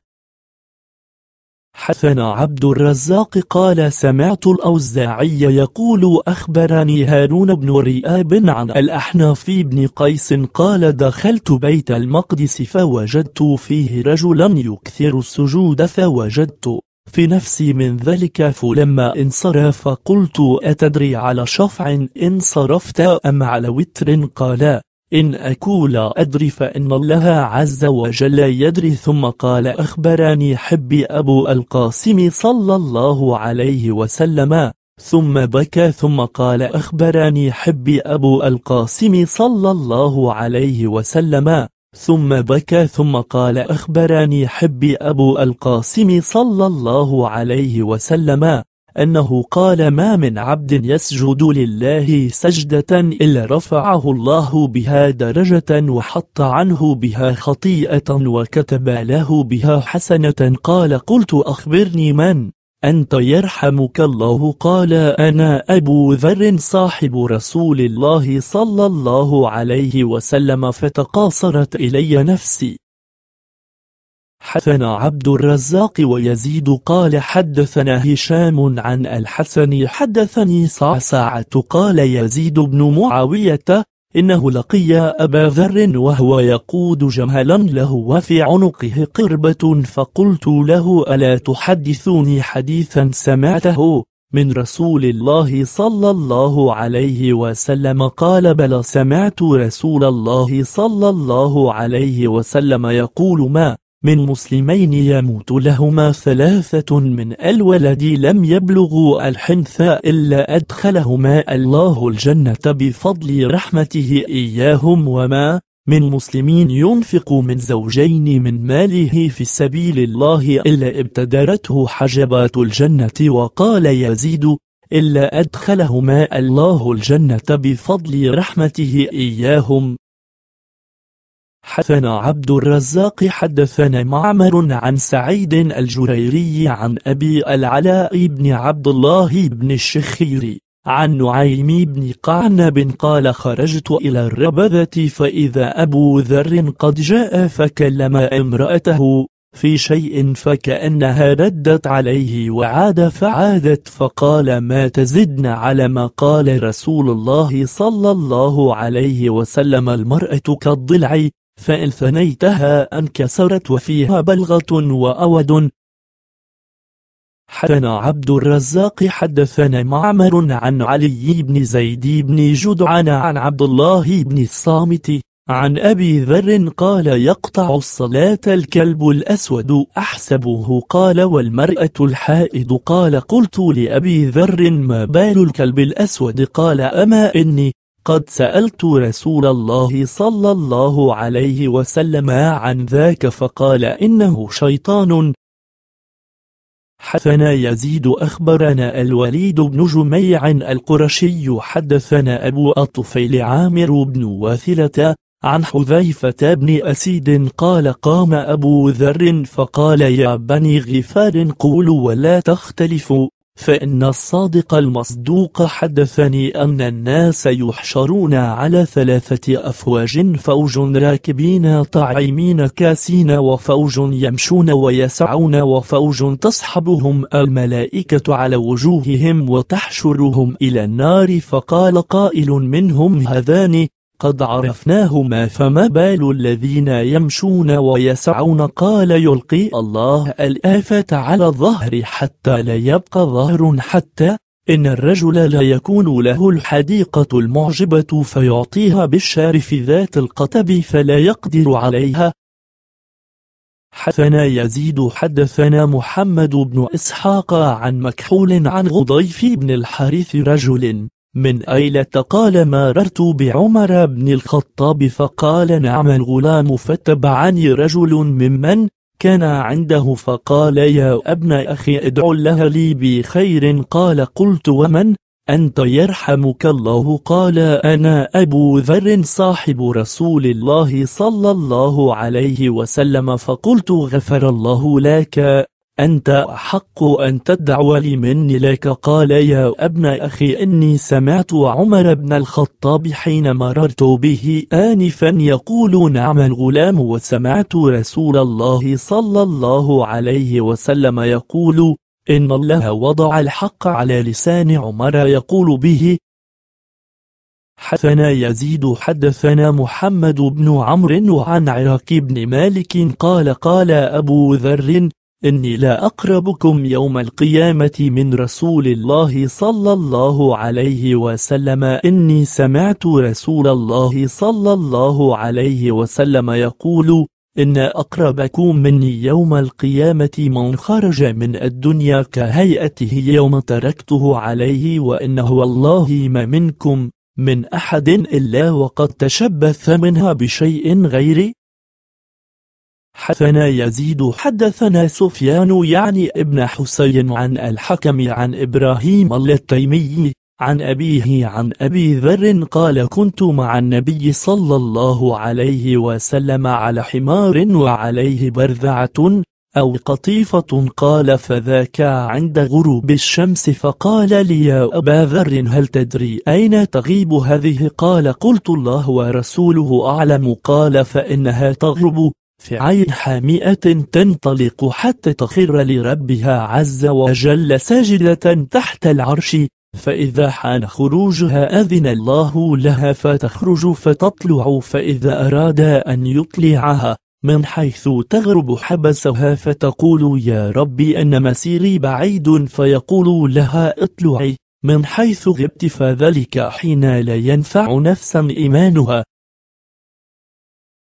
حسن عبد الرزاق قال سمعت الأوزاعي يقول أخبرني هارون بن رئاب عن الأحناف بن قيس قال دخلت بيت المقدس فوجدت فيه رجلا يكثر السجود فوجدت في نفسي من ذلك فلما انصرف قلت أتدري على شفع انصرفت أم على وتر قال إن أقول أدري فإن الله عز وجل يدري ثم قال أخبرني حبي أبو القاسم صلى الله عليه وسلم ثم بكى ثم قال أخبرني حبي أبو القاسم صلى الله عليه وسلم ثم بكى ثم قال أخبرني حبي أبو القاسم صلى الله عليه وسلم أنه قال ما من عبد يسجد لله سجدة إلا رفعه الله بها درجة وحط عنه بها خطيئة وكتب له بها حسنة قال قلت أخبرني من؟ أنت يرحمك الله قال أنا أبو ذر صاحب رسول الله صلى الله عليه وسلم فتقاصرت إلي نفسي حدثنا عبد الرزاق ويزيد قال حدثنا هشام عن الحسن حدثني صعصعة قال يزيد بن معاوية إنه لقي أبا ذر وهو يقود جملا له وفي عنقه قربة فقلت له ألا تحدثوني حديثا سمعته من رسول الله صلى الله عليه وسلم قال بلى سمعت رسول الله صلى الله عليه وسلم يقول ما من مسلمين يموت لهما ثلاثة من الولد لم يبلغوا الحنث إلا أدخلهما الله الجنة بفضل رحمته إياهم وما من مسلمين ينفق من زوجين من ماله في سبيل الله إلا ابتدرته حجبات الجنة وقال يزيد إلا أدخلهما الله الجنة بفضل رحمته إياهم حدثنا عبد الرزاق حدثنا معمر عن سعيد الجريري عن أبي العلاء بن عبد الله بن الشخيري عن نعيم بن قعنب قال خرجت إلى الربذة فإذا أبو ذر قد جاء فكلم امرأته في شيء فكأنها ردت عليه وعاد فعادت فقال ما تزدن على ما قال رسول الله صلى الله عليه وسلم المرأة كالضلع فإن ثنيتها انكسرت وفيها بلغة وأود حدثنا عبد الرزاق حدثنا معمر عن علي بن زيد بن جدعان عن عبد الله بن الصامت عن أبي ذر قال يقطع الصلاة الكلب الأسود أحسبه قال والمرأة الحائض قال قلت لأبي ذر ما بال الكلب الأسود قال أما إني قد سألت رسول الله صلى الله عليه وسلم عن ذاك فقال إنه شيطان حدثنا يزيد أخبرنا الوليد بن جميع القرشي حدثنا أبو الطفيل عامر بن واثلة عن حذيفة بن أسيد قال قام أبو ذر فقال يا بني غفار قولوا ولا تختلفوا فإن الصادق المصدوق حدثني أن الناس يحشرون على ثلاثة أفواج فوج راكبين طعيمين كاسين وفوج يمشون ويسعون وفوج تصحبهم الملائكة على وجوههم وتحشرهم إلى النار فقال قائل منهم هذان قد عرفناهما فما بال الذين يمشون ويسعون قال يلقي الله الآفة على الظهر حتى لا يبقى ظهر حتى إن الرجل لا يكون له الحديقة المعجبة فيعطيها بالشارف ذات القتب فلا يقدر عليها حدثنا يزيد حدثنا محمد بن إسحاق عن مكحول عن غضيف بن الحارث رجل من أيلة قال مررت بعمر بن الخطاب فقال نعم الغلام فاتبعني رجل ممن كان عنده فقال يا ابن أخي ادع الله لي بخير قال قلت ومن أنت يرحمك الله قال أنا أبو ذر صاحب رسول الله صلى الله عليه وسلم فقلت غفر الله لك أنت أحق أن تدعو لي مني لك قال يا ابن أخي إني سمعت عمر بن الخطاب حين مررت به آنفا يقول نعم الغلام وسمعت رسول الله صلى الله عليه وسلم يقول إن الله وضع الحق على لسان عمر يقول به حدثنا يزيد حدثنا محمد بن عمرو وعن عراك بن مالك قال قال أبو ذر إني لا أقربكم يوم القيامة من رسول الله صلى الله عليه وسلم إني سمعت رسول الله صلى الله عليه وسلم يقول إن أقربكم مني يوم القيامة من خرج من الدنيا كهيئته يوم تركته عليه وإنه والله ما منكم من أحد إلا وقد تشبث منها بشيء غيري حدثنا يزيد حدثنا سفيان يعني ابن حسين عن الحكم عن إبراهيم التيمي عن أبيه عن أبي ذر قال كنت مع النبي صلى الله عليه وسلم على حمار وعليه برذعة أو قطيفة قال فذاك عند غروب الشمس فقال لي يا أبا ذر هل تدري أين تغيب هذه قال قلت الله ورسوله أعلم قال فإنها تغرب في عين حامئة تنطلق حتى تخر لربها عز وجل ساجدة تحت العرش فإذا حان خروجها أذن الله لها فتخرج فتطلع فإذا أراد أن يطلعها من حيث تغرب حبسها فتقول يا ربي أن مسيري بعيد فيقول لها اطلعي من حيث غبت فذلك حين لا ينفع نفسا إيمانها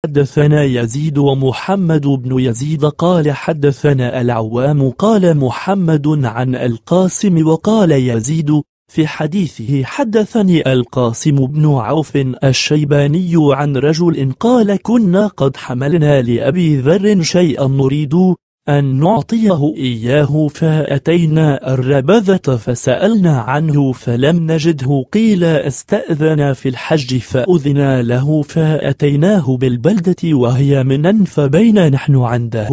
حدثنا يزيد ومحمد بن يزيد قال حدثنا العوام قال محمد عن القاسم وقال يزيد في حديثه حدثني القاسم بن عوف الشيباني عن رجل قال كنا قد حملنا لأبي ذر شيئا نريد أن نعطيه إياه فأتينا الربذة فسألنا عنه فلم نجده قيل استأذن في الحج فأذن له فأتيناه بالبلدة وهي منن فبينا نحن عنده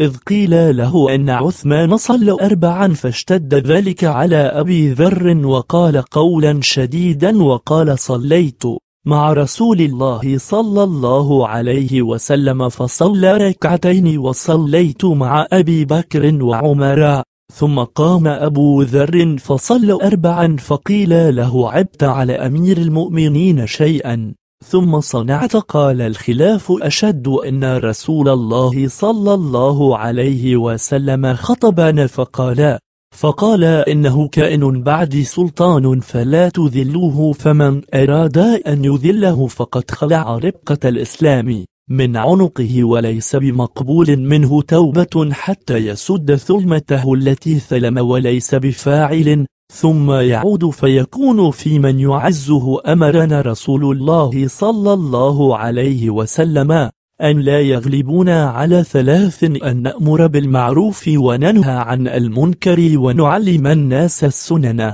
إذ قيل له أن عثمان صلى أربعا فاشتد ذلك على أبي ذر وقال قولا شديدا وقال صليت مع رسول الله صلى الله عليه وسلم فصلى ركعتين وصليت مع أبي بكر وعمر ثم قام أبو ذر فصلى أربعا فقيل له عبت على أمير المؤمنين شيئا ثم صنعت قال الخلاف أشد أن رسول الله صلى الله عليه وسلم خطبنا فقال فقال إنه كائن بعد سلطان فلا تذلوه فمن أراد أن يذله فقد خلع ربقة الإسلام من عنقه وليس بمقبول منه توبة حتى يسد ثلمته التي ثلم وليس بفاعل ثم يعود فيكون في من يعزه أمرنا رسول الله صلى الله عليه وسلم أن لا يغلبونا على ثلاث أن نأمر بالمعروف وننهى عن المنكر ونعلم الناس السنن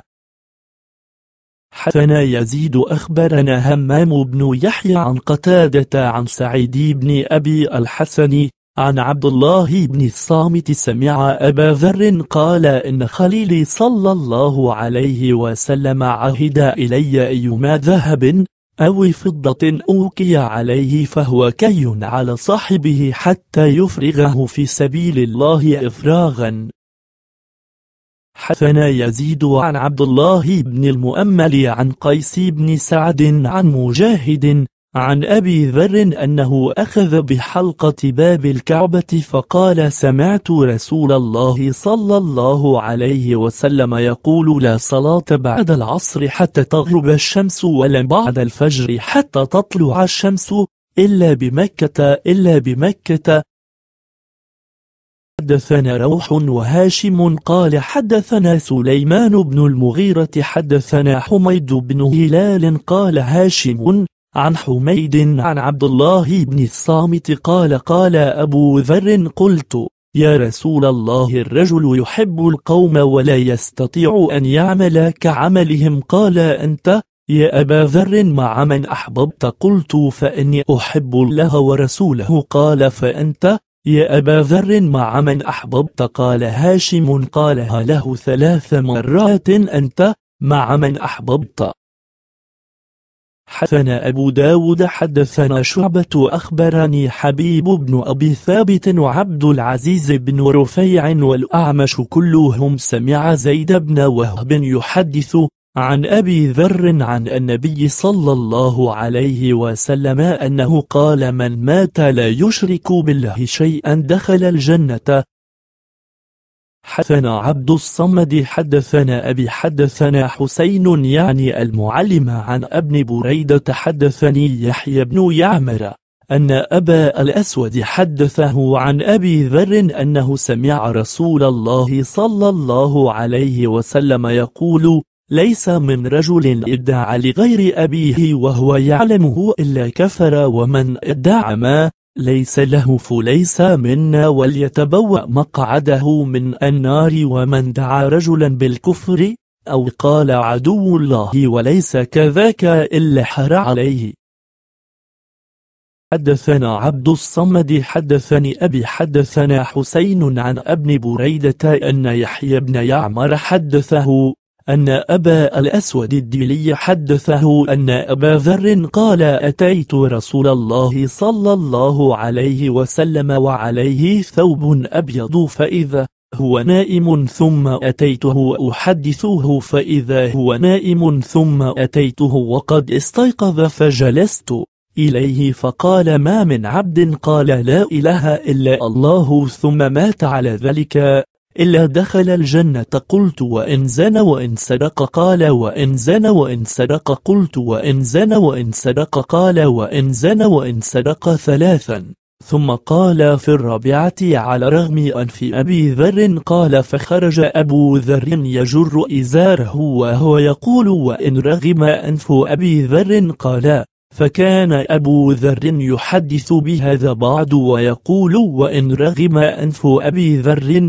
حسنا يزيد أخبرنا همام بن يحيى عن قتادة عن سعيد بن أبي الحسن عن عبد الله بن الصامت سمع أبا ذر قال إن خليلي صلى الله عليه وسلم عهد إلي أيما ذهب أو فضة أوكي عليه فهو كي على صاحبه حتى يفرغه في سبيل الله إفراغا حثنا يزيد عن عبد الله بن المؤمل عن قيس بن سعد عن مجاهد عن أبي ذر أنه أخذ بحلقة باب الكعبة فقال سمعت رسول الله صلى الله عليه وسلم يقول لا صلاة بعد العصر حتى تغرب الشمس ولا بعد الفجر حتى تطلع الشمس إلا بمكة إلا بمكة حدثنا روح وهاشم قال حدثنا سليمان بن المغيرة حدثنا حميد بن هلال قال هاشم عن حميد عن عبد الله بن الصامت قال قال أبو ذر قلت يا رسول الله الرجل يحب القوم ولا يستطيع أن يعمل كعملهم قال أنت يا أبا ذر مع من أحببت قلت فإني أحب الله ورسوله قال فأنت يا أبا ذر مع من أحببت قال هاشم قالها له ثلاث مرات أنت مع من أحببت حدثنا أبو داود حدثنا شعبة أخبرني حبيب بن أبي ثابت وعبد العزيز بن رفيع والأعمش كلهم سمع زيد بن وهب يحدث عن أبي ذر عن النبي صلى الله عليه وسلم أنه قال من مات لا يشرك بالله شيئا دخل الجنة حدثنا عبد الصمد حدثنا أبي حدثنا حسين يعني المعلم عن ابن بريدة حدثني يحيى بن يعمر أن أبا الأسود حدثه عن أبي ذر أنه سمع رسول الله صلى الله عليه وسلم يقول ليس من رجل ادعى لغير أبيه وهو يعلمه إلا كفر ومن ادعى ما ليس له فليس منا وليتبوأ مقعده من النار ومن دعا رجلا بالكفر أو قال عدو الله وليس كذاك إلا حر عليه حدثنا عبد الصمد حدثني أبي حدثنا حسين عن ابن بريدة أن يحيى بن يعمر حدثه أن أبا الأسود الديلي حدثه أن أبا ذر قال أتيت رسول الله صلى الله عليه وسلم وعليه ثوب أبيض فإذا هو نائم ثم أتيته أحدثه فإذا هو نائم ثم أتيته وقد استيقظ فجلست إليه فقال ما من عبد قال لا إله إلا الله ثم مات على ذلك إلا دخل الجنة قلت وإن زن وإن صدق قال وإن زن وإن صدق قلت وإن زن وإن صدق قال وإن زن وإن صدق ثلاثا ثم قال في الرابعة على رغم أنف أبي ذر قال فخرج أبو ذر يجر إزاره وهو يقول وإن رغم أنف أبي ذر قال فكان أبو ذر يحدث بهذا بعد ويقول وإن رغم أنف أبي ذر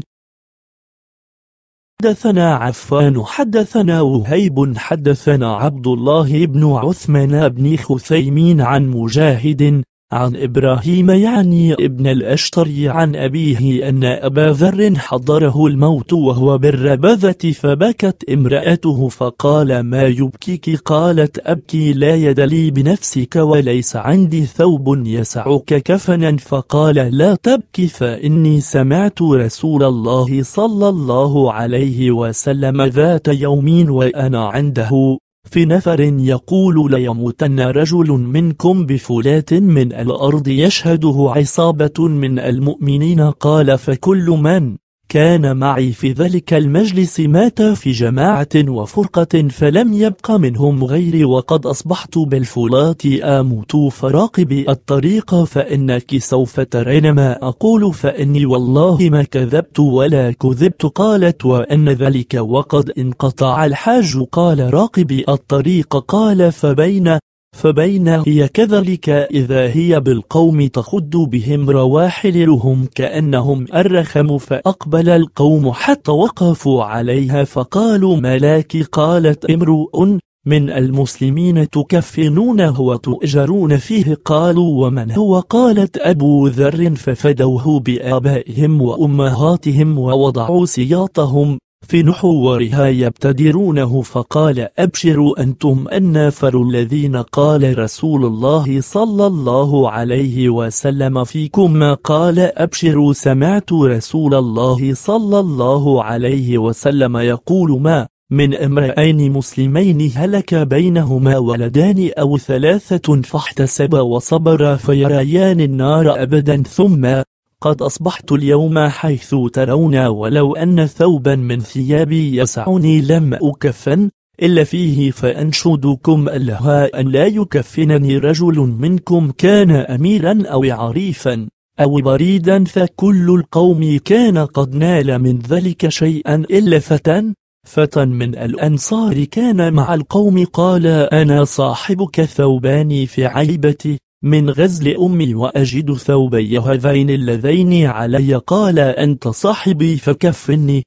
حدثنا عفان حدثنا وهيب حدثنا عبد الله بن عثمان بن خثيمين عن مجاهد عن إبراهيم يعني ابن الأشتري عن أبيه أن أبا ذر حضره الموت وهو بالربذة فبكت امرأته فقال ما يبكيك قالت أبكي لا يد لي بنفسك وليس عندي ثوب يسعك كفنا فقال لا تبكي فإني سمعت رسول الله صلى الله عليه وسلم ذات يوم وأنا عنده في نفر يقول ليموتن رجل منكم بفلات من الأرض يشهده عصابة من المؤمنين قال فكل من كان معي في ذلك المجلس مات في جماعة وفرقة فلم يبق منهم غيري وقد أصبحت بالفولات آموت فراقبي الطريق فإنك سوف ترين ما أقول فإني والله ما كذبت ولا كذبت قالت وإن ذلك وقد انقطع الحاج قال راقبي الطريق قال فبين فبين هي كذلك إذا هي بالقوم تخد بهم رواحلهم كأنهم الرخم فأقبل القوم حتى وقفوا عليها فقالوا ملاك قالت امرؤ من المسلمين تكفنونه وتؤجرون فيه قالوا ومن هو قالت أبو ذر ففدوه بآبائهم وأمهاتهم ووضعوا سياطهم في نحو ورها يبتدرونه فقال أبشروا أنتم النافر الذين قال رسول الله صلى الله عليه وسلم فيكم ما قال أبشروا سمعت رسول الله صلى الله عليه وسلم يقول ما من امرأين مسلمين هلك بينهما ولدان أو ثلاثة فاحتسب وصبر فيريان النار أبدا ثم قد أصبحت اليوم حيث ترون ولو أن ثوبا من ثيابي يسعني لم أكفن إلا فيه فأنشدكم الله أن لا يكفنني رجل منكم كان أميرا أو عريفا أو بريدا فكل القوم كان قد نال من ذلك شيئا إلا فتى فتى من الأنصار كان مع القوم قال أنا صاحبك ثوباني في عيبتي من غزل أمي وأجد ثوبي هذين اللذين علي قال أنت صاحبي فكفني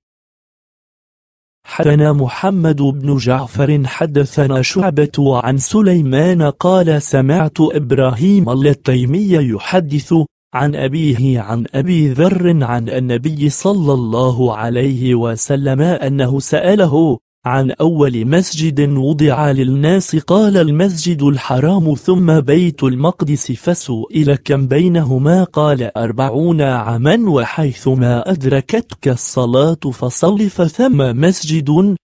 حدثنا محمد بن جعفر حدثنا شعبة عن سليمان قال سمعت إبراهيم التيمي يحدث عن أبيه عن أبي ذر عن النبي صلى الله عليه وسلم أنه سأله عن أول مسجد وضع للناس قال المسجد الحرام ثم بيت المقدس فسئل كم بينهما قال أربعون عاما وحيثما أدركتك الصلاة فصل فثم مسجد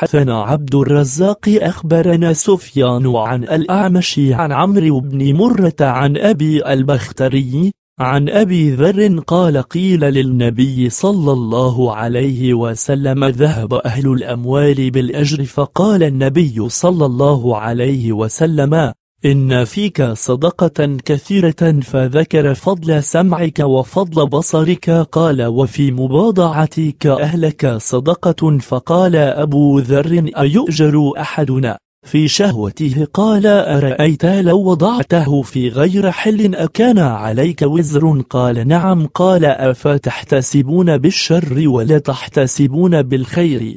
حثنا عبد الرزاق أخبرنا سفيان عن الأعمش عن عمرو بن مرة عن أبي البختري عن أبي ذر قال قيل للنبي صلى الله عليه وسلم ذهب أهل الأموال بالأجر فقال النبي صلى الله عليه وسلم إن فيك صدقة كثيرة فذكر فضل سمعك وفضل بصرك قال وفي مباضعتك أهلك صدقة فقال أبو ذر أيؤجر أحدنا في شهوته قال أرأيت لو وضعته في غير حل أكان عليك وزر قال نعم قال أفتحتسبون بالشر ولا تحتسبون بالخير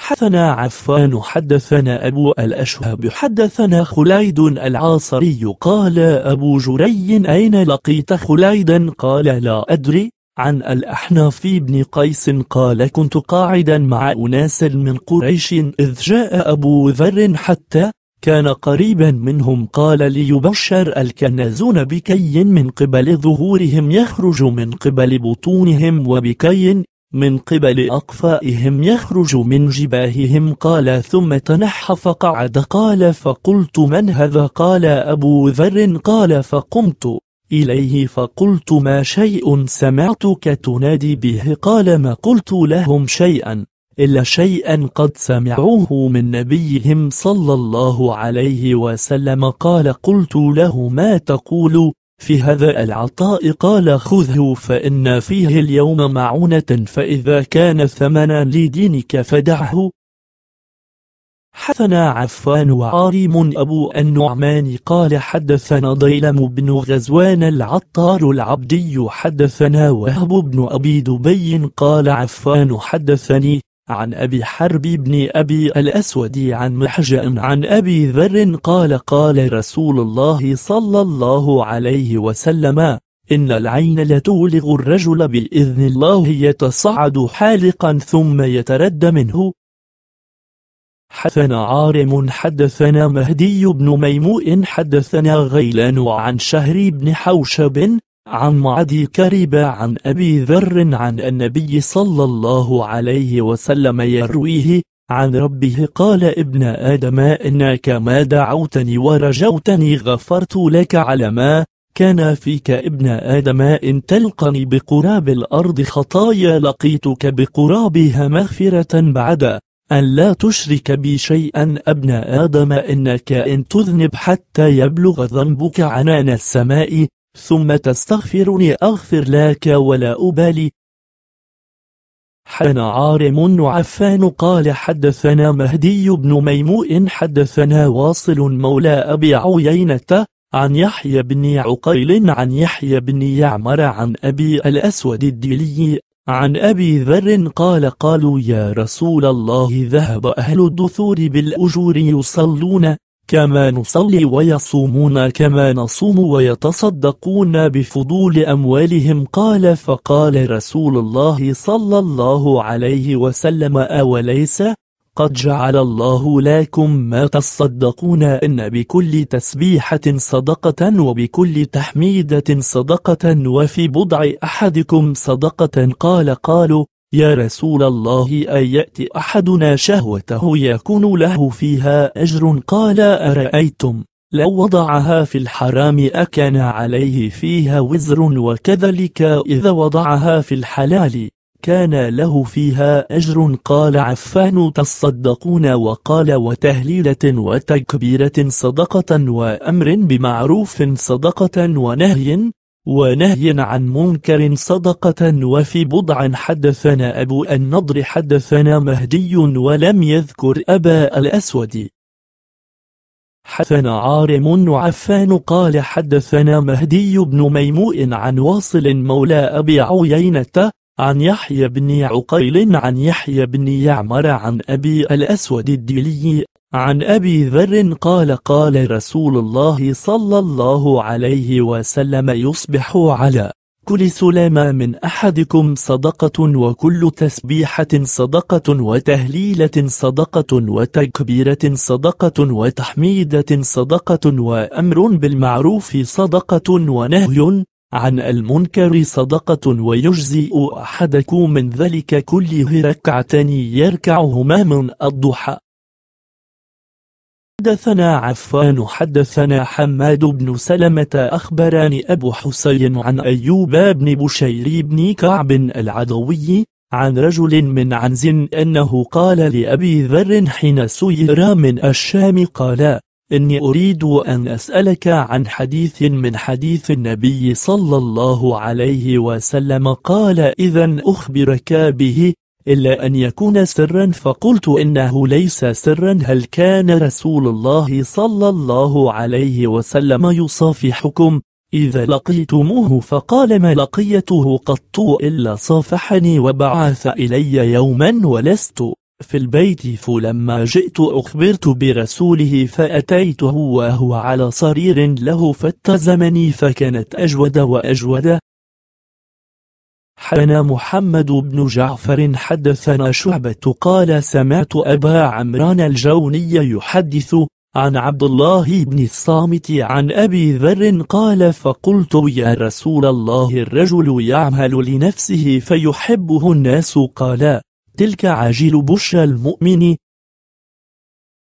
حدثنا عفان حدثنا أبو الأشهب حدثنا خليد العاصري قال أبو جري أين لقيت خليدا قال لا أدري عن الأحناف بن قيس قال كنت قاعدا مع أناس من قريش إذ جاء أبو ذر حتى كان قريبا منهم قال ليبشر الكنازون بكي من قبل ظهورهم يخرج من قبل بطونهم وبكي من قبل أقفائهم يخرج من جباههم قال ثم تنحى فقعد قال فقلت من هذا قال أبو ذر قال فقمت إليه فقلت ما شيء سمعتك تنادي به قال ما قلت لهم شيئا إلا شيئا قد سمعوه من نبيهم صلى الله عليه وسلم قال قلت له ما تقول في هذا العطاء قال خذه فإن فيه اليوم معونة فإذا كان ثمنا لدينك فدعه حدثنا عفان وعارم أبو النعمان قال حدثنا ضيلم بن غزوان العطار العبدي حدثنا وهب بن أبي دبي قال عفان حدثني عن أبي حرب بن أبي الأسود عن محجن عن أبي ذر قال قال رسول الله صلى الله عليه وسلم إن العين لتولغ الرجل بإذن الله يتصعد حالقا ثم يترد منه حدثنا عارم حدثنا مهدي بن ميموء حدثنا غيلان عن شهري بن حوشب عن معدي كريب عن أبي ذر عن النبي صلى الله عليه وسلم يرويه عن ربه قال ابن آدم إنك ما دعوتني ورجوتني غفرت لك على ما كان فيك ابن آدم إن تلقني بقراب الأرض خطايا لقيتك بقرابها مغفرة بعدا أن لا تشرك بي شيئا أبن آدم إنك إن تذنب حتى يبلغ ذنبك عنان السماء ثم تستغفرني أغفر لك ولا أبالي حدثنا عارم عفان قال حدثنا مهدي بن ميموء حدثنا واصل مولى أبي عيينة عن يحيى بن عقيل عن يحيى بن يعمر عن أبي الأسود الديلي عن أبي ذر قال قالوا يا رسول الله ذهب أهل الدثور بالأجور يصلون كما نصلي ويصومون كما نصوم ويتصدقون بفضول أموالهم قال فقال رسول الله صلى الله عليه وسلم أوليس قد جعل الله لكم ما تصدقون إن بكل تسبيحة صدقة وبكل تحميدة صدقة وفي بضع أحدكم صدقة قال قالوا يا رسول الله أن يأتي أحدنا شهوته يكون له فيها أجر قال أرأيتم لو وضعها في الحرام أكان عليه فيها وزر وكذلك إذا وضعها في الحلال كان له فيها أجر قال عفان تصدقون وقال وتهليلة وتكبيرة صدقة وأمر بمعروف صدقة ونهي ونهي عن منكر صدقة وفي بضع حدثنا أبو النضر حدثنا مهدي ولم يذكر أبا الأسود حدثنا عارم عفان قال حدثنا مهدي بن ميموء عن واصل مولى أبي عيينة عن يحيى بن عقيل عن يحيى بن يعمر عن أبي الأسود الديلي عن أبي ذر قال قال رسول الله صلى الله عليه وسلم يصبح على كل سلامة من أحدكم صدقة وكل تسبيحة صدقة وتهليلة صدقة وتكبيرة صدقة وتحميدة صدقة وأمر بالمعروف صدقة ونهي عن المنكر صدقة ويجزئ أحدكم من ذلك كله ركعتان يركعهما من الضحى حدثنا عفان حدثنا حماد بن سلمة أخبرني أبو حسين عن أيوب بن بشير بن كعب العدوي عن رجل من عنز أنه قال لأبي ذر حين سير من الشام قال إني أريد أن أسألك عن حديث من حديث النبي صلى الله عليه وسلم قال إذا أخبرك به إلا أن يكون سرا فقلت إنه ليس سرا هل كان رسول الله صلى الله عليه وسلم يصافحكم إذا لقيتموه فقال ما لقيته قط إلا صافحني وبعث إلي يوما ولست في البيت فلما جئت أخبرت برسوله فأتيته وهو على صرير له فاتزمني فكانت أجود وأجود حنا محمد بن جعفر حدثنا شعبة قال سمعت أبا عمران الجوني يحدث عن عبد الله بن الصامت عن أبي ذر قال فقلت يا رسول الله الرجل يعمل لنفسه فيحبه الناس قال تلك عاجل بشر المؤمن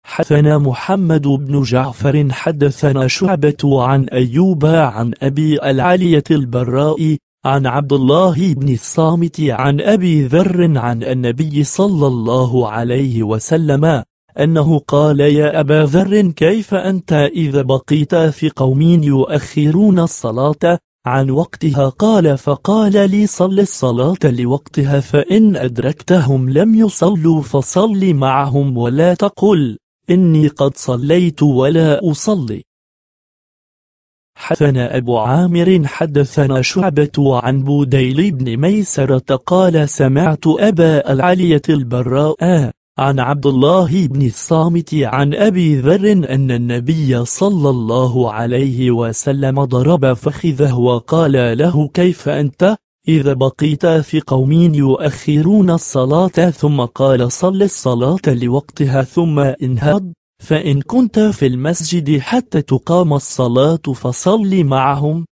حدثنا محمد بن جعفر حدثنا شعبة عن أيوب عن أبي العالية البراء عن عبد الله بن الصامت عن أبي ذر عن النبي صلى الله عليه وسلم أنه قال يا أبا ذر كيف أنت إذا بقيت في قوم يؤخرون الصلاة عن وقتها قال فقال لي صل الصلاة لوقتها فإن أدركتهم لم يصلوا فصل معهم ولا تقل إني قد صليت ولا أصلي حدثنا أبو عامر حدثنا شعبة عن بوديل بن ميسرة قال سمعت أبا العلية البراء عن عبد الله بن الصامت عن أبي ذر أن النبي صلى الله عليه وسلم ضرب فخذه وقال له كيف أنت؟ إذا بقيت في قوم يؤخرون الصلاة ثم قال صل الصلاة لوقتها ثم انهض فإن كنت في المسجد حتى تقام الصلاة فصل معهم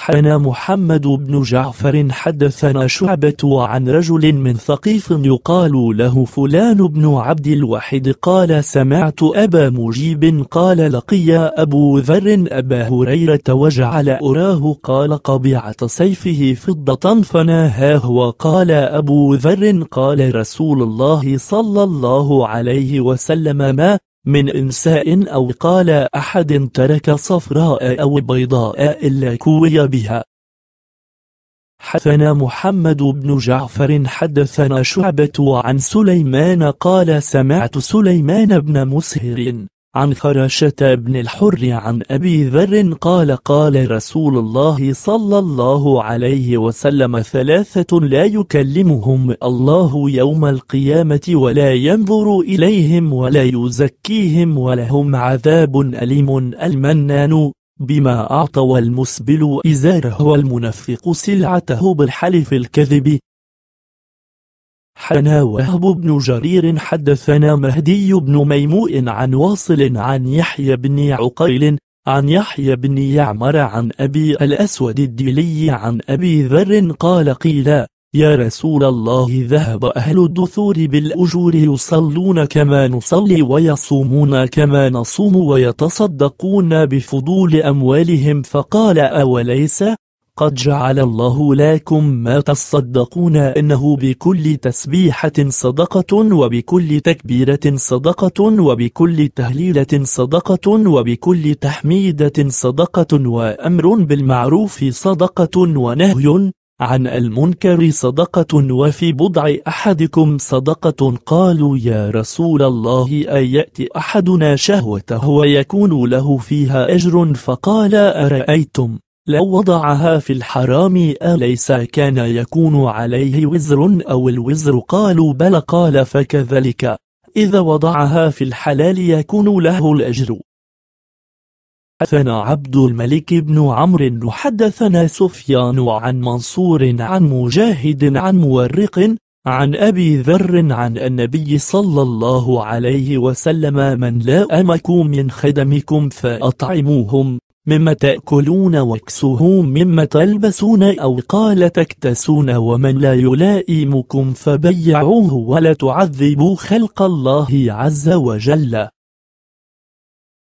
حنى محمد بن جعفر حدثنا شعبة عن رجل من ثقيف يقال له فلان بن عبد الواحد قال سمعت أبا مجيب قال لقي أبو ذر أبا هريرة وجعل أراه قال قبيعة سيفه فضة فناهاه وقال أبو ذر قال رسول الله صلى الله عليه وسلم ما من إنساء أو قال أحد ترك صفراء أو بيضاء إلا كوي بها حدثنا محمد بن جعفر حدثنا شعبة عن سليمان قال سمعت سليمان بن مسهر عن فراشة بن الحر عن أبي ذر قال قال رسول الله صلى الله عليه وسلم ثلاثة لا يكلمهم الله يوم القيامة ولا ينظر إليهم ولا يزكيهم ولهم عذاب أليم المنان بما أعطى والمسبل إزاره والمنفق سلعته بالحلف الكذب حنا وهب بن جرير حدثنا مهدي بن ميموء عن واصل عن يحيى بن عقيل عن يحيى بن يعمر عن أبي الأسود الدلي عن أبي ذر قال قيل يا رسول الله ذهب أهل الدثور بالأجور يصلون كما نصلي ويصومون كما نصوم ويتصدقون بفضول أموالهم فقال أوليس قد جعل الله لكم ما تصدقون إنه بكل تسبيحة صدقة وبكل تكبيرة صدقة وبكل تهليلة صدقة وبكل تحميدة صدقة وأمر بالمعروف صدقة ونهي عن المنكر صدقة وفي بضع أحدكم صدقة قالوا يا رسول الله أن يأتي أحدنا شهوته ويكون له فيها أجر فقال أرأيتم لو وضعها في الحرام أليس كان يكون عليه وزر أو الوزر قالوا بل قال فكذلك إذا وضعها في الحلال يكون له الأجر حدثنا عبد الملك بن عمرو حدثنا سفيان عن منصور عن مجاهد عن مورق عن أبي ذر عن النبي صلى الله عليه وسلم من لا أمكم من خدمكم فأطعموهم مما تأكلون واكسوه مما تلبسون أو قال تكتسون ومن لا يلائمكم فبيعوه ولا تعذبوا خلق الله عز وجل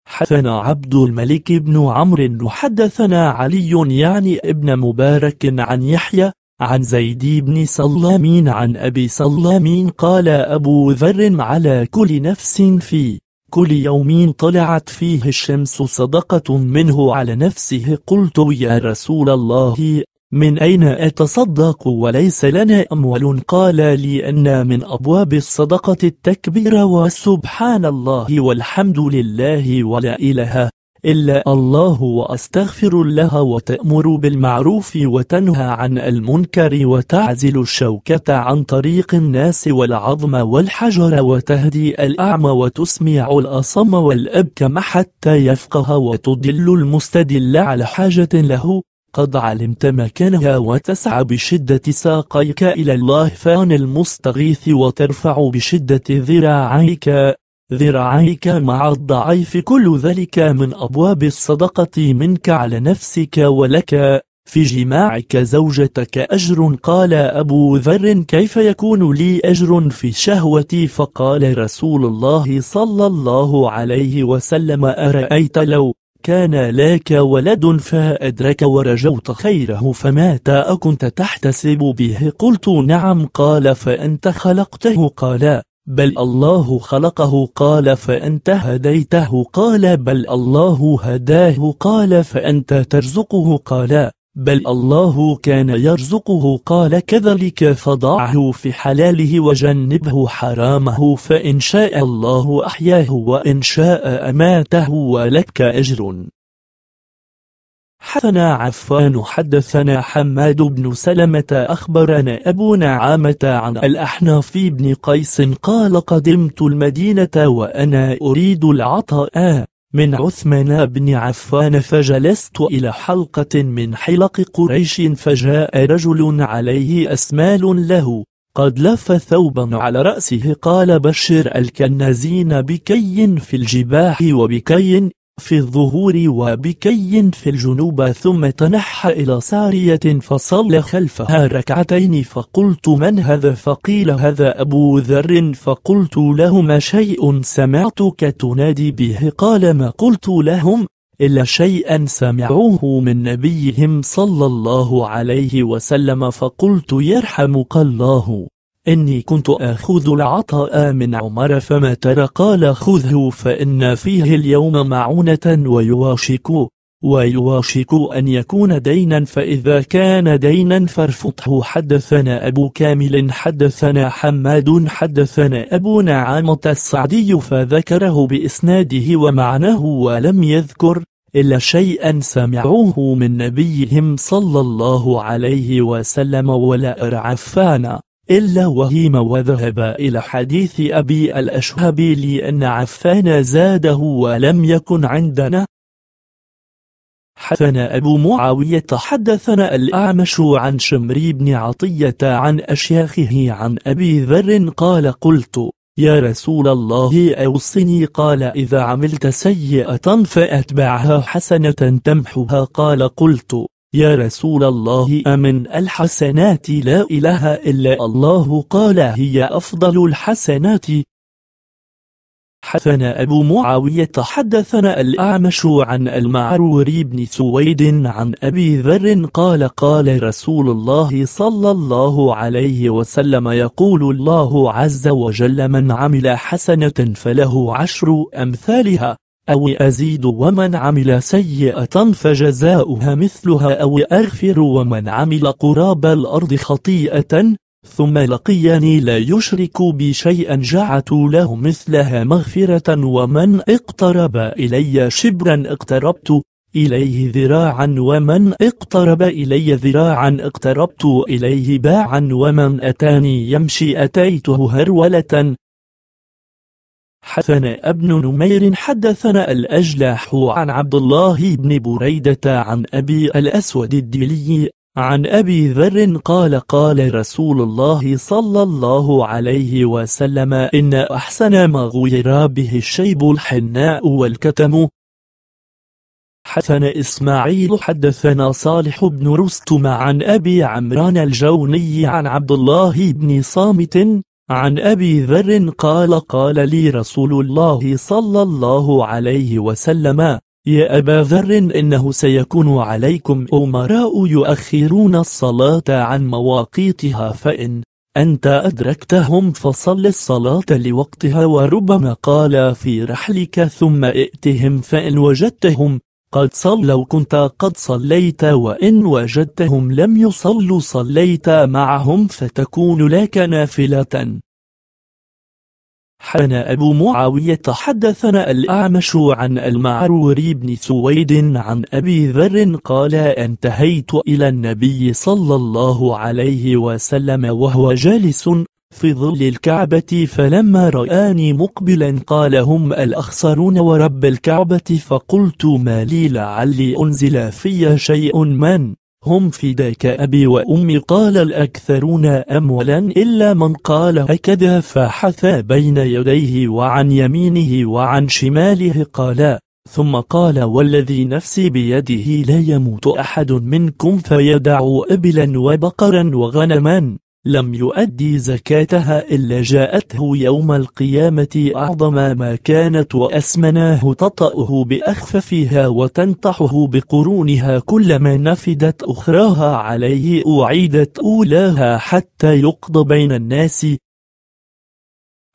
حدثنا عبد الملك بن عمرو حدثنا علي يعني ابن مبارك عن يحيى عن زيد بن سلامين عن أبي سلامين قال أبو ذر على كل نفس في كل يوم طلعت فيه الشمس صدقة منه على نفسه قلت يا رسول الله من أين أتصدق وليس لنا أموال قال لي أن من أبواب الصدقة التكبير وسبحان الله والحمد لله ولا إله إلا الله وأستغفر الله وتأمر بالمعروف وتنهى عن المنكر وتعزل الشوكة عن طريق الناس والعظم والحجر وتهدي الأعمى وتسمع الأصم والأبكم حتى يفقه وتضل المستدل على حاجة له قد علمت مكانها وتسعى بشدة ساقيك إلى الله فان المستغيث وترفع بشدة ذراعيك ذراعيك مع الضعيف كل ذلك من أبواب الصدقة منك على نفسك ولك في جماعك زوجتك أجر قال أبو ذر كيف يكون لي أجر في شهوتي فقال رسول الله صلى الله عليه وسلم أرأيت لو كان لك ولد فأدرك ورجوت خيره فمات أكنت تحتسب به قلت نعم قال فأنت خلقته قال بل الله خلقه قال فأنت هديته قال بل الله هداه قال فأنت ترزقه قال بل الله كان يرزقه قال كذلك فضعه في حلاله وجنبه حرامه فإن شاء الله أحياه وإن شاء أماته ولك أجر حدثنا عفان حدثنا حماد بن سلمة أخبرنا أبو نعامة عن الأحناف بن قيس قال قدمت المدينة وأنا أريد العطاء من عثمان بن عفان فجلست إلى حلقة من حلق قريش فجاء رجل عليه أسمال له قد لف ثوبا على رأسه قال بشر الكنازين بكي في الجباح وبكي في الظهور وبكي في الجنوب ثم تنحى إلى سارية فصلى خلفها ركعتين فقلت من هذا فقيل هذا أبو ذر فقلت لهما شيء سمعتك تنادي به قال ما قلت لهم إلا شيئا سمعوه من نبيهم صلى الله عليه وسلم فقلت يرحمك الله إني كنت أخذ العطاء من عمر فما ترى قال خذه فإن فيه اليوم معونة ويواشك ويواشك أن يكون دينا فإذا كان دينا فارفضه حدثنا أبو كامل حدثنا حماد حدثنا أبو نعامة السعدي فذكره بإسناده ومعناه ولم يذكر إلا شيئا سمعوه من نبيهم صلى الله عليه وسلم ولا أرعفانا إلا وهيم وذهب إلى حديث أبي الأشهب لأن عفان زاده ولم يكن عندنا حدثنا أبو معاوية حدثنا الأعمش عن شمري بن عطية عن أشياخه عن أبي ذر قال قلت يا رسول الله أوصني قال إذا عملت سيئة فأتبعها حسنة تمحها قال قلت يا رسول الله أمن الحسنات لا إله إلا الله قال هي أفضل الحسنات حدثنا أبو معاوية حدثنا الأعمش عن المعروري بن سويد عن أبي ذر قال قال رسول الله صلى الله عليه وسلم يقول الله عز وجل من عمل حسنة فله عشر أمثالها أو أزيد ومن عمل سيئة فجزاؤها مثلها أو أغفر ومن عمل قراب الأرض خطيئة ثم لقيني لا يشرك بي شيئا جعت له مثلها مغفرة ومن اقترب إلي شبرا اقتربت إليه ذراعا ومن اقترب إلي ذراعا اقتربت إليه باعا ومن أتاني يمشي أتيته هرولة حدثنا ابن نمير حدثنا الأجلح عن عبد الله بن بريدة عن أبي الأسود الدلي عن أبي ذر قال قال رسول الله صلى الله عليه وسلم إن أحسن ما غير به الشيب الحناء والكتم حدثنا إسماعيل حدثنا صالح بن رستم عن أبي عمران الجوني عن عبد الله بن صامت عن أبي ذر قال قال لي رسول الله صلى الله عليه وسلم يا أبا ذر إنه سيكون عليكم أمراء يؤخرون الصلاة عن مواقيتها فإن أنت أدركتهم فصل الصلاة لوقتها وربما قال في رحلك ثم ائتهم فإن وجدتهم قد صلوا كنت قد صليت وإن وجدتهم لم يصلوا صليت معهم فتكون لك نافلة حان أبو معاوية حدثنا الأعمش عن المعرور بن سويد عن أبي ذر قال انتهيت إلى النبي صلى الله عليه وسلم وهو جالس في ظل الكعبة فلما رآني مقبلا قال هم الأخسرون ورب الكعبة فقلت ما لي لعلي أنزل في شيء من هم فداك أبي وأمي قال الأكثرون أمولا إلا من قال هكذا فحثى بين يديه وعن يمينه وعن شماله قال ثم قال والذي نفسي بيده لا يموت أحد منكم فيدع إبلا وبقرا وغنما لم يؤدي زكاتها إلا جاءته يوم القيامة أعظم ما كانت وأسمناه تطأه بأخففها وتنطحه بقرونها كلما نفدت أخراها عليه أعيدت أولاها حتى يقضى بين الناس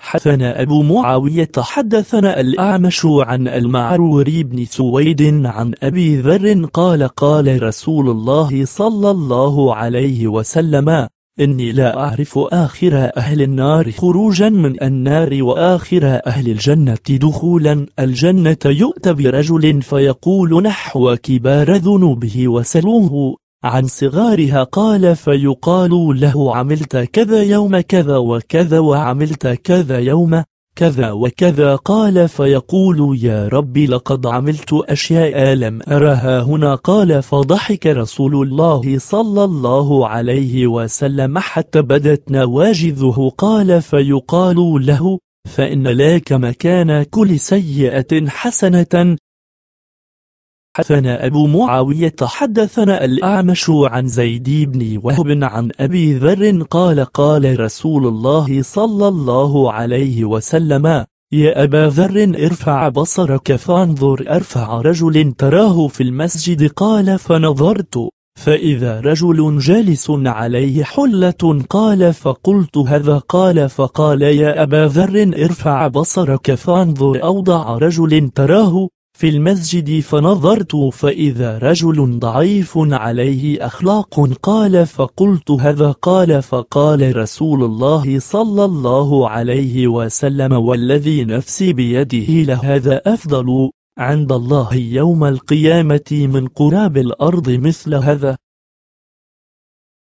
حدثنا أبو معاوية حدثنا الأعمش عن المعروري بن سويد عن أبي ذر قال قال رسول الله صلى الله عليه وسلم إني لا أعرف آخر أهل النار خروجا من النار وآخر أهل الجنة دخولا الجنة يؤتى برجل فيقول نحو كبار ذنوبه وسلوه عن صغارها قال فيقال له عملت كذا يوم كذا وكذا وعملت كذا يوم كذا وكذا قال فيقول يا رب لقد عملت أشياء لم أرها هنا قال فضحك رسول الله صلى الله عليه وسلم حتى بدت نواجذه قال فيقال له فإن لك مكان كل سيئة حسنة حدثنا أبو معاوية حدثنا الأعمش عن زيد بن وهب عن أبي ذر قال قال رسول الله صلى الله عليه وسلم يا أبا ذر ارفع بصرك فانظر أرفع رجل تراه في المسجد قال فنظرت فإذا رجل جالس عليه حلة قال فقلت هذا قال فقال يا أبا ذر ارفع بصرك فانظر أوضع رجل تراه في المسجد فنظرت فإذا رجل ضعيف عليه أخلاق قال فقلت هذا قال فقال رسول الله صلى الله عليه وسلم والذي نفسي بيده لهذا أفضل عند الله يوم القيامة من قراب الأرض مثل هذا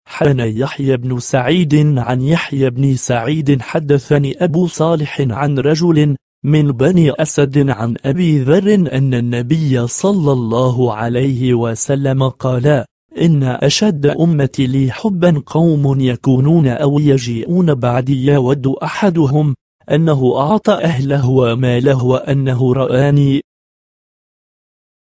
حنى يحيى بن سعيد عن يحيى بن سعيد حدثني أبو صالح عن رجل من بني أسد عن أبي ذر أن النبي صلى الله عليه وسلم قال إن أشد أمتي لي حبا قوم يكونون أو يجيئون بعدي يود أحدهم أنه أعطى أهله وماله وأنه رآني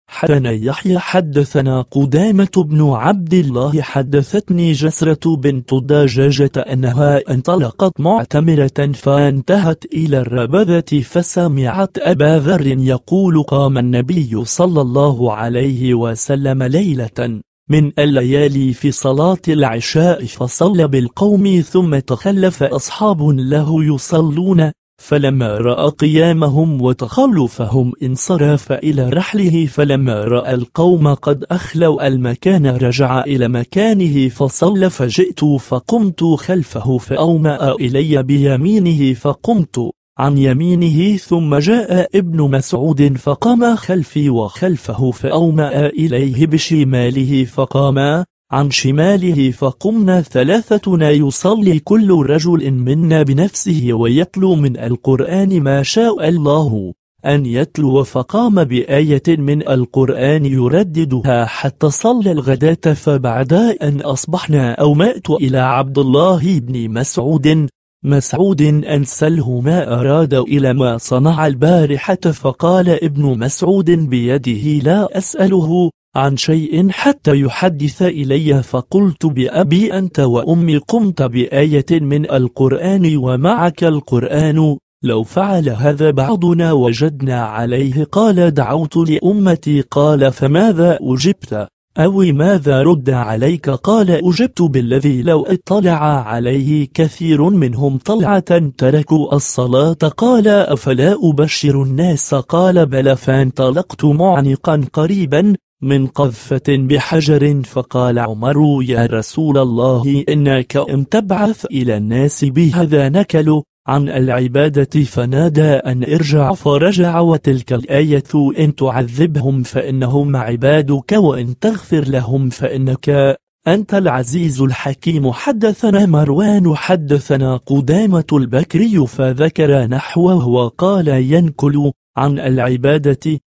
حدثنا يحيى حدثنا قدامة بن عبد الله حدثتني جسرة بنت دجاجة أنها انطلقت معتمرة فانتهت إلى الربذة فسمعت أبا ذر يقول قام النبي صلى الله عليه وسلم ليلة من الليالي في صلاة العشاء فصلى بالقوم ثم تخلف أصحاب له يصلون فلما رأى قيامهم وتخلفهم انصرف إلى رحله فلما رأى القوم قد أخلوا المكان رجع إلى مكانه فصلى فجئت فقمت خلفه فأومأ إلي بيمينه فقمت عن يمينه ثم جاء ابن مسعود فقام خلفي وخلفه فأومأ إليه بشماله فقام عن شماله فقمنا ثلاثتنا يصلي كل رجل منا بنفسه ويتلو من القرآن ما شاء الله أن يتلو فقام بآية من القرآن يرددها حتى صلى الغداة فبعد أن أصبحنا أومأت إلى عبد الله بن مسعود مسعود أنسله ما أراد إلى ما صنع البارحة فقال ابن مسعود بيده لا أسأله عن شيء حتى يحدث إلي فقلت بأبي أنت وأمي قمت بآية من القرآن ومعك القرآن لو فعل هذا بعضنا وجدنا عليه قال دعوت لأمتي قال فماذا أجبت؟ أو ماذا رد عليك قال أجبت بالذي لو اطلع عليه كثير منهم طلعة تركوا الصلاة قال أفلا أبشر الناس قال بل فانطلقت معنقا قريبا من قذفة بحجر فقال عمر يا رسول الله إنك إن تبعث إلى الناس بهذا نكل عن العبادة فنادى أن ارجع فرجع وتلك الآية إن تعذبهم فإنهم عبادك وإن تغفر لهم فإنك أنت العزيز الحكيم حدثنا مروان حدثنا قدامة البكري فذكر نحوه وقال ينكل عن العبادة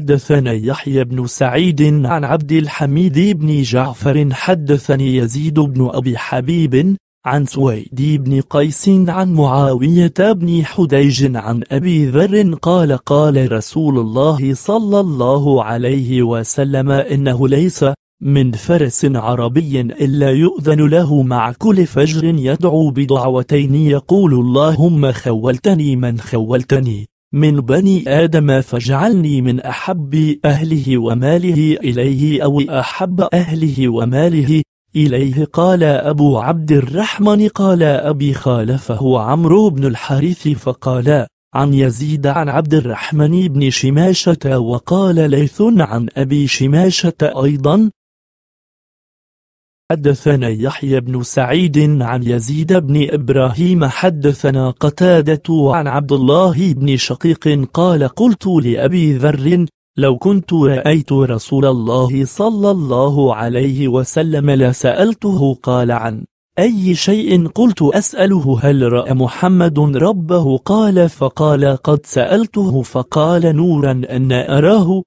حدثنا يحيى بن سعيد عن عبد الحميد بن جعفر حدثني يزيد بن أبي حبيب عن سويد بن قيس عن معاوية بن حديج عن أبي ذر قال قال رسول الله صلى الله عليه وسلم إنه ليس من فرس عربي إلا يؤذن له مع كل فجر يدعو بدعوتين يقول اللهم خولتني من خولتني من بني آدم فاجعلني من أحب أهله وماله إليه أو أحب أهله وماله إليه قال أبو عبد الرحمن قال أبي خالفه عمرو بن الحارث فقال عن يزيد عن عبد الرحمن بن شماشة وقال ليث عن أبي شماشة أيضا حدثنا يحيى بن سعيد عن يزيد بن إبراهيم حدثنا قتادة عن عبد الله بن شقيق قال قلت لأبي ذر لو كنت رأيت رسول الله صلى الله عليه وسلم لسألته قال عن أي شيء قلت أسأله هل رأى محمد ربه قال فقال قد سألته فقال نورا أن أراه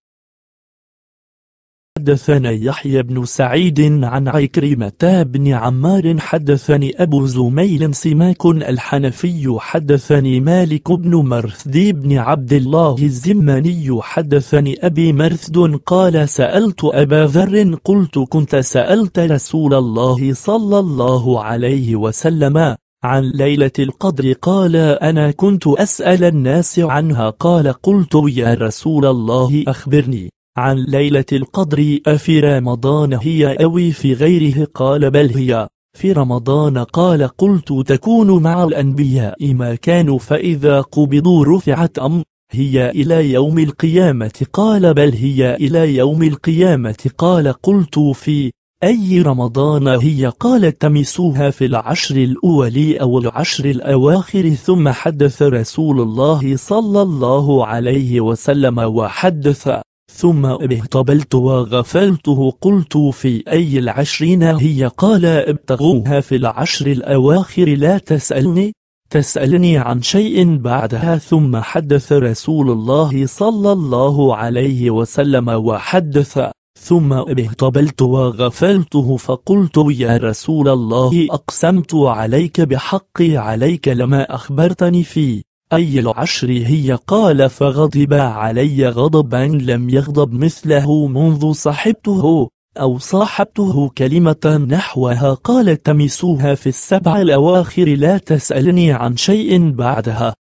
حدثنا يحيى بن سعيد عن عكرمة بن عمار حدثني أبو زميل سماك الحنفي حدثني مالك بن مرثد بن عبد الله الزماني حدثني أبي مرثد قال سألت أبا ذر قلت كنت سألت رسول الله صلى الله عليه وسلم عن ليلة القدر قال أنا كنت أسأل الناس عنها قال قلت يا رسول الله أخبرني عن ليلة القدر أفي رمضان هي أوي في غيره قال بل هي في رمضان قال قلت تكون مع الأنبياء ما كانوا فإذا قبضوا رفعت أم هي إلى يوم القيامة قال بل هي إلى يوم القيامة قال قلت في أي رمضان هي قال تمسوها في العشر الأول أو العشر الأواخر ثم حدث رسول الله صلى الله عليه وسلم وحدث ثم اهتبلت وغفلته قلت في أي العشرين هي قال ابتغوها في العشر الأواخر لا تسألني تسألني عن شيء بعدها ثم حدث رسول الله صلى الله عليه وسلم وحدث ثم اهتبلت وغفلته فقلت يا رسول الله أقسمت عليك بحقي عليك لما أخبرتني فيه أي العشر هي قال فغضب علي غضبا لم يغضب مثله منذ صحبته أو صاحبته كلمة نحوها قال التمسوها في السبع الأواخر لا تسألني عن شيء بعدها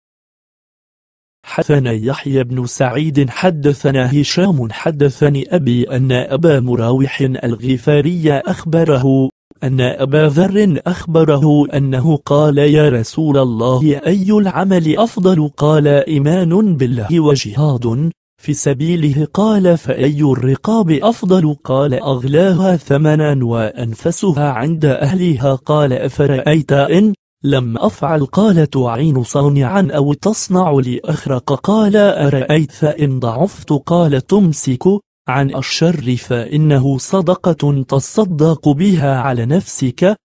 حدثنا يحيى بن سعيد حدثنا هشام حدثني أبي أن أبا مراوح الغفاري أخبره أن أبا ذر أخبره أنه قال يا رسول الله أي العمل أفضل قال إيمان بالله وجهاد في سبيله قال فأي الرقاب أفضل قال أغلاها ثمنا وأنفسها عند أهلها قال أفرأيت إن لم أفعل قال تعين صانعا أو تصنع لأخرق قال أرأيت إن ضعفت قال تمسك عن الشر فإنه صدقة تصدق بها على نفسك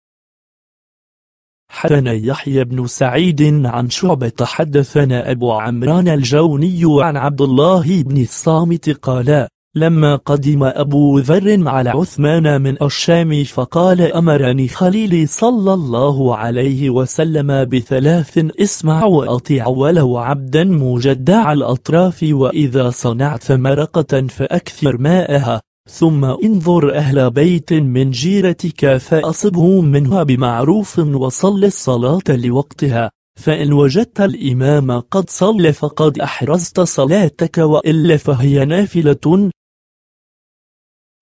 حدثنا يحيى بن سعيد عن شعبة حدثنا أبو عمران الجوني عن عبد الله بن الصامت قال لما قدم أبو ذر على عثمان من الشام فقال أمرني خليلي صلى الله عليه وسلم بثلاث اسمع وأطيع ولو عبدا مجدع الأطراف وإذا صنعت مرقة فأكثر ماءها ثم انظر أهل بيت من جيرتك فأصبهم منها بمعروف وصل الصلاة لوقتها فإن وجدت الإمام قد صلى فقد أحرزت صلاتك وإلا فهي نافلة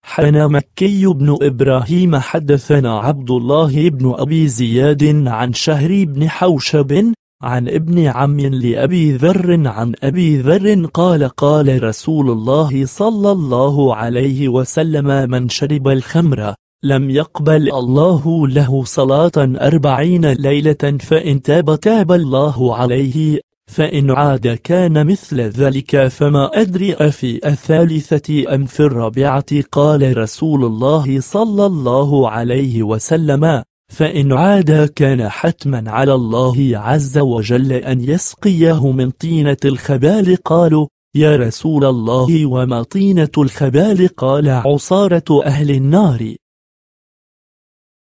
حنا مكي بن إبراهيم حدثنا عبد الله بن أبي زياد عن شهر بن حوشب عن ابن عم لأبي ذر عن أبي ذر قال قال رسول الله صلى الله عليه وسلم من شرب الخمر لم يقبل الله له صلاة أربعين ليلة فإن تاب تاب الله عليه فإن عاد كان مثل ذلك فما أدري أفي الثالثة أم في الرابعة قال رسول الله صلى الله عليه وسلم فإن عاد كان حتما على الله عز وجل أن يسقيه من طينة الخبال قالوا يا رسول الله وما طينة الخبال قال عصارة أهل النار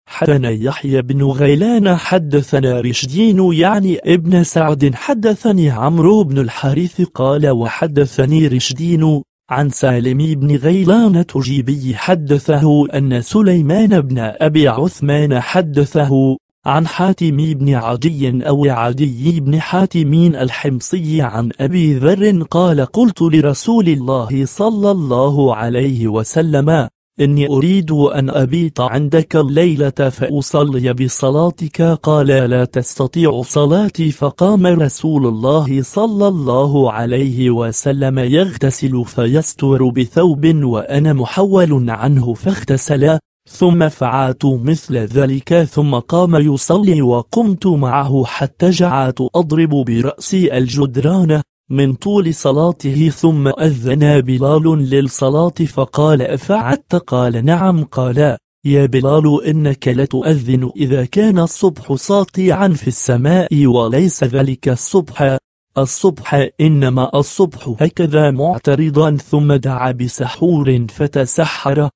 حدثنا يحيى بن غيلان حدثنا رشدين يعني ابن سعد حدثني عمرو بن الحارث قال وحدثني رشدين عن سالم بن غيلان تجيبي حدثه أن سليمان بن أبي عثمان حدثه عن حاتم بن عدي أو عدي بن حاتم الحمصي عن أبي ذر قال قلت لرسول الله صلى الله عليه وسلم إني أريد أن أبيت عندك الليلة فأصلي بصلاتك قال لا تستطيع صلاتي فقام رسول الله صلى الله عليه وسلم يغتسل فيستر بثوب وأنا محول عنه فاغتسل ثم فعلت مثل ذلك ثم قام يصلي وقمت معه حتى جعلت أضرب برأسي الجدران من طول صلاته ثم أذن بلال للصلاة فقال أفعدت قال نعم قال يا بلال إنك لتؤذن إذا كان الصبح ساطعا في السماء وليس ذلك الصبح الصبح إنما الصبح هكذا معترضا ثم دعا بسحور فتسحر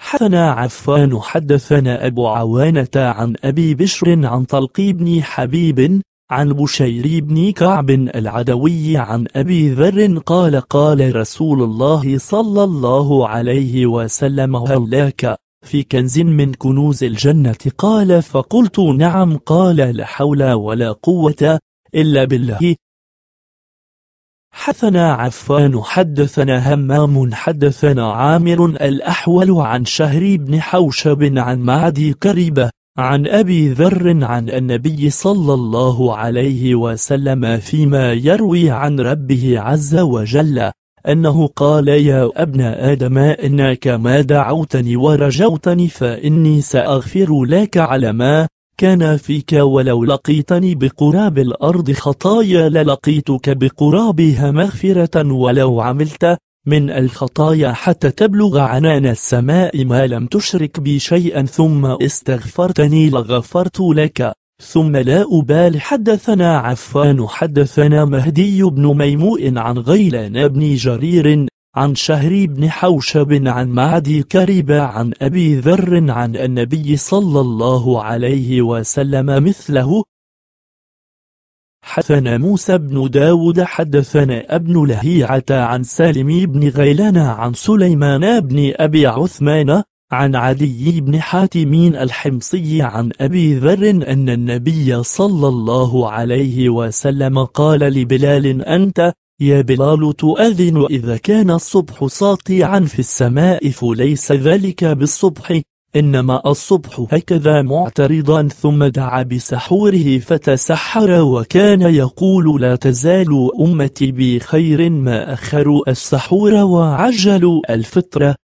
حدثنا عفان حدثنا أبو عوانة عن أبي بشر عن طلق بن حبيب عن بشير بن كعب العدوي عن أبي ذر قال قال رسول الله صلى الله عليه وسلم هلاك في كنز من كنوز الجنة قال فقلت نعم قال لا حول ولا قوة إلا بالله حثنا عفان حدثنا همام حدثنا عامر الأحول عن شهري بن حوشب عن معدي كريبة عن أبي ذر عن النبي صلى الله عليه وسلم فيما يروي عن ربه عز وجل أنه قال يا ابن آدم إنك ما دعوتني ورجوتني فإني سأغفر لك على ما كان فيك ولو لقيتني بقراب الأرض خطايا للقيتك بقرابها مغفرة ولو عملت من الخطايا حتى تبلغ عنان السماء ما لم تشرك بي شيئا ثم استغفرتني لغفرت لك ثم لا أبال حدثنا عفان حدثنا مهدي بن ميموء عن غيلان بن جرير عن شهري بن حوشب عن معدي كريب عن أبي ذر عن النبي صلى الله عليه وسلم مثله حدثنا موسى بن داود حدثنا ابن لهيعة عن سالم بن غيلان عن سليمان بن أبي عثمان عن عدي بن حاتم الحمصي عن أبي ذر أن النبي صلى الله عليه وسلم قال لبلال أنت يا بلال تؤذن إذا كان الصبح ساطعا في السماء فليس ذلك بالصبح إنما الصبح هكذا معترضا ثم دعا بسحوره فتسحر وكان يقول لا تزال أمتي بخير ما أخروا السحور وعجلوا الفطرة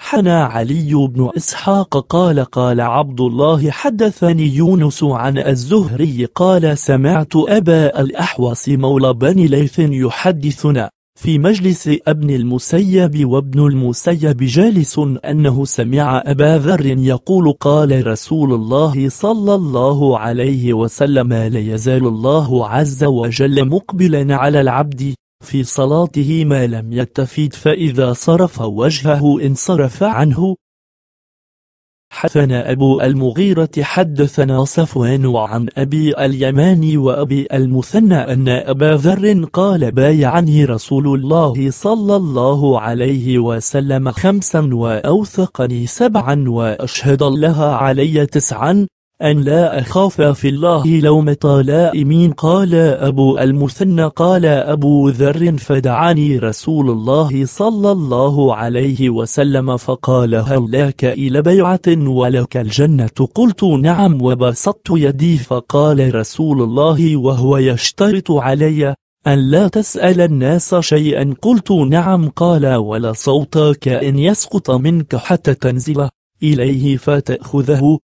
حنى علي بن إسحاق قال قال عبد الله حدثني يونس عن الزهري قال سمعت أبا الأحوص مولى بني ليث يحدثنا في مجلس ابن المسيب وابن المسيب جالس أنه سمع أبا ذر يقول قال رسول الله صلى الله عليه وسلم لا يزال الله عز وجل مقبلا على العبد في صلاته ما لم يتفيد فإذا صرف وجهه انصرف عنه حدثنا أبو المغيرة حدثنا صفوان عن أبي اليمان وأبي المثنى أن أبا ذر قال بايعني رسول الله صلى الله عليه وسلم خمسا وأوثقني سبعا وأشهد الله علي تسعا أن لا أخاف في الله لومة لائمين قال أبو المثنى قال أبو ذر فدعاني رسول الله صلى الله عليه وسلم فقال هل لك إلى بيعة ولك الجنة قلت نعم وبسطت يدي فقال رسول الله وهو يشترط علي أن لا تسأل الناس شيئا قلت نعم قال ولا صوتك إن يسقط منك حتى تنزل إليه فتأخذه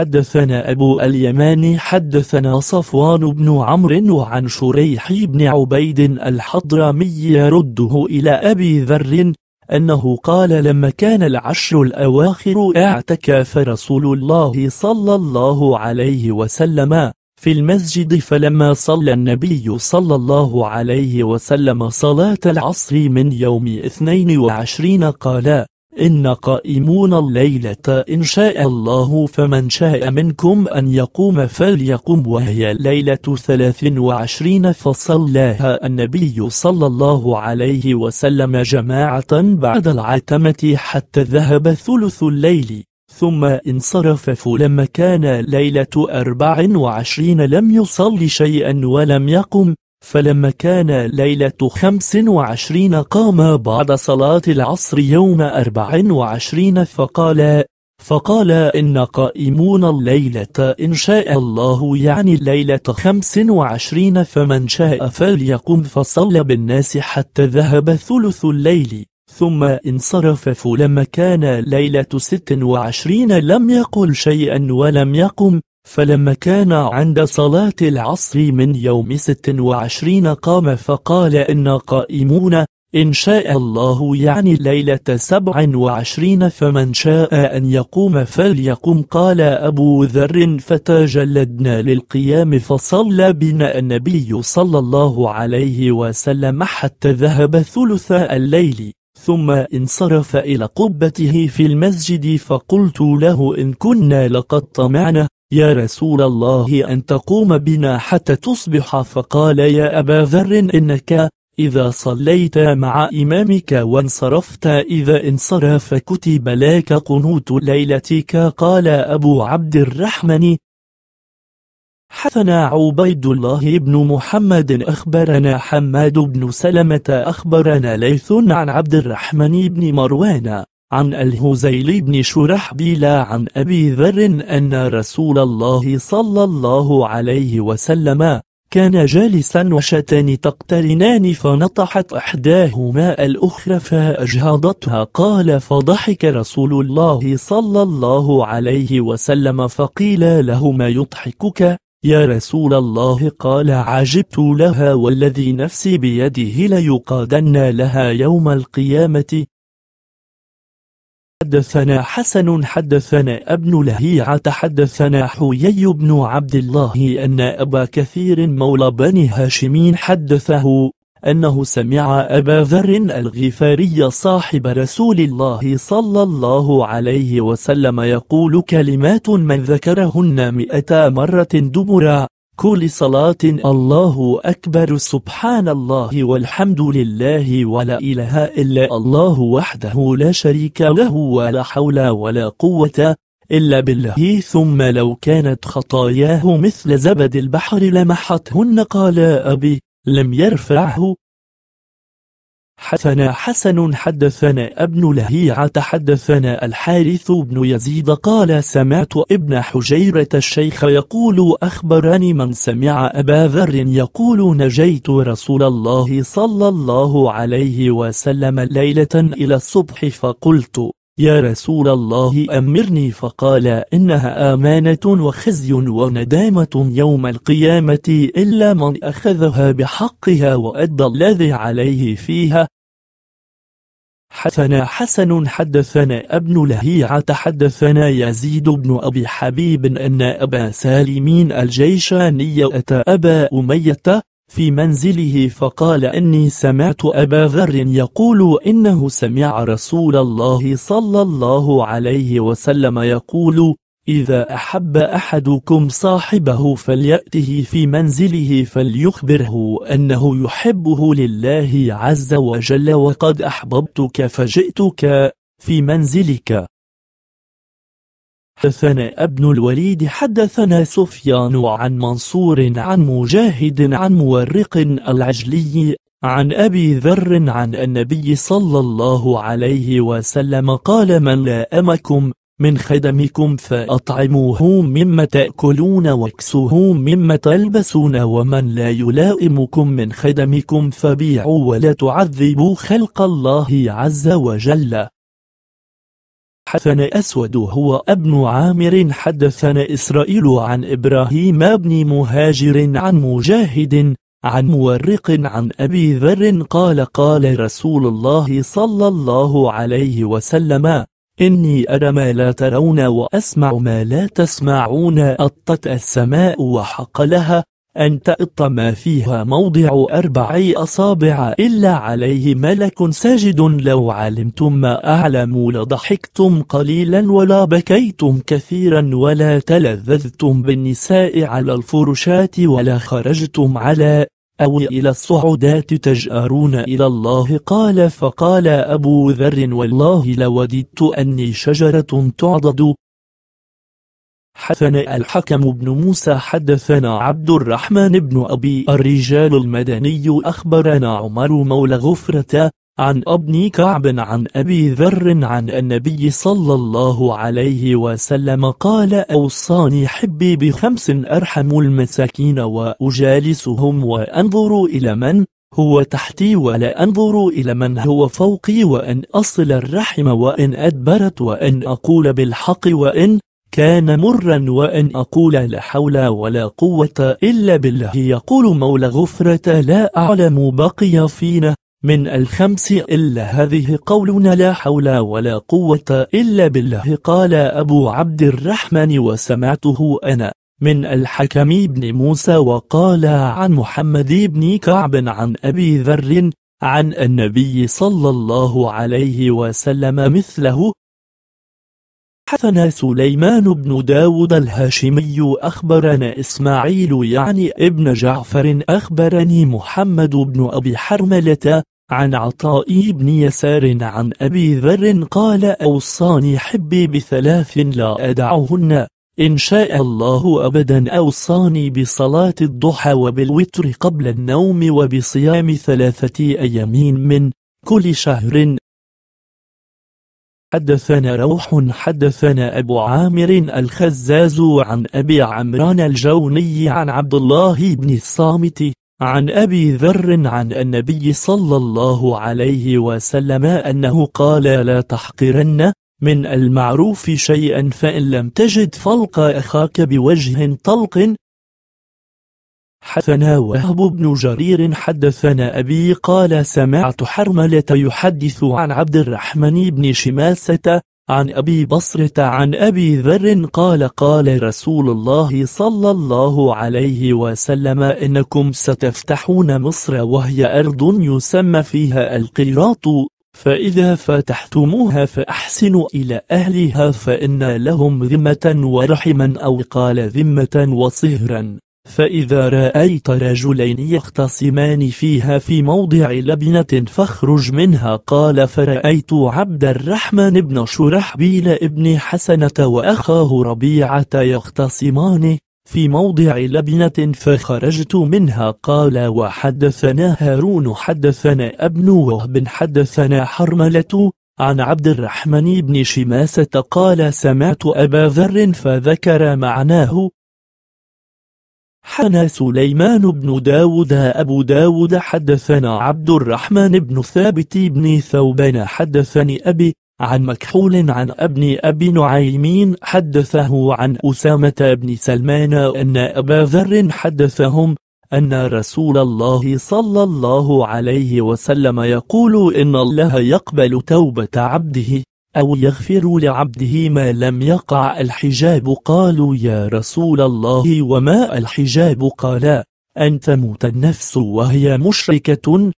حدثنا أبو اليماني حدثنا صفوان بن عمرو وعن شريح بن عبيد الحضرمي يرده إلى أبي ذر أنه قال لما كان العشر الأواخر اعتكف رسول الله صلى الله عليه وسلم في المسجد فلما صلى النبي صلى الله عليه وسلم صلاة العصر من يوم 22 قال إن قائمون الليلة إن شاء الله فمن شاء منكم أن يقوم فليقم وهي ليلة ثلاث وعشرين فصلاها النبي صلى الله عليه وسلم جماعة بعد العتمة حتى ذهب ثلث الليل ثم انصرف فلما كان ليلة أربع وعشرين لم يصل شيئا ولم يقم فلما كان ليلة خمس وعشرين قام بعد صلاة العصر يوم أربع وعشرين فقال فقال إن قائمون الليلة إن شاء الله يعني الليلة خمس وعشرين فمن شاء فليقم فصلى بالناس حتى ذهب ثلث الليل ثم انصرف فلما كان ليلة ست وعشرين لم يقل شيئا ولم يقم فلما كان عند صلاة العصر من يوم ست وعشرين قام فقال إن قائمون إن شاء الله يعني ليلة سبع وعشرين فمن شاء أن يقوم فليقم قال أبو ذر فتجلدنا للقيام فصلى بنا النبي صلى الله عليه وسلم حتى ذهب ثلث الليل ثم انصرف إلى قبته في المسجد فقلت له إن كنا لقد طمعنا يا رسول الله أن تقوم بنا حتى تصبح فقال يا أبا ذر إنك إذا صليت مع إمامك وانصرفت إذا انصرف كتب لك قنوت ليلتك قال أبو عبد الرحمن حثنا عبيد الله بن محمد أخبرنا حماد بن سلمة أخبرنا ليث عن عبد الرحمن بن مروان عن الهزيل بن شرحبيل عن أبي ذر أن رسول الله صلى الله عليه وسلم كان جالسا وشتان تقترنان فنطحت إحداهما الأخرى فأجهضتها قال فضحك رسول الله صلى الله عليه وسلم فقيل لهما يضحكك يا رسول الله قال عجبت لها والذي نفسي بيده ليقادن لها يوم القيامة حدثنا حسن حدثنا ابن لهيعة حدثنا حيي بن عبد الله أن أبا كثير مولى بني هاشم حدثه أنه سمع أبا ذر الغفاري صاحب رسول الله صلى الله عليه وسلم يقول كلمات من ذكرهن مئة مرة دبرا كل صلاة الله أكبر سبحان الله والحمد لله ولا إله إلا الله وحده لا شريك له ولا حول ولا قوة إلا بالله ثم لو كانت خطاياه مثل زبد البحر لمحتهن قال أبي لم يرفعه حدثنا حسن حدثنا ابن لهيعة حدثنا الحارث بن يزيد قال سمعت ابن حجيرة الشيخ يقول أخبرني من سمع أبا ذر يقول نجيت رسول الله صلى الله عليه وسلم ليلة إلى الصبح فقلت يا رسول الله أمرني فقال إنها أمانة وخزي وندامة يوم القيامة إلا من أخذها بحقها وأدى الذي عليه فيها حدثنا حسن حدثنا ابن لهيعة حدثنا يزيد بن أبي حبيب أن أبا سالمين الجيشاني أتى أبا أمية في منزله فقال إني سمعت أبا ذر يقول إنه سمع رسول الله صلى الله عليه وسلم يقول إذا أحب أحدكم صاحبه فليأته في منزله فليخبره أنه يحبه لله عز وجل وقد أحببتك فجئتك في منزلك حدثنا ابن الوليد حدثنا سفيان عن منصور عن مجاهد عن مورق العجلي عن أبي ذر عن النبي صلى الله عليه وسلم قال من لائمكم من خدمكم فأطعموه مما تأكلون واكسوه مما تلبسون ومن لا يلائمكم من خدمكم فبيعوا ولا تعذبوا خلق الله عز وجل حدثنا أسود هو ابن عامر حدثنا إسرائيل عن إبراهيم بن مهاجر عن مجاهد عن مورق عن أبي ذر قال قال رسول الله صلى الله عليه وسلم إني أرى ما لا ترون وأسمع ما لا تسمعون أطت السماء وحق لها أن تأط ما فيها موضع أربع أصابع إلا عليه ملك ساجد لو علمتم ما أعلم لضحكتم قليلا ولا بكيتم كثيرا ولا تلذذتم بالنساء على الفرشات ولا خرجتم على أو إلى الصعودات تجأرون إلى الله قال فقال أبو ذر والله لوددت أني شجرة تعضد حدثنا الحكم بن موسى حدثنا عبد الرحمن بن أبي الرجال المدني أخبرنا عمر مولى غفرة عن ابن كعب عن أبي ذر عن النبي صلى الله عليه وسلم قال أوصاني حبي بخمس أرحم المساكين وأجالسهم وأنظر إلى من هو تحتي ولا أنظر إلى من هو فوقي وأن أصل الرحم وأن أدبرت وأن أقول بالحق وأن كان مرا وأن أقول لا حول ولا قوة إلا بالله يقول مولى غفرة لا أعلم بقي فينا من الخمس إلا هذه قولنا لا حول ولا قوة إلا بالله قال أبو عبد الرحمن وسمعته أنا من الحكم بن موسى وقال عن محمد بن كعب عن أبي ذر عن النبي صلى الله عليه وسلم مثله حدثنا سليمان بن داود الهاشمي أخبرنا إسماعيل يعني ابن جعفر أخبرني محمد بن أبي حرملة عن عطاء بن يسار عن أبي ذر قال أوصاني حبي بثلاث لا أدعهن إن شاء الله أبدا أوصاني بصلاة الضحى وبالوتر قبل النوم وبصيام ثلاثة أيام من كل شهر حدثنا روح حدثنا أبو عامر الخزاز عن أبي عمران الجوني عن عبد الله بن الصامت عن أبي ذر عن النبي صلى الله عليه وسلم أنه قال لا تحقرن من المعروف شيئا فإن لم تجد فلق أخاك بوجه طلق حدثنا وهب بن جرير حدثنا أبي قال سمعت حرملة يحدث عن عبد الرحمن بن شماسة عن أبي بصرة عن أبي ذر قال قال رسول الله صلى الله عليه وسلم إنكم ستفتحون مصر وهي أرض يسمى فيها القيراط فإذا فتحتموها فأحسنوا إلى أهلها فإن لهم ذمة ورحما أو قال ذمة وصهرا فإذا رأيت رجلين يختصمان فيها في موضع لبنة فاخرج منها قال فرأيت عبد الرحمن بن شرحبيل ابن حسنة وأخاه ربيعة يختصمان في موضع لبنة فخرجت منها قال وحدثنا هارون حدثنا ابن وهب حدثنا حرملة عن عبد الرحمن بن شماسة قال سمعت أبا ذر فذكر معناه حنى سليمان بن داود أبو داود حدثنا عبد الرحمن بن ثابت بن ثوبان حدثني أبي عن مكحول عن ابن أبي نعيمين حدثه عن أسامة بن سلمان أن أبا ذر حدثهم أن رسول الله صلى الله عليه وسلم يقول إن الله يقبل توبة عبده أو يغفر لعبده ما لم يقع الحجاب قالوا يا رسول الله وما الحجاب قال أن تموت النفس وهي مشركة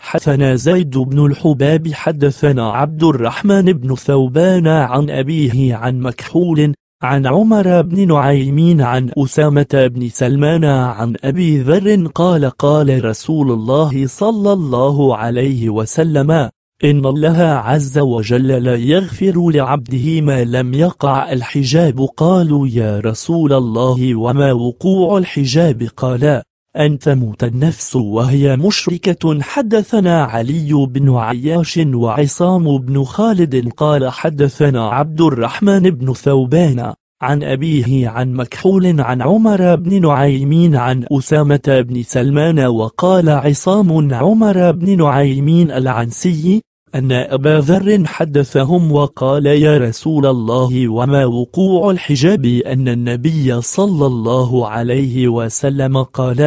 حدثنا زيد بن الحباب حدثنا عبد الرحمن بن ثوبان عن أبيه عن مكحول عن عمر بن نعيمين عن أسامة بن سلمان عن أبي ذر قال قال رسول الله صلى الله عليه وسلم إن الله عز وجل لا يغفر لعبده ما لم يقع الحجاب قالوا يا رسول الله وما وقوع الحجاب قال أن تموت النفس وهي مشركة حدثنا علي بن عياش وعصام بن خالد قال حدثنا عبد الرحمن بن ثوبان عن أبيه عن مكحول عن عمر بن نعيمين عن أسامة بن سلمان وقال عصام عمر بن نعيمين العنسي أن أبا ذر حدثهم وقال يا رسول الله وما وقوع الحجاب أن النبي صلى الله عليه وسلم قال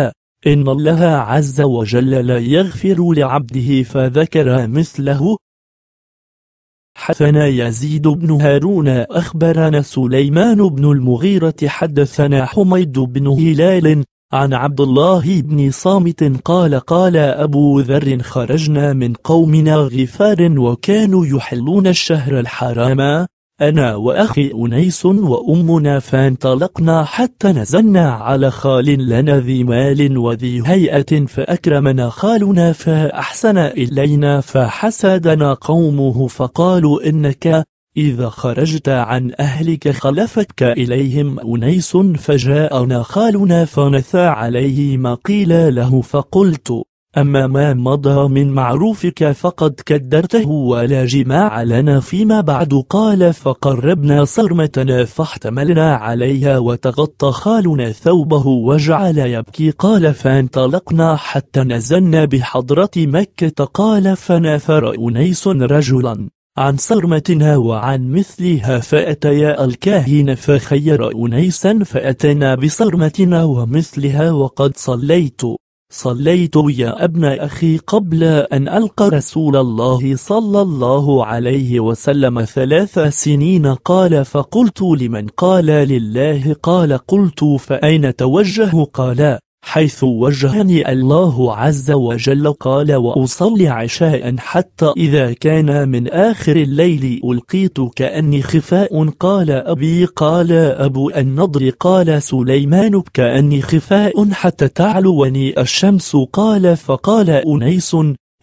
إن الله عز وجل لا يغفر لعبده فذكر مثله حدثنا يزيد بن هارون أخبرنا سليمان بن المغيرة حدثنا حميد بن هلال عن عبد الله بن صامت قال قال أبو ذر خرجنا من قومنا غفار وكانوا يحلون الشهر الحرام أنا وأخي أنيس وأمنا فانطلقنا حتى نزلنا على خال لنا ذي مال وذي هيئة فأكرمنا خالنا فأحسن إلينا فحسدنا قومه فقالوا إنك إذا خرجت عن أهلك خلفتك إليهم أنيس فجاء نخالنا فنثى عليه ما قيل له فقلت أما ما مضى من معروفك فقد كدرته ولا جماع لنا فيما بعد قال فقربنا صرمتنا فاحتملنا عليها وتغطى خالنا ثوبه وجعل يبكي قال فانطلقنا حتى نزلنا بحضرة مكة قال فنافر أنيس رجلا عن صرمتنا وعن مثلها فأتيا الكاهن فخير أنيسا فأتنا بصرمتنا ومثلها وقد صليت صليت يا ابن أخي قبل أن ألقى رسول الله صلى الله عليه وسلم ثلاث سنين قال فقلت لمن قال لله قال قلت فأين توجه قال حيث وجهني الله عز وجل قال وأصلي عشاء حتى إذا كان من آخر الليل ألقيت كأني خفاء قال أبي قال أبو النضر قال سليمان كأني خفاء حتى تعلوني الشمس قال فقال أنيس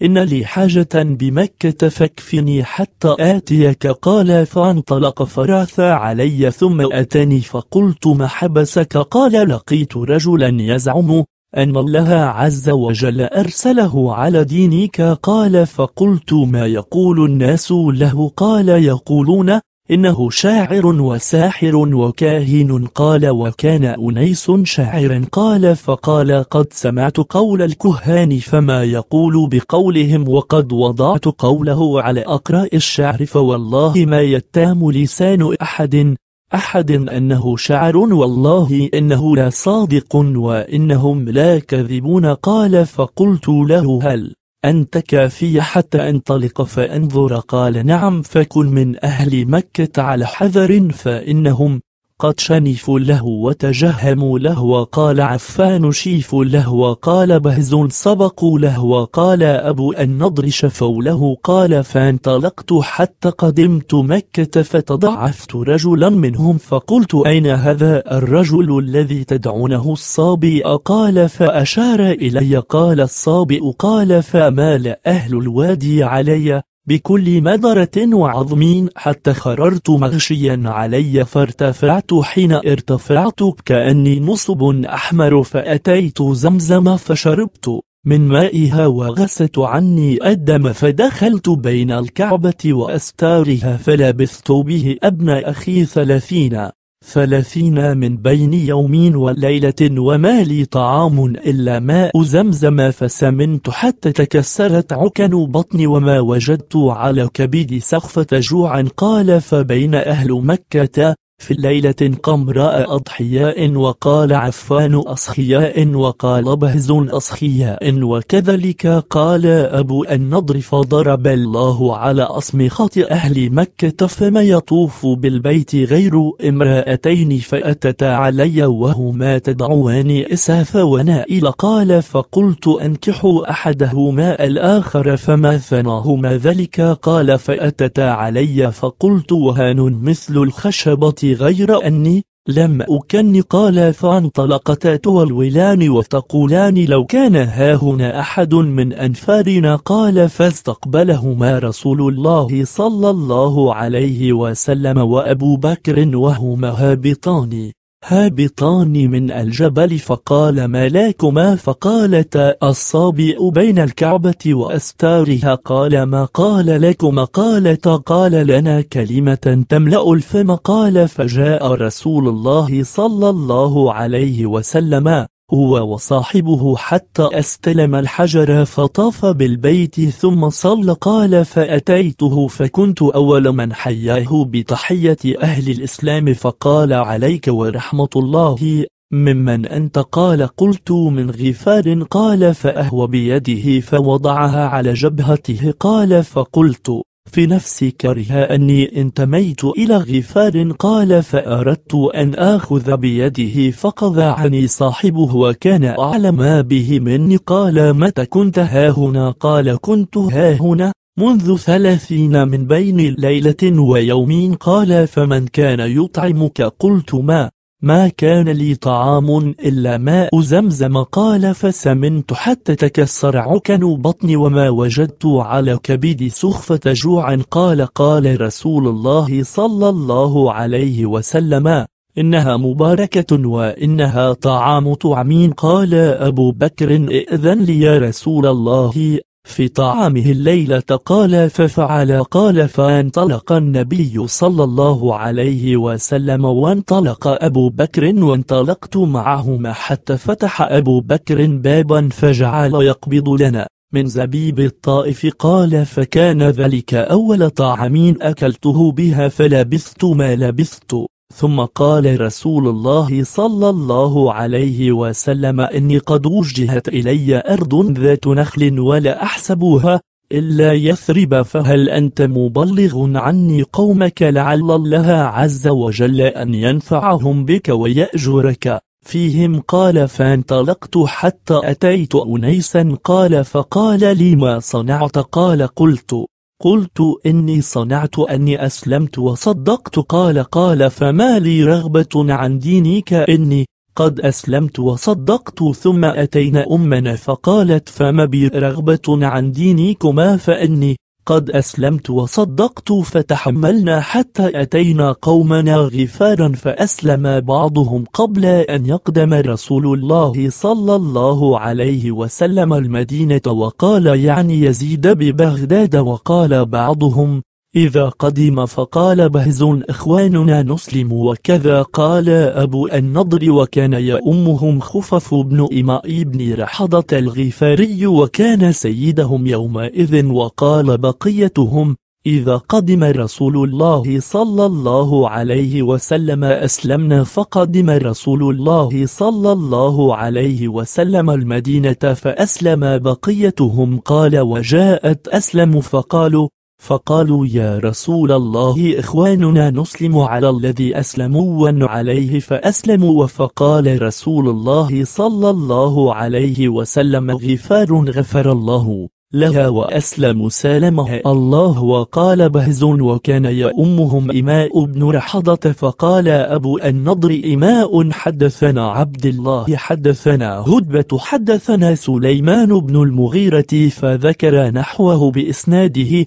إن لي حاجة بمكة فاكفني حتى آتيك قال فانطلق فراث علي ثم أتاني فقلت ما حبسك قال لقيت رجلا يزعم أن الله عز وجل أرسله على دينك قال فقلت ما يقول الناس له قال يقولون إنه شاعر وساحر وكاهن قال وكان أنيس شاعرا قال فقال قد سمعت قول الكهان فما يقول بقولهم وقد وضعت قوله على أقراء الشعر فوالله ما يتام لسان أحد أحد أنه شعر والله إنه لصادق وإنهم لا كذبون قال فقلت له هل أنت كافي حتى أنطلق فأنظر قال نعم فكن من أهل مكة على حذر فإنهم قد شنفوا له وتجهموا له وقال عفان شيف له وقال بهز سبقوا له وقال أبو النضر شفوا له قال فانطلقت حتى قدمت مكة فتضعفت رجلا منهم فقلت أين هذا الرجل الذي تدعونه الصابي قال فأشار إلي قال الصابئ قال فمال أهل الوادي علي بكل مدرة وعظم حتى خررت مغشيا علي فارتفعت حين ارتفعت كأني نصب أحمر فأتيت زمزم فشربت من مائها وغست عني الدم فدخلت بين الكعبة وأستارها فلبثت به أبن أخي ثلاثين ثلاثين من بين يوم وليلة وما لي طعام إلا ماء زمزم فسمنت حتى تكسرت عكن بطني وما وجدت على كبدي سخفة جوع قال فبين أهل مكة في ليلة قمراء أضحياء وقال عفان أصخياء وقال بهز أصخياء وكذلك قال أبو النضر فضرب الله على أصمخات أهل مكة فما يطوف بالبيت غير امرأتين فأتتا علي وهما تدعوان إساف ونائل قال فقلت أنكح أحدهما الآخر فما ثناهما ذلك قال فأتتا علي فقلت وهان مثل الخشبة غير أني لم أكن قال فانطلقتا تولولان وتقولان لو كان هاهنا أحد من أنفارنا قال فاستقبلهما رسول الله صلى الله عليه وسلم وأبو بكر وهما هابطان هابطان من الجبل فقال لكما فقالتا الصابئ بين الكعبة وأستارها قال ما قال لكما قالتا قال لنا كلمة تملأ الفم قال فجاء رسول الله صلى الله عليه وسلم هو وصاحبه حتى استلم الحجر فطاف بالبيت ثم صلى قال فأتيته فكنت أول من حياه بتحية أهل الإسلام فقال عليك ورحمة الله ممن أنت قال قلت من غفار قال فأهوى بيده فوضعها على جبهته قال فقلت في نفسي كره أني انتميت إلى غفار قال فأردت أن آخذ بيده فقذعني صاحبه وكان أعلم به مني قال متى كنت هاهنا قال كنت هاهنا منذ ثلاثين من بين ليلة ويومين قال فمن كان يطعمك قلت ما ما كان لي طعام إلا ماء زمزم قال فسمنت حتى تكسر عكن بطني وما وجدت على كبدي سخفة جوع قال قال رسول الله صلى الله عليه وسلم إنها مباركة وإنها طعام طعمين قال أبو بكر إذن لي يا رسول الله في طعامه الليلة قال ففعل قال فانطلق النبي صلى الله عليه وسلم وانطلق أبو بكر وانطلقت معهما حتى فتح أبو بكر بابا فجعل يقبض لنا من زبيب الطائف قال فكان ذلك أول طعام أكلته بها فلبثت ما لبثت ثم قال رسول الله صلى الله عليه وسلم إني قد وجهت إلي أرض ذات نخل ولا أحسبها إلا يثرب فهل أنت مبلغ عني قومك لعل الله عز وجل أن ينفعهم بك ويأجرك فيهم قال فانطلقت حتى أتيت أنيسا قال فقال لي ما صنعت قال قلت قلت إني صنعت أني أسلمت وصدقت قال قال فما لي رغبة عن دينك إني قد أسلمت وصدقت ثم أتينا أمنا فقالت فما بي رغبة عن دينكما فإني قد أسلمت وصدقت فتحملنا حتى أتينا قومنا غفارا فأسلم بعضهم قبل أن يقدم رسول الله صلى الله عليه وسلم المدينة وقال يعني يزيد ببغداد وقال بعضهم إذا قدم فقال بهز إخواننا نسلم وكذا قال أبو النضر وكان يأمهم خفف بن إماء بن رحضة الغفاري وكان سيدهم يومئذ وقال بقيتهم إذا قدم رسول الله صلى الله عليه وسلم أسلمنا فقدم رسول الله صلى الله عليه وسلم المدينة فأسلم بقيتهم قال وجاءت أسلم فقالوا فقالوا يا رسول الله إخواننا نسلم على الذي أسلموا عليه فأسلموا وفقال رسول الله صلى الله عليه وسلم غفار غفر الله لها وأسلم سالمها الله وقال بهز وكان يأمهم إماء بن رحضة فقال أبو النضر إماء حدثنا عبد الله حدثنا هدبة حدثنا سليمان بن المغيرة فذكر نحوه بإسناده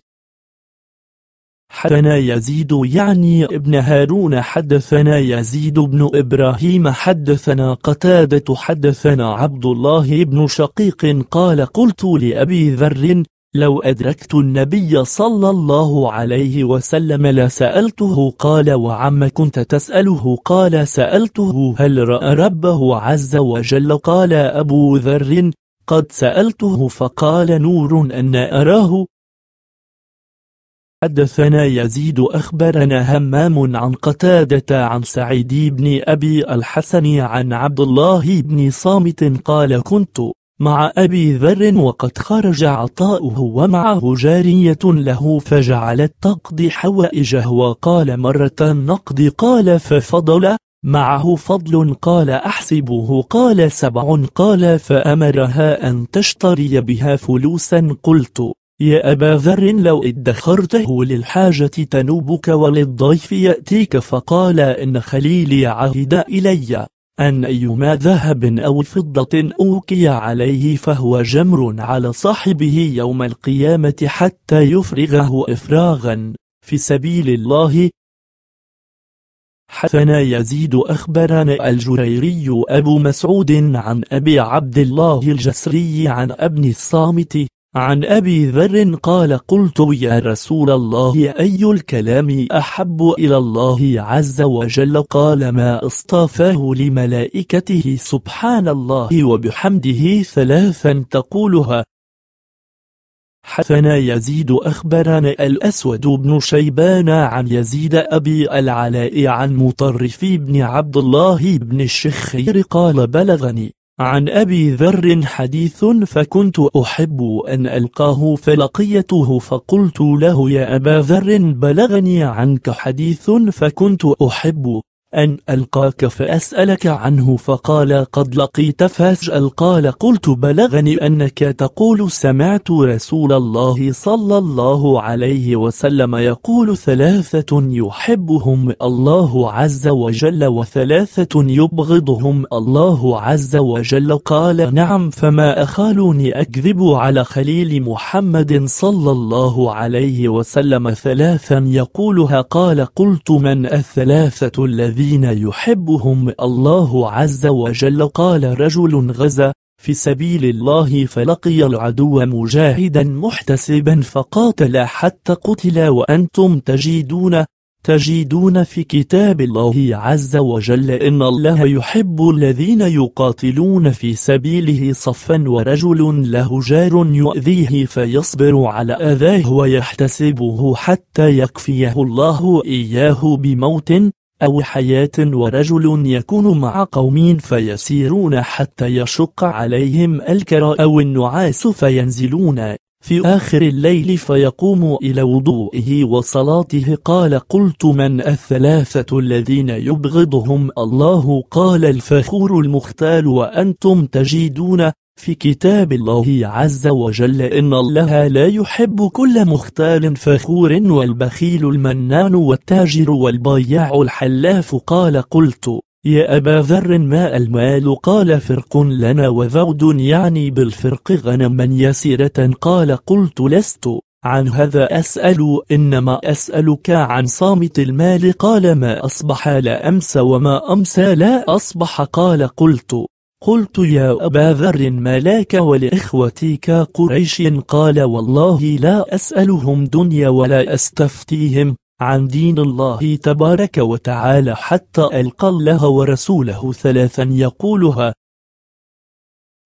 حدثنا يزيد يعني ابن هارون حدثنا يزيد بن إبراهيم حدثنا قتادة حدثنا عبد الله بن شقيق قال قلت لأبي ذر لو أدركت النبي صلى الله عليه وسلم لسألته قال وعم كنت تسأله قال سألته هل رأى ربه عز وجل قال أبو ذر قد سألته فقال نور أن أراه حدثنا يزيد أخبرنا همام عن قتادة عن سعيد بن أبي الحسن عن عبد الله بن صامت قال كنت مع أبي ذر وقد خرج عطاؤه ومعه جارية له فجعلت تقضي حوائجه وقال مرة نقضي قال ففضل معه فضل قال أحسبه قال سبع قال فأمرها أن تشتري بها فلوسا قلت يا أبا ذر لو ادخرته للحاجة تنوبك وللضيف يأتيك فقال إن خليلي عهد إلي أن أيما ذهب أو فضة أوقي عليه فهو جمر على صاحبه يوم القيامة حتى يفرغه إفراغا في سبيل الله حثنا يزيد أخبرنا الجريري أبو مسعود عن أبي عبد الله الجسري عن ابن الصامت عن أبي ذر قال قلت يا رسول الله أي الكلام أحب إلى الله عز وجل قال ما اصطفاه لملائكته سبحان الله وبحمده ثلاثا تقولها حثنا يزيد أخبرنا الأسود بن شيبان عن يزيد أبي العلاء عن مطرف بن عبد الله بن الشخير قال بلغني عن أبي ذر حديث فكنت أحب أن ألقاه فلقيته فقلت له يا أبا ذر بلغني عنك حديث فكنت أحب أن ألقاك فأسألك عنه فقال قد لقيت فاسأل قال قلت بلغني أنك تقول سمعت رسول الله صلى الله عليه وسلم يقول ثلاثة يحبهم الله عز وجل وثلاثة يبغضهم الله عز وجل قال نعم فما أخالوني أكذب على خليل محمد صلى الله عليه وسلم ثلاثا يقولها قال قلت من الثلاثة الذي الذين يحبهم الله عز وجل قال رجل غزا في سبيل الله فلقي العدو مجاهدا محتسبا فقاتل حتى قتل وأنتم تجدون تجدون في كتاب الله عز وجل إن الله يحب الذين يقاتلون في سبيله صفا ورجل له جار يؤذيه فيصبر على أذاه ويحتسبه حتى يكفيه الله إياه بموت أو حياة ورجل يكون مع قوم فيسيرون حتى يشق عليهم الكراء أو النعاس فينزلون في آخر الليل فيقوم إلى وضوئه وصلاته قال قلت من الثلاثة الذين يبغضهم الله قال الفخور المختال وأنتم تجدون في كتاب الله عز وجل إن الله لا يحب كل مختال فخور والبخيل المنان والتاجر والبياع الحلاف قال قلت يا أبا ذر ما المال قال فرق لنا وذود يعني بالفرق غنما يسيرة قال قلت لست عن هذا أسأل إنما أسألك عن صامت المال قال ما أصبح لا أمس وما أمسى لا أصبح قال قلت قلت يا أبا ذر ما لك ولإخوتك قريش قال والله لا أسألهم دنيا ولا أستفتيهم عن دين الله تبارك وتعالى حتى ألقى الله ورسوله ثلاثا يقولها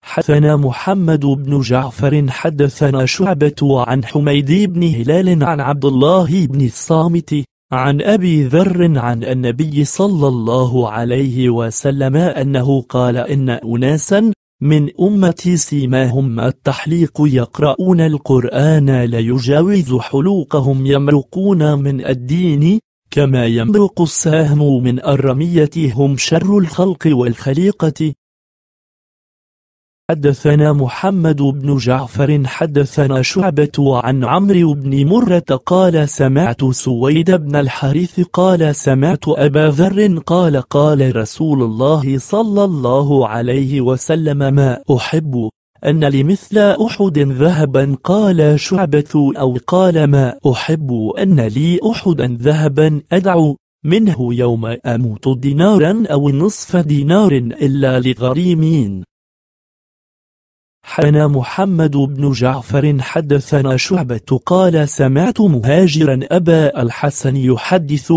حدثنا محمد بن جعفر حدثنا شعبة عن حميد بن هلال عن عبد الله بن الصامت عن أبي ذر عن النبي صلى الله عليه وسلم أنه قال إن أناسا من أمتي سيماهم التحليق يقرؤون القرآن يجاوز حلوقهم يمرقون من الدين كما يمرق السهم من الرمية هم شر الخلق والخليقة حدثنا محمد بن جعفر حدثنا شعبة عن عمرو بن مرة قال سمعت سويد بن الحارث قال سمعت أبا ذر قال قال رسول الله صلى الله عليه وسلم ما أحب أن لمثل أحد ذهبا قال شعبة أو قال ما أحب أن لي أحدا ذهبا أدعو منه يوم أموت دينارا أو نصف دينار إلا لغريمين حنا محمد بن جعفر حدثنا شعبة قال سمعت مهاجرا أبا الحسن يحدث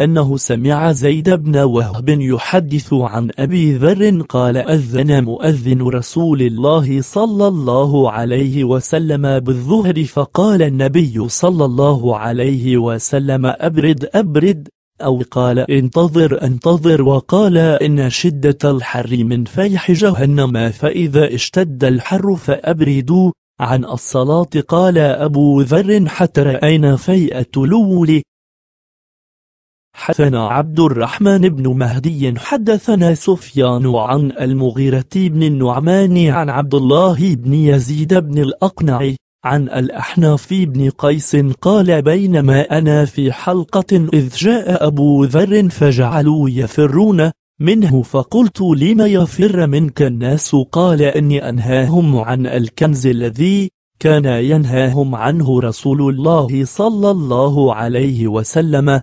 أنه سمع زيد بن وهب يحدث عن أبي ذر قال أذن مؤذن رسول الله صلى الله عليه وسلم بالظهر فقال النبي صلى الله عليه وسلم أبرد أبرد أو قال انتظر انتظر وقال إن شدة الحر من فيح جهنم فإذا اشتد الحر فأبردوا عن الصلاة قال أبو ذر حتى رأينا فيئة لول حدثنا عبد الرحمن بن مهدي حدثنا سفيان عن المغيرة بن النعمان عن عبد الله بن يزيد بن الأقنع عن الأحناف بن قيس قال بينما أنا في حلقة إذ جاء أبو ذر فجعلوا يفرون منه فقلت لما يفر منك الناس قال إني أنهاهم عن الكنز الذي كان ينهاهم عنه رسول الله صلى الله عليه وسلم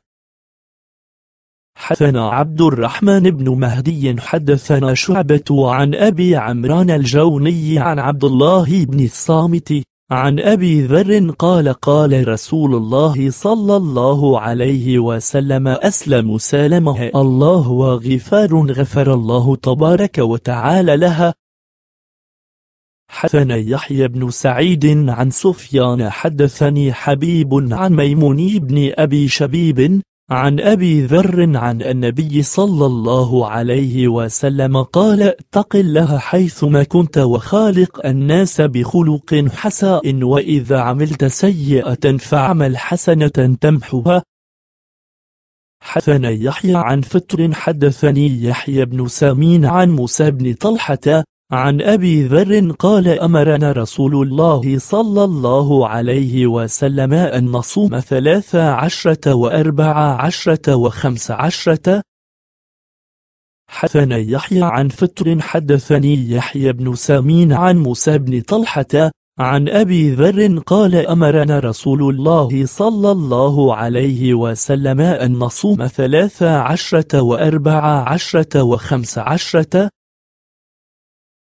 حدثنا عبد الرحمن بن مهدي حدثنا شعبة عن أبي عمران الجوني عن عبد الله بن الصامت عن أبي ذر قال قال رسول الله صلى الله عليه وسلم أسلم سالمه الله وغفار غفر الله تبارك وتعالى لها حدثنا يحيى بن سعيد عن سفيان حدثني حبيب عن ميمون بن أبي شبيب عن أبي ذر عن النبي صلى الله عليه وسلم قال اتق الله حيثما كنت وخالق الناس بخلق حساء وإذا عملت سيئة فاعمل حسنة تمحها حثنا يحيى عن فطر حدثني يحيى بن سامين عن موسى بن طلحة عن أبي ذر قال أمرنا رسول الله صلى الله عليه وسلم أن نصوم ثلاث عشرة وأربع عشرة وخمس عشرة حدثنا يحيى عن فطر حدثني يحيى بن سامين عن موسى بن طلحة عن أبي ذر قال أمرنا رسول الله صلى الله عليه وسلم أن نصوم ثلاث عشرة وأربع عشرة وخمس عشرة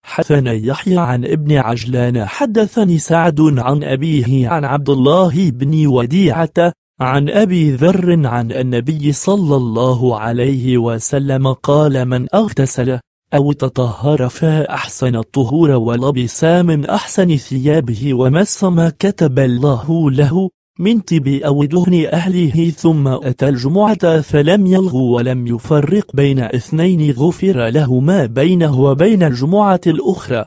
حدثنا يحيى عن ابن عجلان حدثني سعد عن أبيه عن عبد الله بن وديعة عن أبي ذر عن النبي صلى الله عليه وسلم قال من أغتسل أو تطهر فأحسن الطهور ولبس من أحسن ثيابه ومس ما كتب الله له من طب أو دهن أهله ثم أتى الجمعة فلم يلغو ولم يفرق بين اثنين غفر له ما بينه وبين الجمعة الأخرى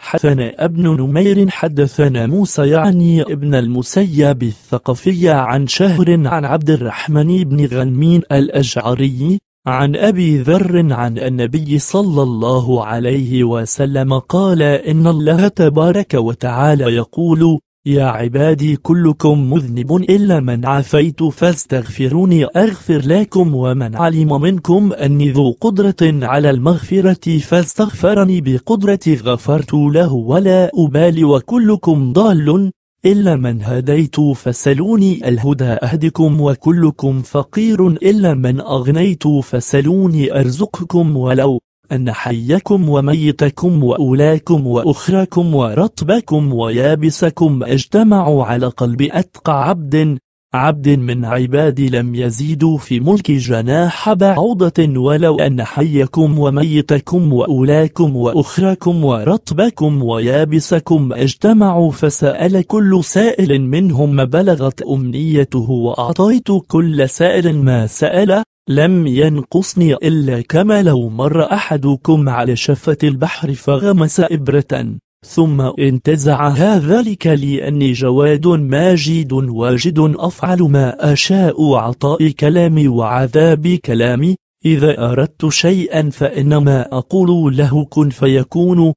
حدثنا ابن نمير حدثنا موسى يعني ابن المسيب الثقفي عن شهر عن عبد الرحمن بن غنمين الأشعري عن أبي ذر عن النبي صلى الله عليه وسلم قال إن الله تبارك وتعالى يقول يا عبادي كلكم مذنب إلا من عافيت فاستغفروني أغفر لكم ومن علم منكم أني ذو قدرة على المغفرة فاستغفرني بقدرتي غفرت له ولا أبالي وكلكم ضال إلا من هديت فسلوني الهدى أهدكم وكلكم فقير إلا من أغنيت فسلوني أرزقكم ولو أن حيكم وميتكم وأولاكم وأخراكم ورطبكم ويابسكم اجتمعوا على قلب أتقى عبد عبد من عبادي لم يزيدوا في ملك جناح بعوضة ولو أن حيكم وميتكم وأولاكم وأخراكم ورطبكم ويابسكم اجتمعوا فسأل كل سائل منهم ما بلغت أمنيته وأعطيت كل سائل ما سأله لم ينقصني إلا كما لو مر أحدكم على شفة البحر فغمس إبرة ثم انتزعها ذلك لأني جواد ماجد واجد أفعل ما أشاء عطاء كلامي وعذاب كلامي إذا أردت شيئا فإنما أقول له كن فيكون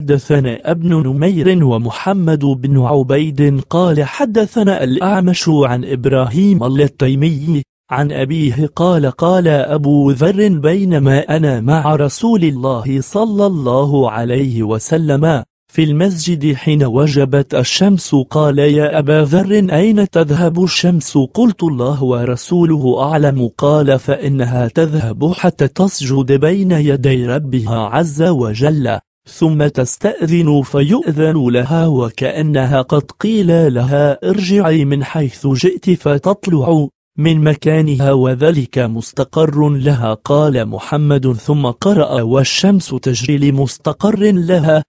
حدثنا ابن نمير ومحمد بن عبيد قال حدثنا الأعمش عن إبراهيم التيمي عن أبيه قال قال أبو ذر بينما أنا مع رسول الله صلى الله عليه وسلم في المسجد حين وجبت الشمس قال يا أبا ذر أين تذهب الشمس قلت الله ورسوله أعلم قال فإنها تذهب حتى تسجد بين يدي ربها عز وجل ثم تستأذن فيؤذن لها وكأنها قد قيل لها ارجعي من حيث جئت فتطلع من مكانها وذلك مستقر لها قال محمد ثم قرأ والشمس تجري لمستقر لها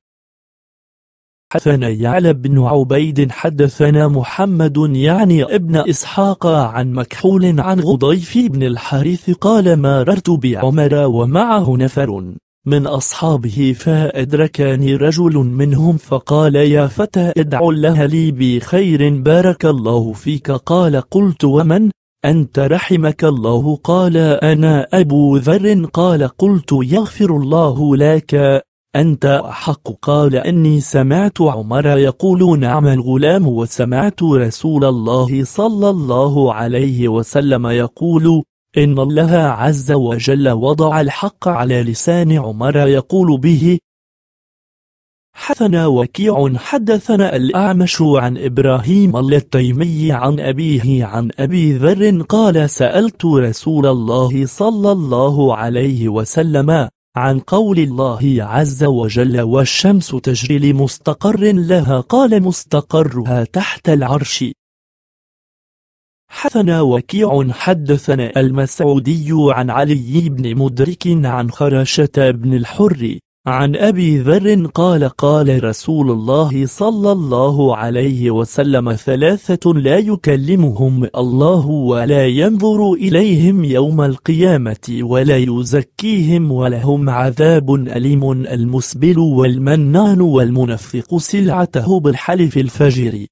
حدثنا يعلى بن عبيد حدثنا محمد يعني ابن إسحاق عن مكحول عن غضيف بن الحارث قال مررت بعمر ومعه نفر من أصحابه فأدركني رجل منهم فقال يا فتى ادع الله لي بخير بارك الله فيك قال قلت ومن أنت رحمك الله قال أنا أبو ذر قال قلت يغفر الله لك أنت أحق قال أني سمعت عمر يقول نعم الغلام وسمعت رسول الله صلى الله عليه وسلم يقول إن الله عز وجل وضع الحق على لسان عمر يقول به حدثنا وكيع حدثنا الأعمش عن إبراهيم التيمي عن أبيه عن أبي ذر قال سألت رسول الله صلى الله عليه وسلم عن قول الله عز وجل والشمس تجري لمستقر لها قال مستقرها تحت العرش حثنا وكيع حدثنا المسعودي عن علي بن مدرك عن خرشة بن الحر عن أبي ذر قال قال رسول الله صلى الله عليه وسلم ثلاثة لا يكلمهم الله ولا ينظر إليهم يوم القيامة ولا يزكيهم ولهم عذاب أليم المسبل والمنان والمنفق سلعته بالحلف الفجر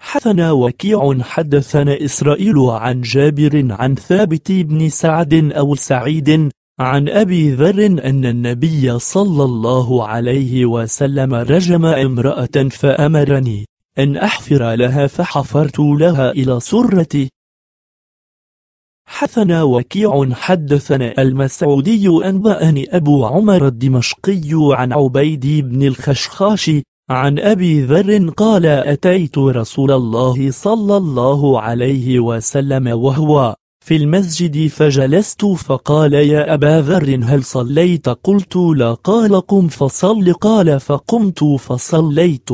حثنا وكيع حدثنا إسرائيل عن جابر عن ثابت بن سعد أو سعيد عن أبي ذر أن النبي صلى الله عليه وسلم رجم امرأة فأمرني أن أحفر لها فحفرت لها إلى سرتي حثنا وكيع حدثنا المسعودي أنبأني أبو عمر الدمشقي عن عبيد بن الخشخاش عن أبي ذر قال أتيت رسول الله صلى الله عليه وسلم وهو في المسجد فجلست فقال يا أبا ذر هل صليت قلت لا قال قم فصل قال فقمت فصليت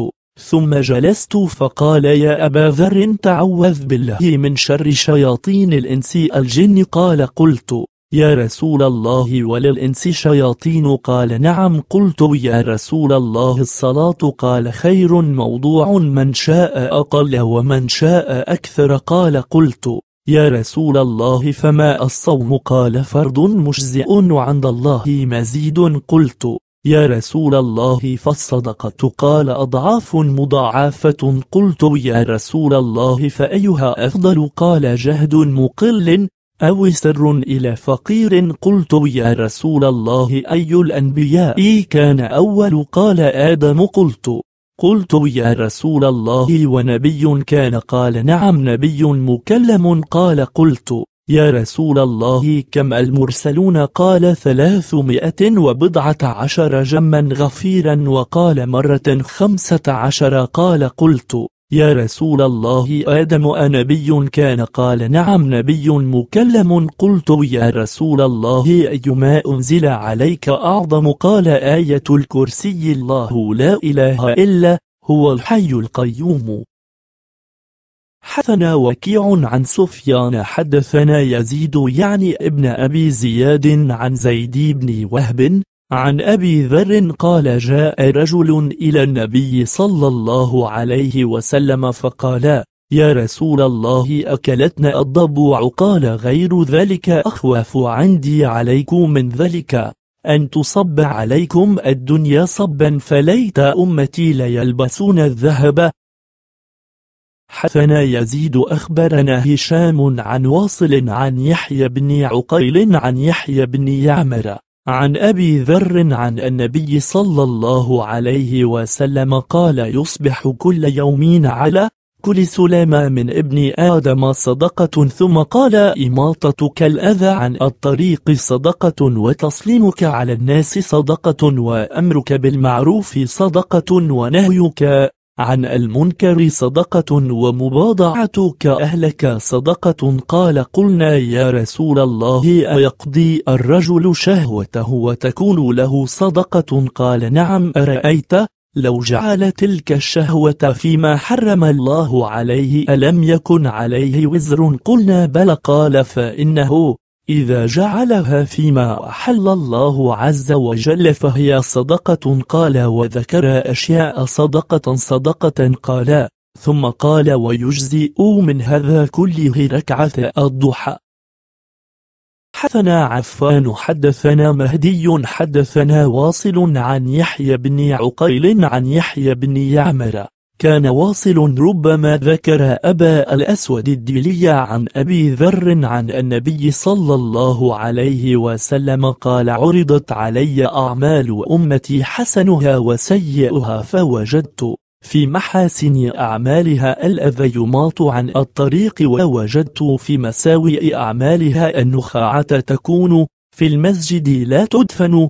ثم جلست فقال يا أبا ذر تعوذ بالله من شر شياطين الإنس الجن قال قلت يا رسول الله وللإنس شياطين قال نعم قلت يا رسول الله الصلاة قال خير موضوع من شاء أقل ومن شاء أكثر قال قلت يا رسول الله فما الصوم قال فرض مجزئ عند الله مزيد قلت يا رسول الله فالصدقة قال أضعاف مضاعفة قلت يا رسول الله فأيها أفضل قال جهد مقل أو سر إلى فقير قلت يا رسول الله أي الأنبياء كان أول قال آدم قلت قلت يا رسول الله ونبي كان قال نعم نبي مكلم قال قلت يا رسول الله كم المرسلون قال ثلاثمائة وبضعة عشر جما غفيرا وقال مرة خمسة عشر قال قلت يا رسول الله آدم أنبي كان قال نعم نبي مكلم قلت يا رسول الله أي ما أنزل عليك أعظم قال آية الكرسي الله لا إله إلا هو الحي القيوم حدثنا وكيع عن سفيان حدثنا يزيد يعني ابن أبي زياد عن زيد بن وهب عن أبي ذر قال جاء رجل إلى النبي صلى الله عليه وسلم فقال يا رسول الله أكلتنا الضبوع قال غير ذلك أخوف عندي عليكم من ذلك أن تصب عليكم الدنيا صبا فليت أمتي ليلبسون الذهب حثنا يزيد أخبرنا هشام عن واصل عن يحيى بن عقيل عن يحيى بن يعمر عن أبي ذر عن النبي صلى الله عليه وسلم قال يصبح كل يومين على كل سلامة من ابن آدم صدقة ثم قال إماطتك الأذى عن الطريق صدقة وتسليمك على الناس صدقة وأمرك بالمعروف صدقة ونهيك عن المنكر صدقة ومباضعة كأهلك صدقة قال قلنا يا رسول الله أيقضي الرجل شهوته وتكون له صدقة قال نعم أرأيت لو جعل تلك الشهوة فيما حرم الله عليه ألم يكن عليه وزر قلنا بل قال فإنه إذا جعلها فيما أحل الله عز وجل فهي صدقة قال وذكر أشياء صدقة صدقة قال ثم قال ويجزئ من هذا كله ركعة الضحى حدثنا عفان حدثنا مهدي حدثنا واصل عن يحيى بن عقيل عن يحيى بن يعمر كان واصل ربما ذكر أبا الأسود الديلي عن أبي ذر عن النبي صلى الله عليه وسلم قال عرضت علي أعمال أمتي حسنها وسيئها فوجدت في محاسن أعمالها الأذى يماط عن الطريق ووجدت في مساوئ أعمالها النخاعة تكون في المسجد لا تدفن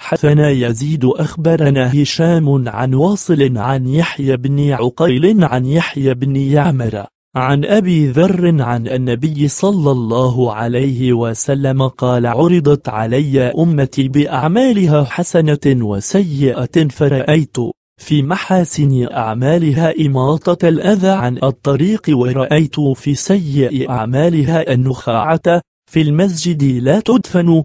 حثنا يزيد أخبرنا هشام عن واصل عن يحيى بن عقيل عن يحيى بن يعمر عن أبي ذر عن النبي صلى الله عليه وسلم قال عرضت علي أمتي بأعمالها حسنة وسيئة فرأيت في محاسن أعمالها إماطة الأذى عن الطريق ورأيت في سيئ أعمالها النخاعة في المسجد لا تدفن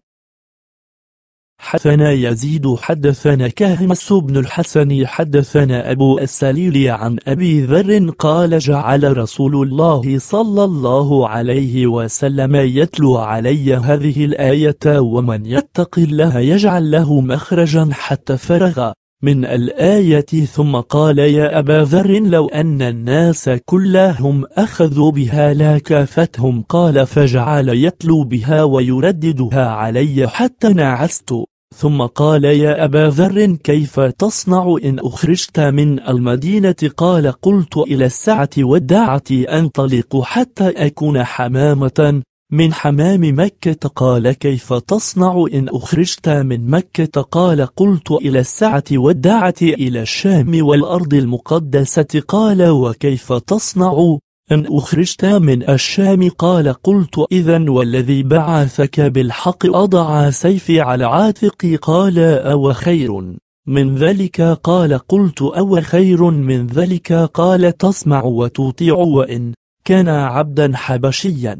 حدثنا يزيد حدثنا كهمس بن الحسن حدثنا أبو السليل عن أبي ذر قال جعل رسول الله صلى الله عليه وسلم يتلو علي هذه الآية ومن يتق الله يجعل له مخرجا حتى فرغ من الآية ثم قال يا أبا ذر لو أن الناس كلهم أخذوا بها لا كافتهم قال فجعل يتلو بها ويرددها علي حتى نعست ثم قال يا أبا ذر كيف تصنع إن أخرجت من المدينة قال قلت إلى السعة والدعة أنطلق حتى أكون حمامة من حمام مكة قال كيف تصنع إن أخرجت من مكة قال قلت إلى السعة والدعة إلى الشام والأرض المقدسة قال وكيف تصنع أن أخرجت من الشام قال قلت إذا والذي بعثك بالحق أضع سيفي على عاتقي قال أو خير من ذلك قال قلت أو خير من ذلك قال تسمع وتطيع وإن كان عبدا حبشيا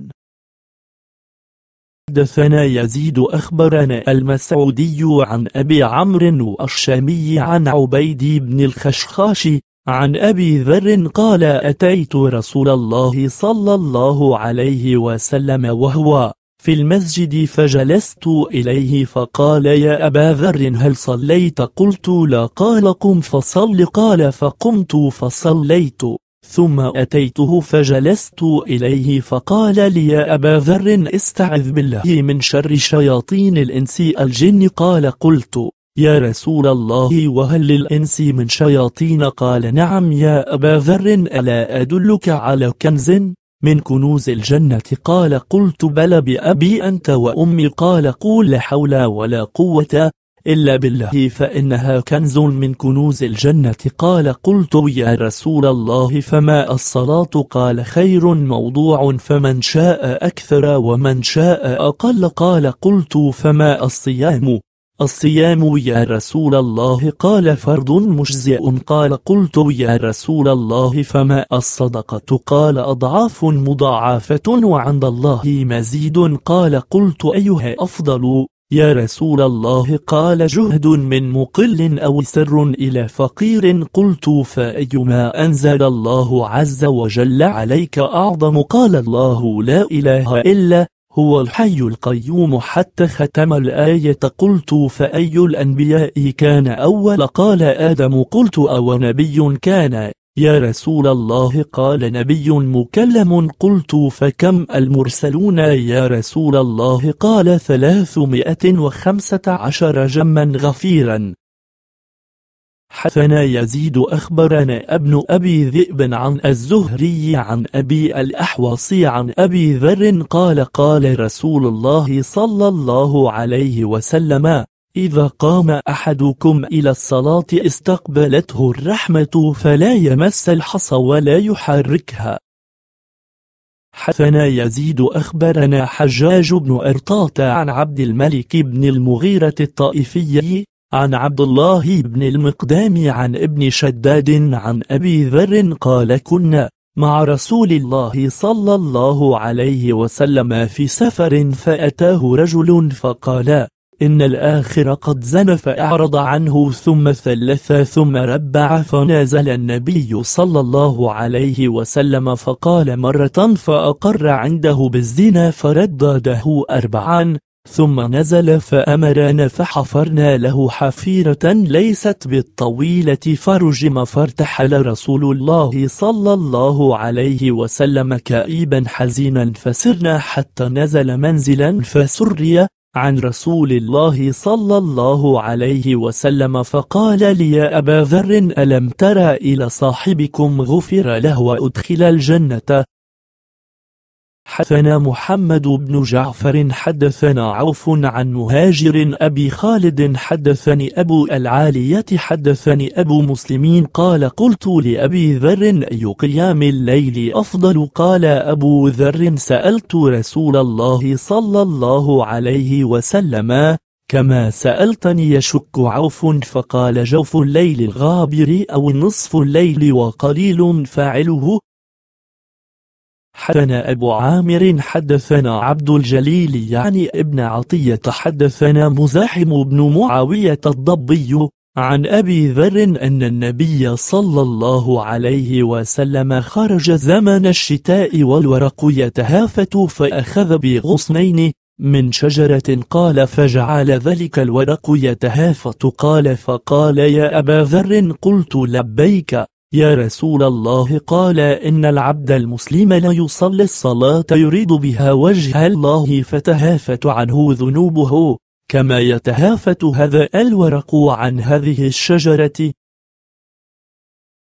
حدثنا يزيد أخبرنا المسعودي عن أبي عمرو الشامي عن عبيد بن الخشخاش عن أبي ذر قال أتيت رسول الله صلى الله عليه وسلم وهو في المسجد فجلست إليه فقال يا أبا ذر هل صليت قلت لا قال قم فصل قال فقمت فصليت ثم أتيته فجلست إليه فقال لي يا أبا ذر استعذ بالله من شر شياطين الإنس الجن قال قلت يا رسول الله وهل للإنس من شياطين قال نعم يا أبا ذر ألا أدلك على كنز من كنوز الجنة قال قلت بلى بأبي أنت وأمي قال قول لا حول ولا قوة إلا بالله فإنها كنز من كنوز الجنة قال قلت يا رسول الله فما الصلاة قال خير موضوع فمن شاء أكثر ومن شاء أقل قال قلت فما الصيام الصيام يا رسول الله قال فرض مجزئ قال قلت يا رسول الله فما الصدقة قال أضعاف مضاعفة وعند الله مزيد قال قلت أيها أفضل يا رسول الله قال جهد من مقل أو سر إلى فقير قلت فأيما أنزل الله عز وجل عليك أعظم قال الله لا إله إلا هو الحي القيوم حتى ختم الآية قلت فأي الأنبياء كان أول قال آدم قلت أو نبي كان يا رسول الله قال نبي مكلم قلت فكم المرسلون يا رسول الله قال ثلاثمائة وخمسة عشر جما غفيرا حسنا يزيد أخبرنا ابن أبي ذئب عن الزهري عن أبي الأحوص عن أبي ذر قال قال رسول الله صلى الله عليه وسلم إذا قام أحدكم إلى الصلاة استقبلته الرحمة فلا يمس الحصى ولا يحركها حسنا يزيد أخبرنا حجاج بن أرطاة عن عبد الملك بن المغيرة الطائفي عن عبد الله بن المقدام عن ابن شداد عن أبي ذر قال كنا مع رسول الله صلى الله عليه وسلم في سفر فأتاه رجل فقال إن الآخر قد زن فأعرض عنه ثم ثلث ثم ربع فنازل النبي صلى الله عليه وسلم فقال مرة فأقر عنده بالزنا فردده أربعا ثم نزل فأمرنا فحفرنا له حفيرة ليست بالطويلة فرجم فارتحل رسول الله صلى الله عليه وسلم كئيبا حزينا فسرنا حتى نزل منزلا فسري عن رسول الله صلى الله عليه وسلم فقال لي يا أبا ذر ألم ترى إلى صاحبكم غفر له وأدخل الجنة حدثنا محمد بن جعفر حدثنا عوف عن مهاجر أبي خالد حدثني أبو العالية حدثني أبو مسلمين قال قلت لأبي ذر أي قيام الليل أفضل قال أبو ذر سألت رسول الله صلى الله عليه وسلم كما سألتني يشك عوف فقال جوف الليل الغابر أو نصف الليل وقليل فاعله حدثنا أبو عامر حدثنا عبد الجليل يعني ابن عطية حدثنا مزاحم بن معاوية الضبي عن أبي ذر أن النبي صلى الله عليه وسلم خرج زمن الشتاء والورق يتهافت فأخذ بغصنين من شجرة قال فجعل ذلك الورق يتهافت قال فقال يا أبا ذر قلت لبيك يا رسول الله قال إن العبد المسلم لا يصلي الصلاة يريد بها وجه الله فتهافت عنه ذنوبه كما يتهافت هذا الورق عن هذه الشجرة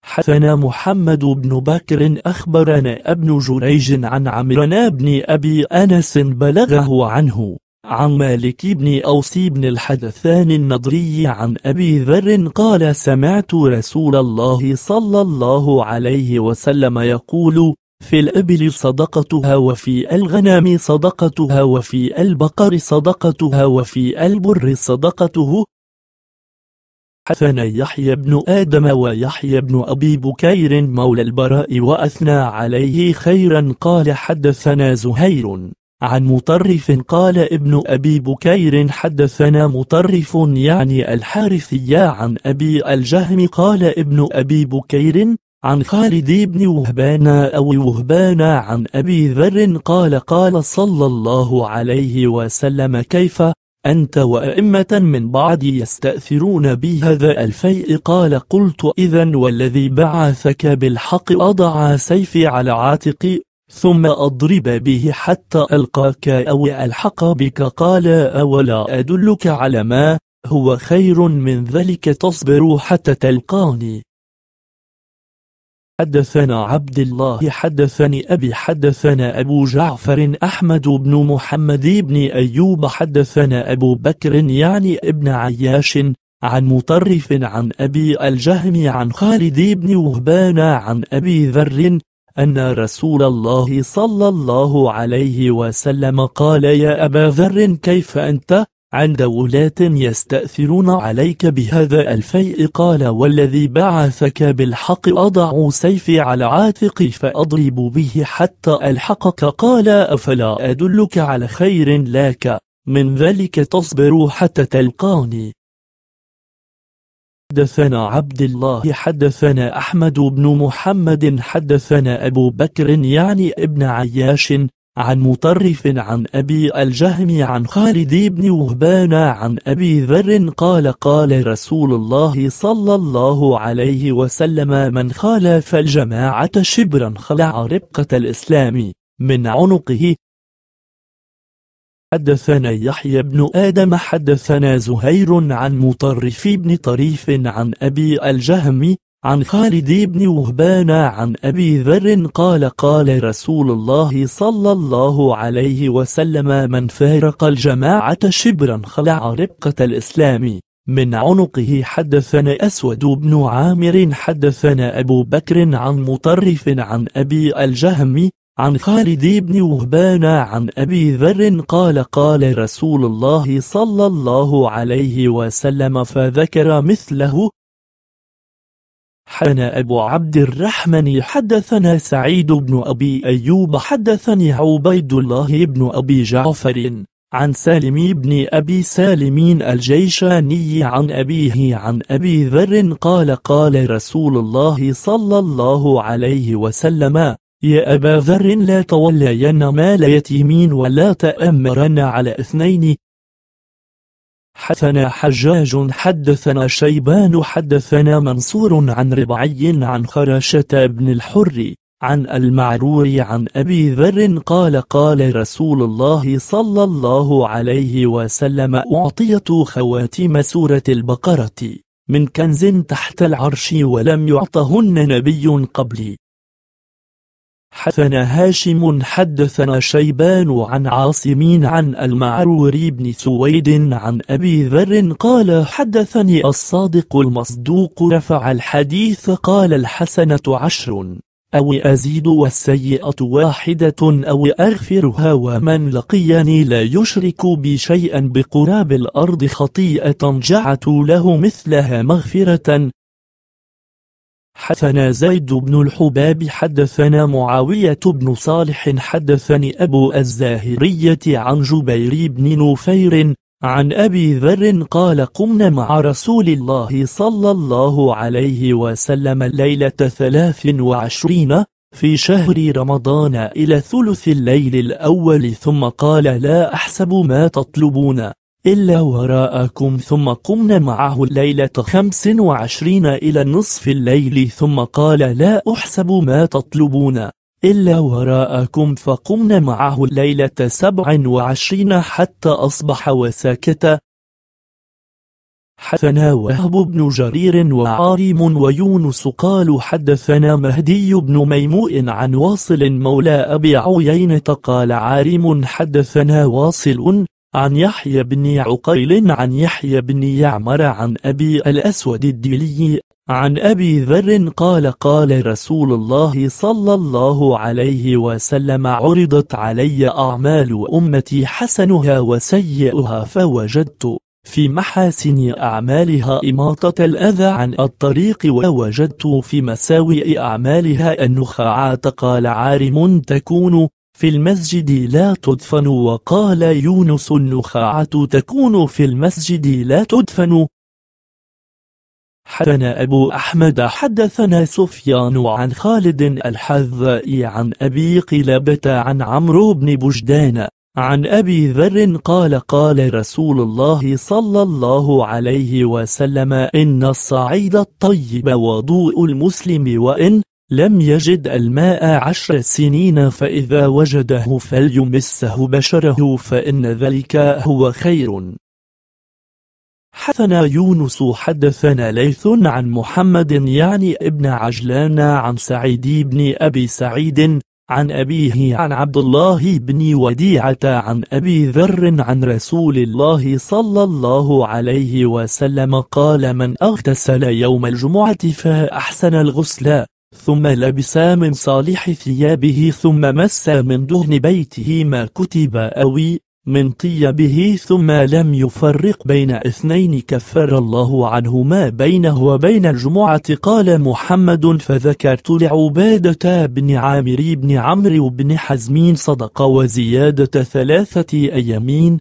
حثنا محمد بن بكر أخبرنا ابن جريج عن عمرنا بن أبي أنس بلغه عنه عن مالك بن أوس بن الحدثان النضري عن أبي ذر قال سمعت رسول الله صلى الله عليه وسلم يقول في الإبل صدقتها وفي الغنم صدقتها وفي البقر صدقتها وفي البر صدقته حثنا يحيى بن آدم ويحيى بن أبي بكير مولى البراء وأثنى عليه خيرا قال حدثنا زهير عن مطرف قال ابن أبي بكير حدثنا مطرف يعني الحارثي عن أبي الجهم قال ابن أبي بكير عن خالد بن وهبان أو وهبان عن أبي ذر قال قال صلى الله عليه وسلم كيف أنت وأئمة من بعدي يستأثرون بهذا الفيء قال قلت إذا والذي بعثك بالحق أضع سيفي على عاتقي ثم أضرب به حتى ألقاك أو ألحق بك قال أولا أدلك على ما هو خير من ذلك تصبر حتى تلقاني حدثنا عبد الله حدثني أبي حدثنا أبو جعفر أحمد بن محمد بن أيوب حدثنا أبو بكر يعني ابن عياش عن مطرف عن أبي الجهم عن خالد بن وهبان عن أبي ذر أن رسول الله صلى الله عليه وسلم قال يا أبا ذر كيف أنت؟ عند ولاة يستأثرون عليك بهذا الفيء قال والذي بعثك بالحق أضع سيفي على عاتقي فأضرب به حتى ألحقك قال أفلا أدلك على خير لك من ذلك تصبر حتى تلقاني حدثنا عبد الله حدثنا أحمد بن محمد حدثنا أبو بكر يعني ابن عياش عن مطرف عن أبي الجهم عن خالد بن وهبان عن أبي ذر قال قال رسول الله صلى الله عليه وسلم من خالف الجماعة شبرا خلع ربقة الإسلام من عنقه حدثنا يحيى بن آدم حدثنا زهير عن مطرف بن طريف عن أبي الجهم عن خالد بن وهبان عن أبي ذر قال قال رسول الله صلى الله عليه وسلم من فارق الجماعة شبرا خلع ربقة الإسلام من عنقه حدثنا أسود بن عامر حدثنا أبو بكر عن مطرف عن أبي الجهم عن خالد بن وهبان عن أبي ذر قال قال رسول الله صلى الله عليه وسلم فذكر مثله حن أبو عبد الرحمن حدثنا سعيد بن أبي أيوب حدثني عبيد الله بن أبي جعفر عن سالم بن أبي سالمين الجيشاني عن أبيه عن أبي ذر قال قال رسول الله صلى الله عليه وسلم يا أبا ذر لا تولين مال يتيمين ولا تأمرن على اثنين حدثنا حجاج حدثنا شيبان حدثنا منصور عن ربعي عن خرشة بن الحر عن المعرور عن أبي ذر قال قال رسول الله صلى الله عليه وسلم أعطيت خواتيم سورة البقرة من كنز تحت العرش ولم يعطهن نبي قبلي حدثنا هاشم حدثنا شيبان عن عاصمين عن المعروري بن سويد عن أبي ذر قال حدثني الصادق المصدوق رفع الحديث قال الحسنة عشر أو أزيد والسيئة واحدة أو أغفرها ومن لقيني لا يشرك بي شيئا بقراب الأرض خطيئة جعت له مثلها مغفرة حدثنا زيد بن الحباب حدثنا معاوية بن صالح حدثني أبو الزاهرية عن جبير بن نفير عن أبي ذر قال قمنا مع رسول الله صلى الله عليه وسلم الليلة ثلاث وعشرين في شهر رمضان إلى ثلث الليل الأول ثم قال لا أحسب ما تطلبون إلا وراءكم ثم قمنا معه الليلة خمس وعشرين إلى نصف الليل ثم قال لا أحسب ما تطلبون إلا وراءكم فقمنا معه الليلة سبع وعشرين حتى أصبح وساكت حدثنا وهب بن جرير وعاريم ويونس قالوا حدثنا مهدي بن ميموء عن واصل مولى أبي عيينة قال عاريم حدثنا واصل عن يحيى بن عقيل عن يحيى بن يعمر عن أبي الأسود الديلي عن أبي ذر قال قال رسول الله صلى الله عليه وسلم عرضت علي أعمال أمتي حسنها وسيئها فوجدت في محاسن أعمالها إماطة الأذى عن الطريق ووجدت في مساوئ أعمالها النخاعات قال عارم تكون في المسجد لا تدفن وقال يونس النخاعة تكون في المسجد لا تدفن حدثنا أبو أحمد حدثنا سفيان عن خالد الحذائي عن أبي قلابة عن عمرو بن بجدان عن أبي ذر قال قال رسول الله صلى الله عليه وسلم إن الصعيد الطيب وضوء المسلم وإن لم يجد الماء عشر سنين فإذا وجده فليمسه بشره فإن ذلك هو خير حدثنا يونس حدثنا ليث عن محمد يعني ابن عجلان عن سعيد بن أبي سعيد عن أبيه عن عبد الله بن وديعة عن أبي ذر عن رسول الله صلى الله عليه وسلم قال من أغتسل يوم الجمعة فأحسن الغسل ثم لبس من صالح ثيابه ثم مس من دهن بيته ما كتب أوي من طيبه ثم لم يفرق بين اثنين كفر الله عنهما بينه وبين الجمعة قال محمد فذكرت لعبادة بن عامر بن عمرو بن حزمين صدق وزيادة ثلاثة أيامين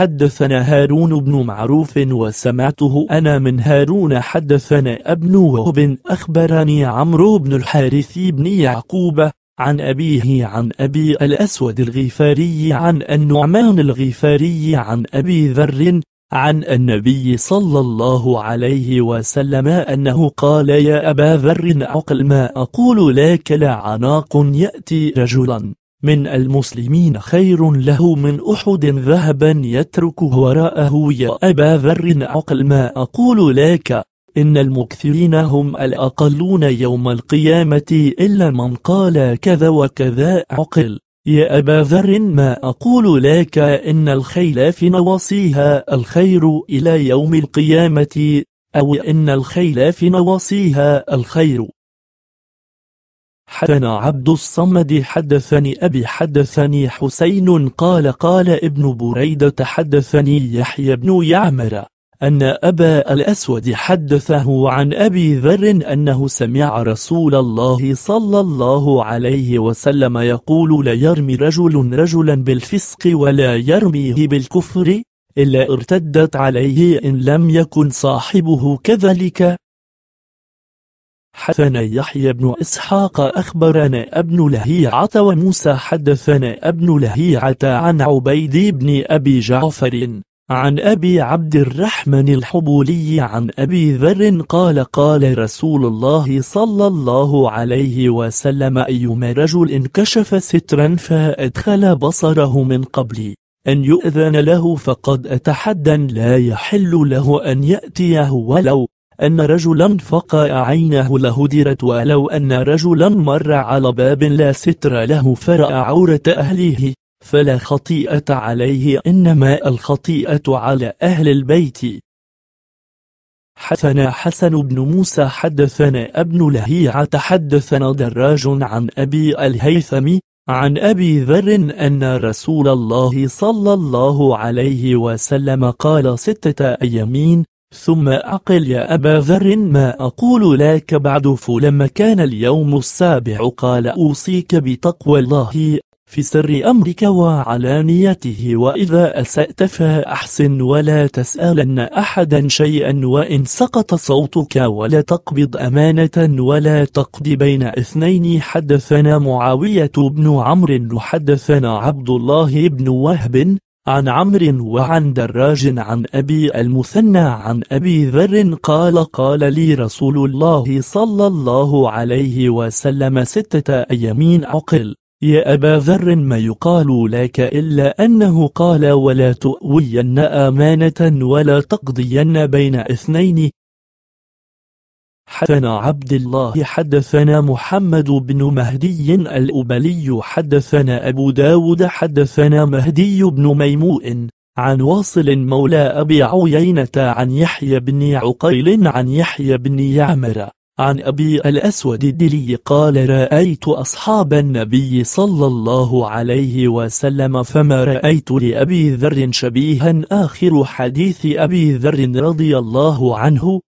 حدثنا هارون بن معروف وسمعته أنا من هارون حدثنا ابن وهب أخبرني عمرو بن الحارث بن يعقوب عن أبيه عن أبي الأسود الغفاري عن النعمان الغفاري عن أبي ذر عن النبي صلى الله عليه وسلم أنه قال يا أبا ذر أعقل ما أقول لك لعناق يأتي رجلا من المسلمين خير له من أحد ذهبا يتركه وراءه يا أبا ذر عقل ما أقول لك إن المكثرين هم الأقلون يوم القيامة إلا من قال كذا وكذا عقل يا أبا ذر ما أقول لك إن الخيل في نواصيها الخير إلى يوم القيامة أو إن الخيل في نواصيها الخير حدثنا عبد الصمد حدثني أبي حدثني حسين قال قال ابن بريدة حدثني يحيى بن يعمر أن أبا الأسود حدثه عن أبي ذر أنه سمع رسول الله صلى الله عليه وسلم يقول لا يرمي رجل رجلا بالفسق ولا يرميه بالكفر إلا ارتدت عليه إن لم يكن صاحبه كذلك حدثنا يحيى بن إسحاق أخبرنا ابن لهيعة وموسى حدثنا ابن لهيعة عن عبيد بن أبي جعفر عن أبي عبد الرحمن الحبولي عن أبي ذر قال قال رسول الله صلى الله عليه وسلم أيما رجل انكشف سترا فأدخل بصره من قبل أن يؤذن له فقد أتحدا لا يحل له أن يأتيه ولو أن رجلا فقع عينه لهدرت ولو أن رجلا مر على باب لا ستر له فرأى عورة أهله فلا خطيئة عليه إنما الخطيئة على أهل البيت حدثنا حسن بن موسى حدثنا ابن لهيعة حدثنا دراج عن أبي الهيثم عن أبي ذر أن رسول الله صلى الله عليه وسلم قال ستة أيامين ثم أقل يا أبا ذر ما أقول لك بعد فلما كان اليوم السابع قال أوصيك بتقوى الله في سر أمرك وعلانيته وإذا أسأت فأحسن ولا تسألن أحدا شيئا وإن سقط صوتك ولا تقبض أمانة ولا تقض بين اثنين حدثنا معاوية بن عمرو حدثنا عبد الله بن وهب عن عمرو وعن دراج عن أبي المثنى عن أبي ذر قال قال لي رسول الله صلى الله عليه وسلم ستة أيامين عقل يا أبا ذر ما يقال لك إلا أنه قال ولا تؤوين أمانة ولا تقضين بين اثنين حدثنا عبد الله حدثنا محمد بن مهدي الأبلي حدثنا أبو داود حدثنا مهدي بن ميموء عن واصل مولى أبي عيينة عن يحيى بن عقيل عن يحيى بن يعمر عن أبي الأسود الدلي قال رأيت أصحاب النبي صلى الله عليه وسلم فما رأيت لأبي ذر شبيها آخر حديث أبي ذر رضي الله عنه